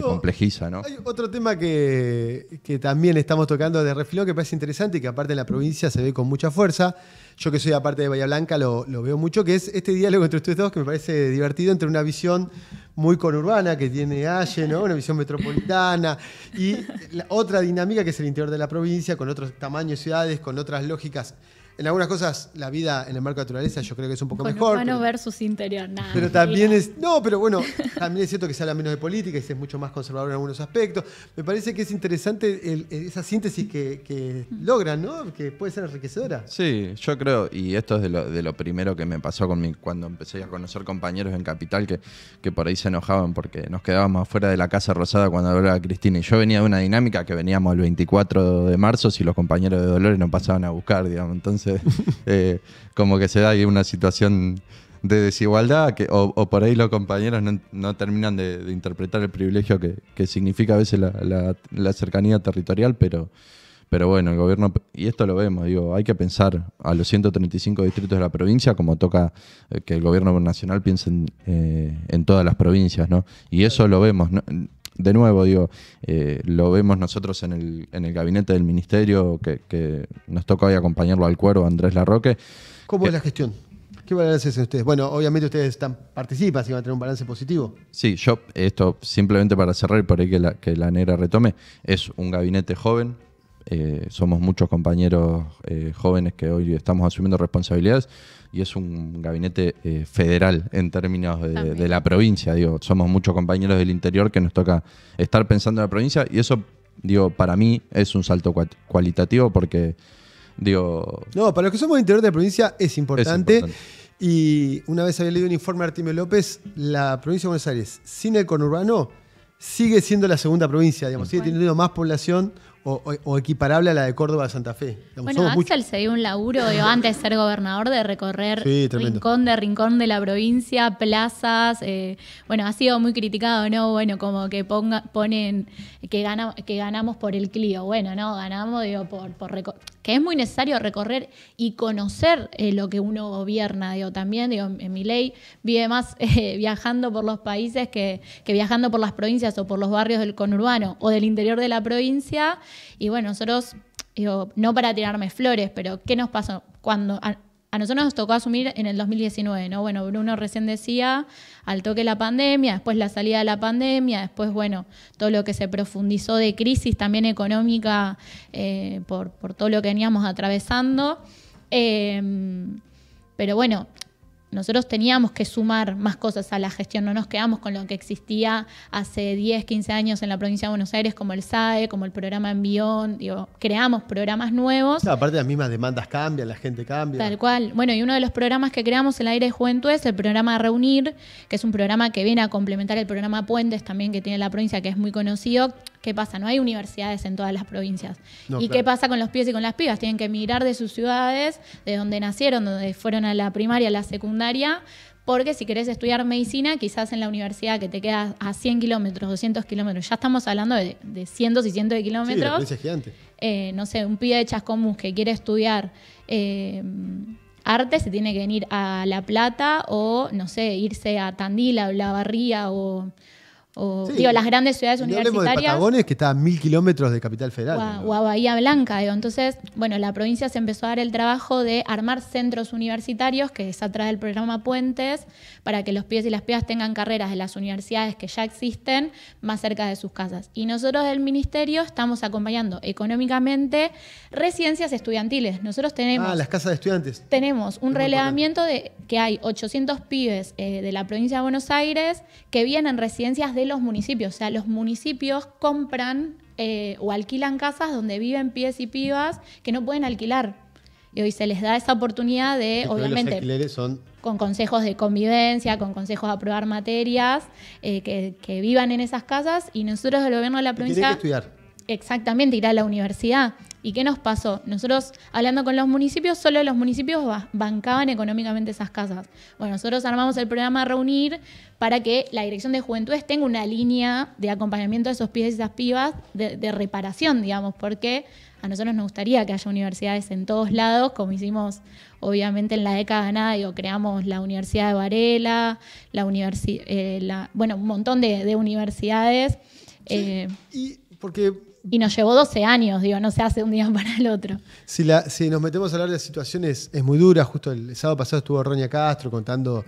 complejiza, ¿no? Hay otro tema que, que, también estamos tocando de refilón que parece interesante y que aparte en la provincia se ve con mucha fuerza. Yo que soy aparte de Bahía Blanca lo, veo mucho, que es este diálogo entre ustedes dos que me parece divertido entre una visión muy conurbana que tiene Aye, una visión metropolitana, y la otra dinámica que es el interior de la provincia, con otros tamaños ciudades, con otras lógicas en algunas cosas la vida en el marco de naturaleza yo creo que es un poco mejor. bueno pero, versus interior, Pero también es. No, pero bueno, también es cierto que se habla menos de política y se es mucho más conservador en algunos aspectos. Me parece que es interesante esa síntesis que, mm. logran, ¿no? Que puede ser enriquecedora. Sí, yo creo, y esto es de lo, primero que me pasó con mi, cuando empecé a conocer compañeros en Capital que, que por ahí se enojaban porque nos quedábamos afuera de la Casa Rosada cuando hablaba Cristina. Y yo venía de una dinámica que veníamos el 24 de marzo si los compañeros de Dolores no pasaban a buscar, digamos. Entonces eh, como que se da ahí una situación de desigualdad, que, o, por ahí los compañeros no, terminan de, interpretar el privilegio que, significa a veces la, cercanía territorial, pero, pero bueno, el gobierno, y esto lo vemos, digo, hay que pensar a los 135 distritos de la provincia como toca eh, que el gobierno nacional piense eh, en, todas las provincias, ¿no? Y eso lo vemos, ¿no? de nuevo, digo, eh, lo vemos nosotros en el, gabinete del ministerio que, nos toca hoy acompañarlo al cuero, Andrés Larroque. ¿Cómo es la gestión? ¿Qué balance hacen ustedes? Bueno, obviamente ustedes están, participan, si van a tener un balance positivo. Sí, yo, esto simplemente para cerrar y por ahí que la, que la negra retome, es un gabinete joven. Eh, somos muchos compañeros eh, jóvenes que hoy estamos asumiendo responsabilidades y es un gabinete eh, federal en términos de, la provincia. Digo, somos muchos compañeros del interior que nos toca estar pensando en la provincia y eso, digo, para mí es un salto cualitativo porque, digo... No, para los que somos del interior de la provincia es importante. Y una vez había leído un informe de Artemio López, la provincia de Buenos Aires, sin el conurbano, sigue siendo la segunda provincia, digamos, sigue teniendo más población o, equiparable a la de Córdoba Santa Fe. bueno, Axel se dio un laburo antes de ser gobernador de recorrer rincón de rincón de la provincia, plazas. Eh, bueno, ha sido muy criticado, ¿no? Bueno, como que ponga, ponen que, gana, que ganamos por el Clio. Bueno, no, ganamos digo, por, por que es muy necesario recorrer y conocer eh, lo que uno gobierna. Digo, también, digo, en mi ley vive más eh, viajando por los países que, que viajando por las provincias o por los barrios del conurbano o del interior de la provincia y bueno, nosotros, digo, no para tirarme flores, pero ¿qué nos pasó? Cuando a, nosotros nos tocó asumir en el 2019, ¿no? Bueno, Bruno recién decía, al toque la pandemia, después la salida de la pandemia, después, bueno, todo lo que se profundizó de crisis también económica eh, por, todo lo que veníamos atravesando. Eh, pero bueno, nosotros teníamos que sumar más cosas a la gestión, no nos quedamos con lo que existía hace 10, 15 años en la provincia de Buenos Aires, como el SAE, como el programa Envión, digo, creamos programas nuevos. aparte las mismas demandas cambian, la gente cambia. Tal cual. Bueno, y uno de los programas que creamos en el aire de juventud es el programa Reunir, que es un programa que viene a complementar el programa Puentes también que tiene la provincia, que es muy conocido, ¿Qué pasa? No hay universidades en todas las provincias. ¿Y qué pasa con los pies y con las pibas? Tienen que mirar de sus ciudades, de donde nacieron, donde fueron a la primaria, a la secundaria, porque si querés estudiar medicina, quizás en la universidad que te queda a 100 kilómetros, 200 kilómetros, ya estamos hablando de, cientos y cientos de kilómetros. gigante. Eh, no sé, un pibe de Chascomús que quiere estudiar eh, arte se tiene que venir a La Plata o, no sé, irse a Tandil, a La o o las grandes ciudades universitarias. De Patagones, que está a mil kilómetros de Capital Federal. O a, Bahía Blanca, Entonces, bueno, la provincia se empezó a dar el trabajo de armar centros universitarios, que es atrás del programa Puentes, para que los pibes y las pibas tengan carreras de las universidades que ya existen más cerca de sus casas. Y nosotros del Ministerio estamos acompañando económicamente residencias estudiantiles. Nosotros tenemos... Ah, las casas de estudiantes. Tenemos un relevamiento de que hay 800 pibes eh, de la provincia de Buenos Aires que vienen residencias de los municipios. O sea, los municipios compran eh, o alquilan casas donde viven pies y pibas que no pueden alquilar. Y hoy se les da esa oportunidad de, obviamente, los alquileres son... con consejos de convivencia, con consejos de aprobar materias, eh, que, vivan en esas casas y nosotros del gobierno de la provincia... Tienen que estudiar. Exactamente, ir a la universidad. ¿Y qué nos pasó? Nosotros, hablando con los municipios, solo los municipios bancaban económicamente esas casas. Bueno, nosotros armamos el programa Reunir para que la Dirección de Juventudes tenga una línea de acompañamiento de esos pies y esas pibas de, reparación, digamos, porque a nosotros nos gustaría que haya universidades en todos lados, como hicimos obviamente en la década de nada, creamos la Universidad de Varela, la eh, bueno, un montón de, universidades. Eh, y nos llevó 12 años, digo, no se hace un día para el otro. Si, si nos metemos a hablar de situaciones, es muy dura. Justo el sábado pasado estuvo Roña Castro contando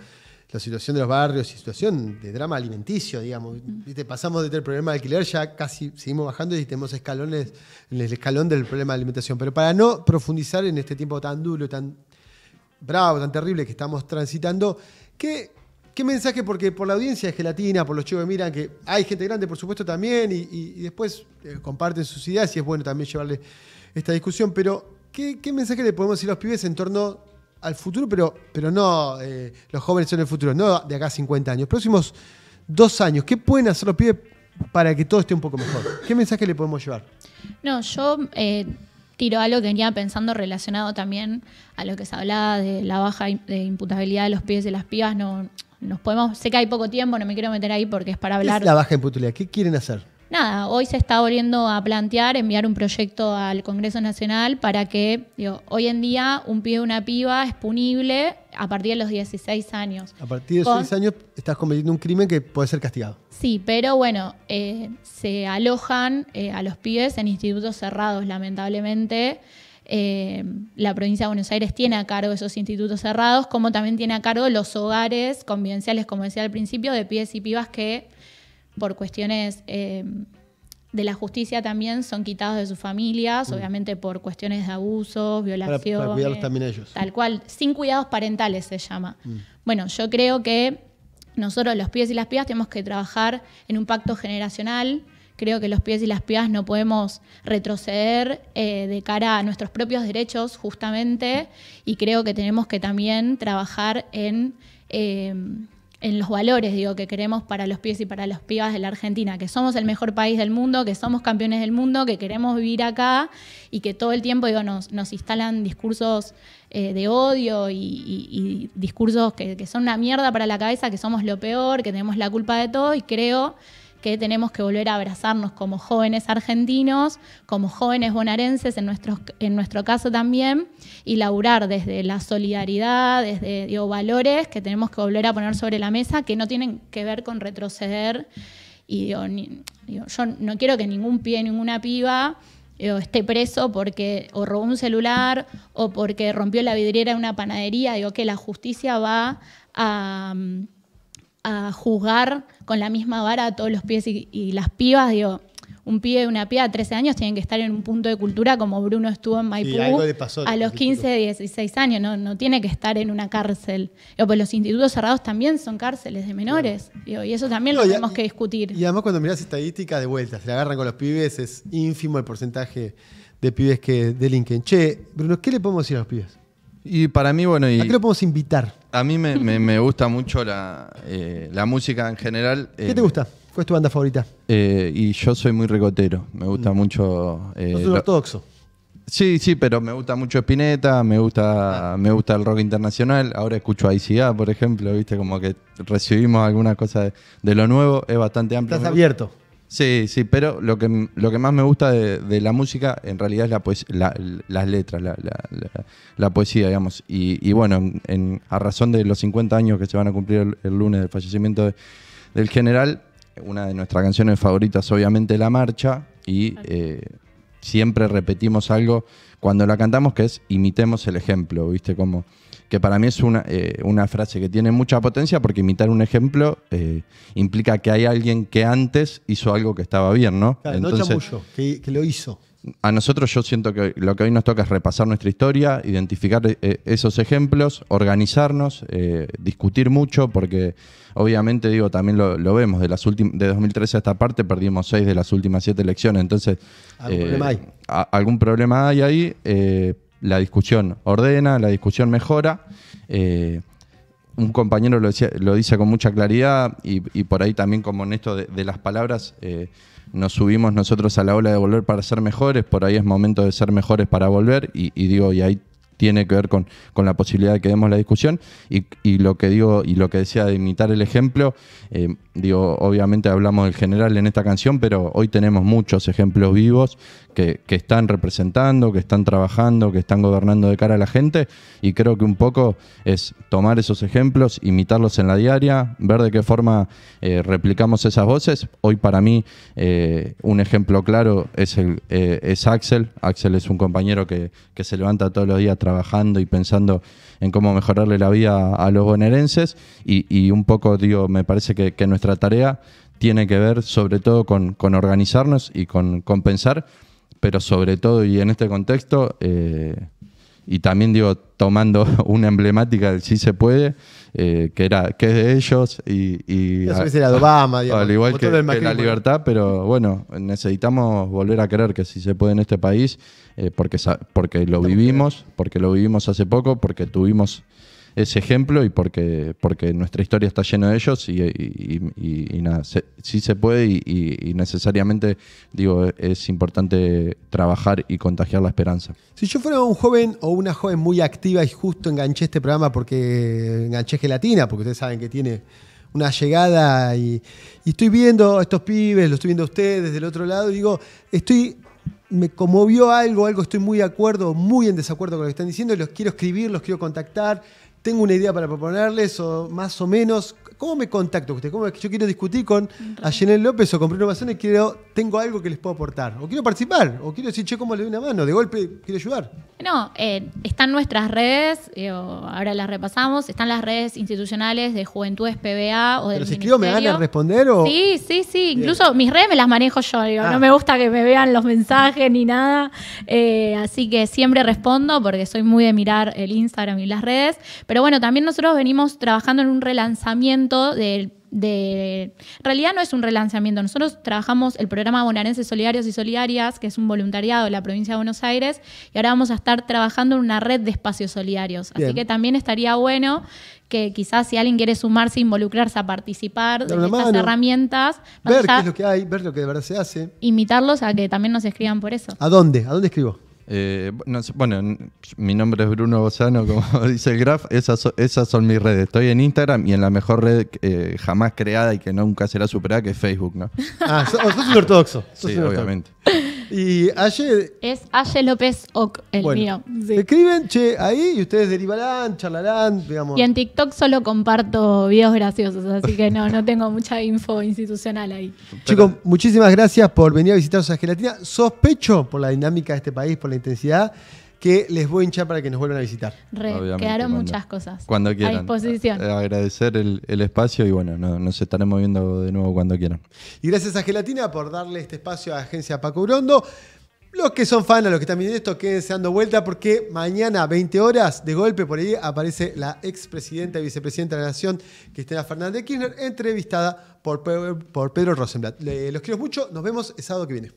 la situación de los barrios y situación de drama alimenticio, digamos. ¿Viste? Pasamos desde el problema de alquiler, ya casi seguimos bajando y tenemos escalones en el escalón del problema de alimentación. Pero para no profundizar en este tiempo tan duro, tan bravo, tan terrible que estamos transitando, ¿qué, qué mensaje? Porque por la audiencia de Gelatina, por los chicos que miran, que hay gente grande, por supuesto, también, y, después eh, comparten sus ideas y es bueno también llevarle esta discusión, pero ¿qué, ¿qué mensaje le podemos decir a los pibes en torno al futuro, pero, pero no eh, los jóvenes son el futuro, no de acá a 50 años. Próximos dos años, ¿qué pueden hacer los pibes para que todo esté un poco mejor? ¿Qué mensaje le podemos llevar? No, yo eh, tiro algo que venía pensando relacionado también a lo que se hablaba de la baja de imputabilidad de los pibes y las pibas. No, nos podemos, sé que hay poco tiempo, no me quiero meter ahí porque es para hablar. la baja imputabilidad? ¿Qué quieren hacer? nada, hoy se está volviendo a plantear enviar un proyecto al Congreso Nacional para que, digo, hoy en día un pibe o una piba es punible a partir de los 16 años. A partir de los 16 años estás cometiendo un crimen que puede ser castigado. Sí, pero bueno, eh, se alojan eh, a los pibes en institutos cerrados, lamentablemente. Eh, la provincia de Buenos Aires tiene a cargo esos institutos cerrados, como también tiene a cargo los hogares convivenciales, como decía al principio, de pibes y pibas que por cuestiones eh, de la justicia también son quitados de sus familias, mm. obviamente por cuestiones de abusos, violaciones. Tal cual, sin cuidados parentales se llama. Mm. Bueno, yo creo que nosotros los pies y las pías tenemos que trabajar en un pacto generacional. Creo que los pies y las pibas no podemos retroceder eh, de cara a nuestros propios derechos, justamente, y creo que tenemos que también trabajar en eh, en los valores, digo, que queremos para los pies y para los pibas de la Argentina, que somos el mejor país del mundo, que somos campeones del mundo, que queremos vivir acá y que todo el tiempo, digo, nos, nos instalan discursos eh, de odio y, y discursos que, que son una mierda para la cabeza, que somos lo peor, que tenemos la culpa de todo y creo que tenemos que volver a abrazarnos como jóvenes argentinos, como jóvenes bonaerenses en, en nuestro caso también, y laburar desde la solidaridad, desde valores que tenemos que volver a poner sobre la mesa que no tienen que ver con retroceder. Y yo no quiero que ningún pie, ninguna piba eh, esté preso porque o robó un celular o porque rompió la vidriera de una panadería. Digo que la justicia va a... Mm, a jugar con la misma vara a todos los pies y, las pibas, digo, un pibe y una piba de 13 años tienen que estar en un punto de cultura como Bruno estuvo en Maipú a los 15, 16 años, no, tiene que estar en una cárcel. o pues los institutos cerrados también son cárceles de menores Digo, y eso también lo tenemos que discutir. Y además cuando miras estadísticas de vuelta, se la agarran con los pibes, es ínfimo el porcentaje de pibes que delinquen. Che, Bruno, ¿qué le podemos decir a los pibes? Y para mí, bueno, y... ¿A qué lo podemos invitar? a mí me, gusta mucho eh, la, música en general. ¿Qué te eh, gusta? ¿Cuál es tu banda favorita? Eh, y yo soy muy ricotero, Me gusta mm. mucho. no ortodoxo. Sí, sí, pero me gusta mucho Spinetta, me gusta, ah. me gusta el rock internacional. Ahora escucho ICA, por ejemplo, viste, como que recibimos algunas cosas de, de lo nuevo, es bastante amplio. Estás abierto. Sí, sí, pero lo que, lo que más me gusta de, la música en realidad es la poesía, las letras, la, poesía, digamos. Y, bueno, a razón de los 50 años que se van a cumplir el, lunes del fallecimiento del general, una de nuestras canciones favoritas obviamente La Marcha y ah. eh, siempre repetimos algo cuando la cantamos que es imitemos el ejemplo, ¿viste? Como que para mí es eh, una, frase que tiene mucha potencia porque imitar un ejemplo eh, implica que hay alguien que antes hizo algo que estaba bien, ¿no? Entonces, no que, lo hizo. A nosotros yo siento que lo que hoy nos toca es repasar nuestra historia, identificar eh, esos ejemplos, organizarnos, discutir mucho, porque obviamente digo, también lo, vemos, de, las de 2013 a esta parte perdimos seis de las últimas siete elecciones, entonces ¿Algún, problema hay? algún problema hay ahí, la discusión ordena, la discusión mejora. Eh, un compañero lo, lo, dice con mucha claridad y, por ahí también como en esto de, las palabras eh, nos subimos nosotros a la ola de volver para ser mejores, por ahí es momento de ser mejores para volver y digo, y ahí tiene que ver con, la posibilidad de que demos la discusión. Y, lo que digo, y lo que decía de imitar el ejemplo, eh, digo, obviamente hablamos del general en esta canción, pero hoy tenemos muchos ejemplos vivos que, están representando, que están trabajando, que están gobernando de cara a la gente. Y creo que un poco es tomar esos ejemplos, imitarlos en la diaria, ver de qué forma eh, replicamos esas voces. Hoy para mí eh, un ejemplo claro es, el, es Axel. Axel es un compañero que se levanta todos los días trabajando y pensando en cómo mejorarle la vida a los bonaerenses y, un poco, digo, me parece que, nuestra tarea tiene que ver sobre todo con, organizarnos y con, pensar, pero sobre todo y en este contexto, eh, y también digo, tomando una emblemática del sí se puede, eh, que, era, que es de ellos y... y de Obama, digamos, Al igual que, la libertad, pero bueno, necesitamos volver a creer que sí se puede en este país, eh, porque, porque lo vivimos, porque lo vivimos hace poco, porque tuvimos ese ejemplo y porque, porque nuestra historia está llena de ellos y, y, nada, se, se puede y, necesariamente, digo, es importante trabajar y contagiar la esperanza. Si yo fuera un joven o una joven muy activa y justo enganché este programa porque enganché gelatina, porque ustedes saben que tiene una llegada y, estoy viendo a estos pibes, los estoy viendo a ustedes del otro lado y digo, estoy me conmovió algo, algo estoy muy de acuerdo, muy en desacuerdo con lo que están diciendo, los quiero escribir, los quiero contactar, tengo una idea para proponerles, o más o menos, ¿Cómo me contacto usted? ¿Cómo, es que yo quiero discutir con a Ayenel López o con Bruno Mazón y quiero, tengo algo que les puedo aportar. O quiero participar, o quiero decir, che, ¿cómo le doy una mano? De golpe, quiero ayudar. No, eh, están nuestras redes, eh, ahora las repasamos, están las redes institucionales de Juventudes PBA o de Pero si escribo, ¿me van a responder? O? Sí, sí, sí. Incluso mis redes me las manejo yo, no ah. me gusta que me vean los mensajes ni nada. Eh, así que siempre respondo porque soy muy de mirar el Instagram y las redes. Pero bueno, también nosotros venimos trabajando en un relanzamiento de de realidad no es un relanzamiento. Nosotros trabajamos el programa bonaerense Solidarios y Solidarias, que es un voluntariado de la provincia de Buenos Aires, y ahora vamos a estar trabajando en una red de espacios solidarios. Así que también estaría bueno que quizás si alguien quiere sumarse, involucrarse a participar de estas herramientas, ver qué es lo que hay, ver lo que de verdad se hace. Invitarlos a que también nos escriban por eso. ¿A dónde? ¿A dónde escribo? Eh, bueno, mi nombre es Bruno Bozano, como dice el Graf. Esas, son mis redes. Estoy en Instagram y en la mejor red eh, jamás creada y que nunca será superada, que es Facebook, ¿no? Ah, oh, sos, ortodoxo. sí, obviamente. Y Es Aye López Oc, el mío. Escriben, che, ahí y ustedes derivarán, charlarán, digamos. Y en TikTok solo comparto videos graciosos, así que no, no tengo mucha info institucional ahí. Chicos, muchísimas gracias por venir a visitarnos a Gelatina. Sospecho por la dinámica de este país, por la intensidad que les voy a hinchar para que nos vuelvan a visitar. quedaron muchas cosas. Cuando quieran. A disposición. agradecer el, espacio y bueno, nos estaremos viendo de nuevo cuando quieran. Y gracias a Gelatina por darle este espacio a la Agencia Paco Grondo. Los que son fans, los que están viendo esto, quédense dando vuelta porque mañana, 20 horas, de golpe por ahí aparece la expresidenta y vicepresidenta de la Nación, Cristina Fernández Kirchner, entrevistada por, por Pedro Rosenblatt. Los quiero mucho, nos vemos el sábado que viene.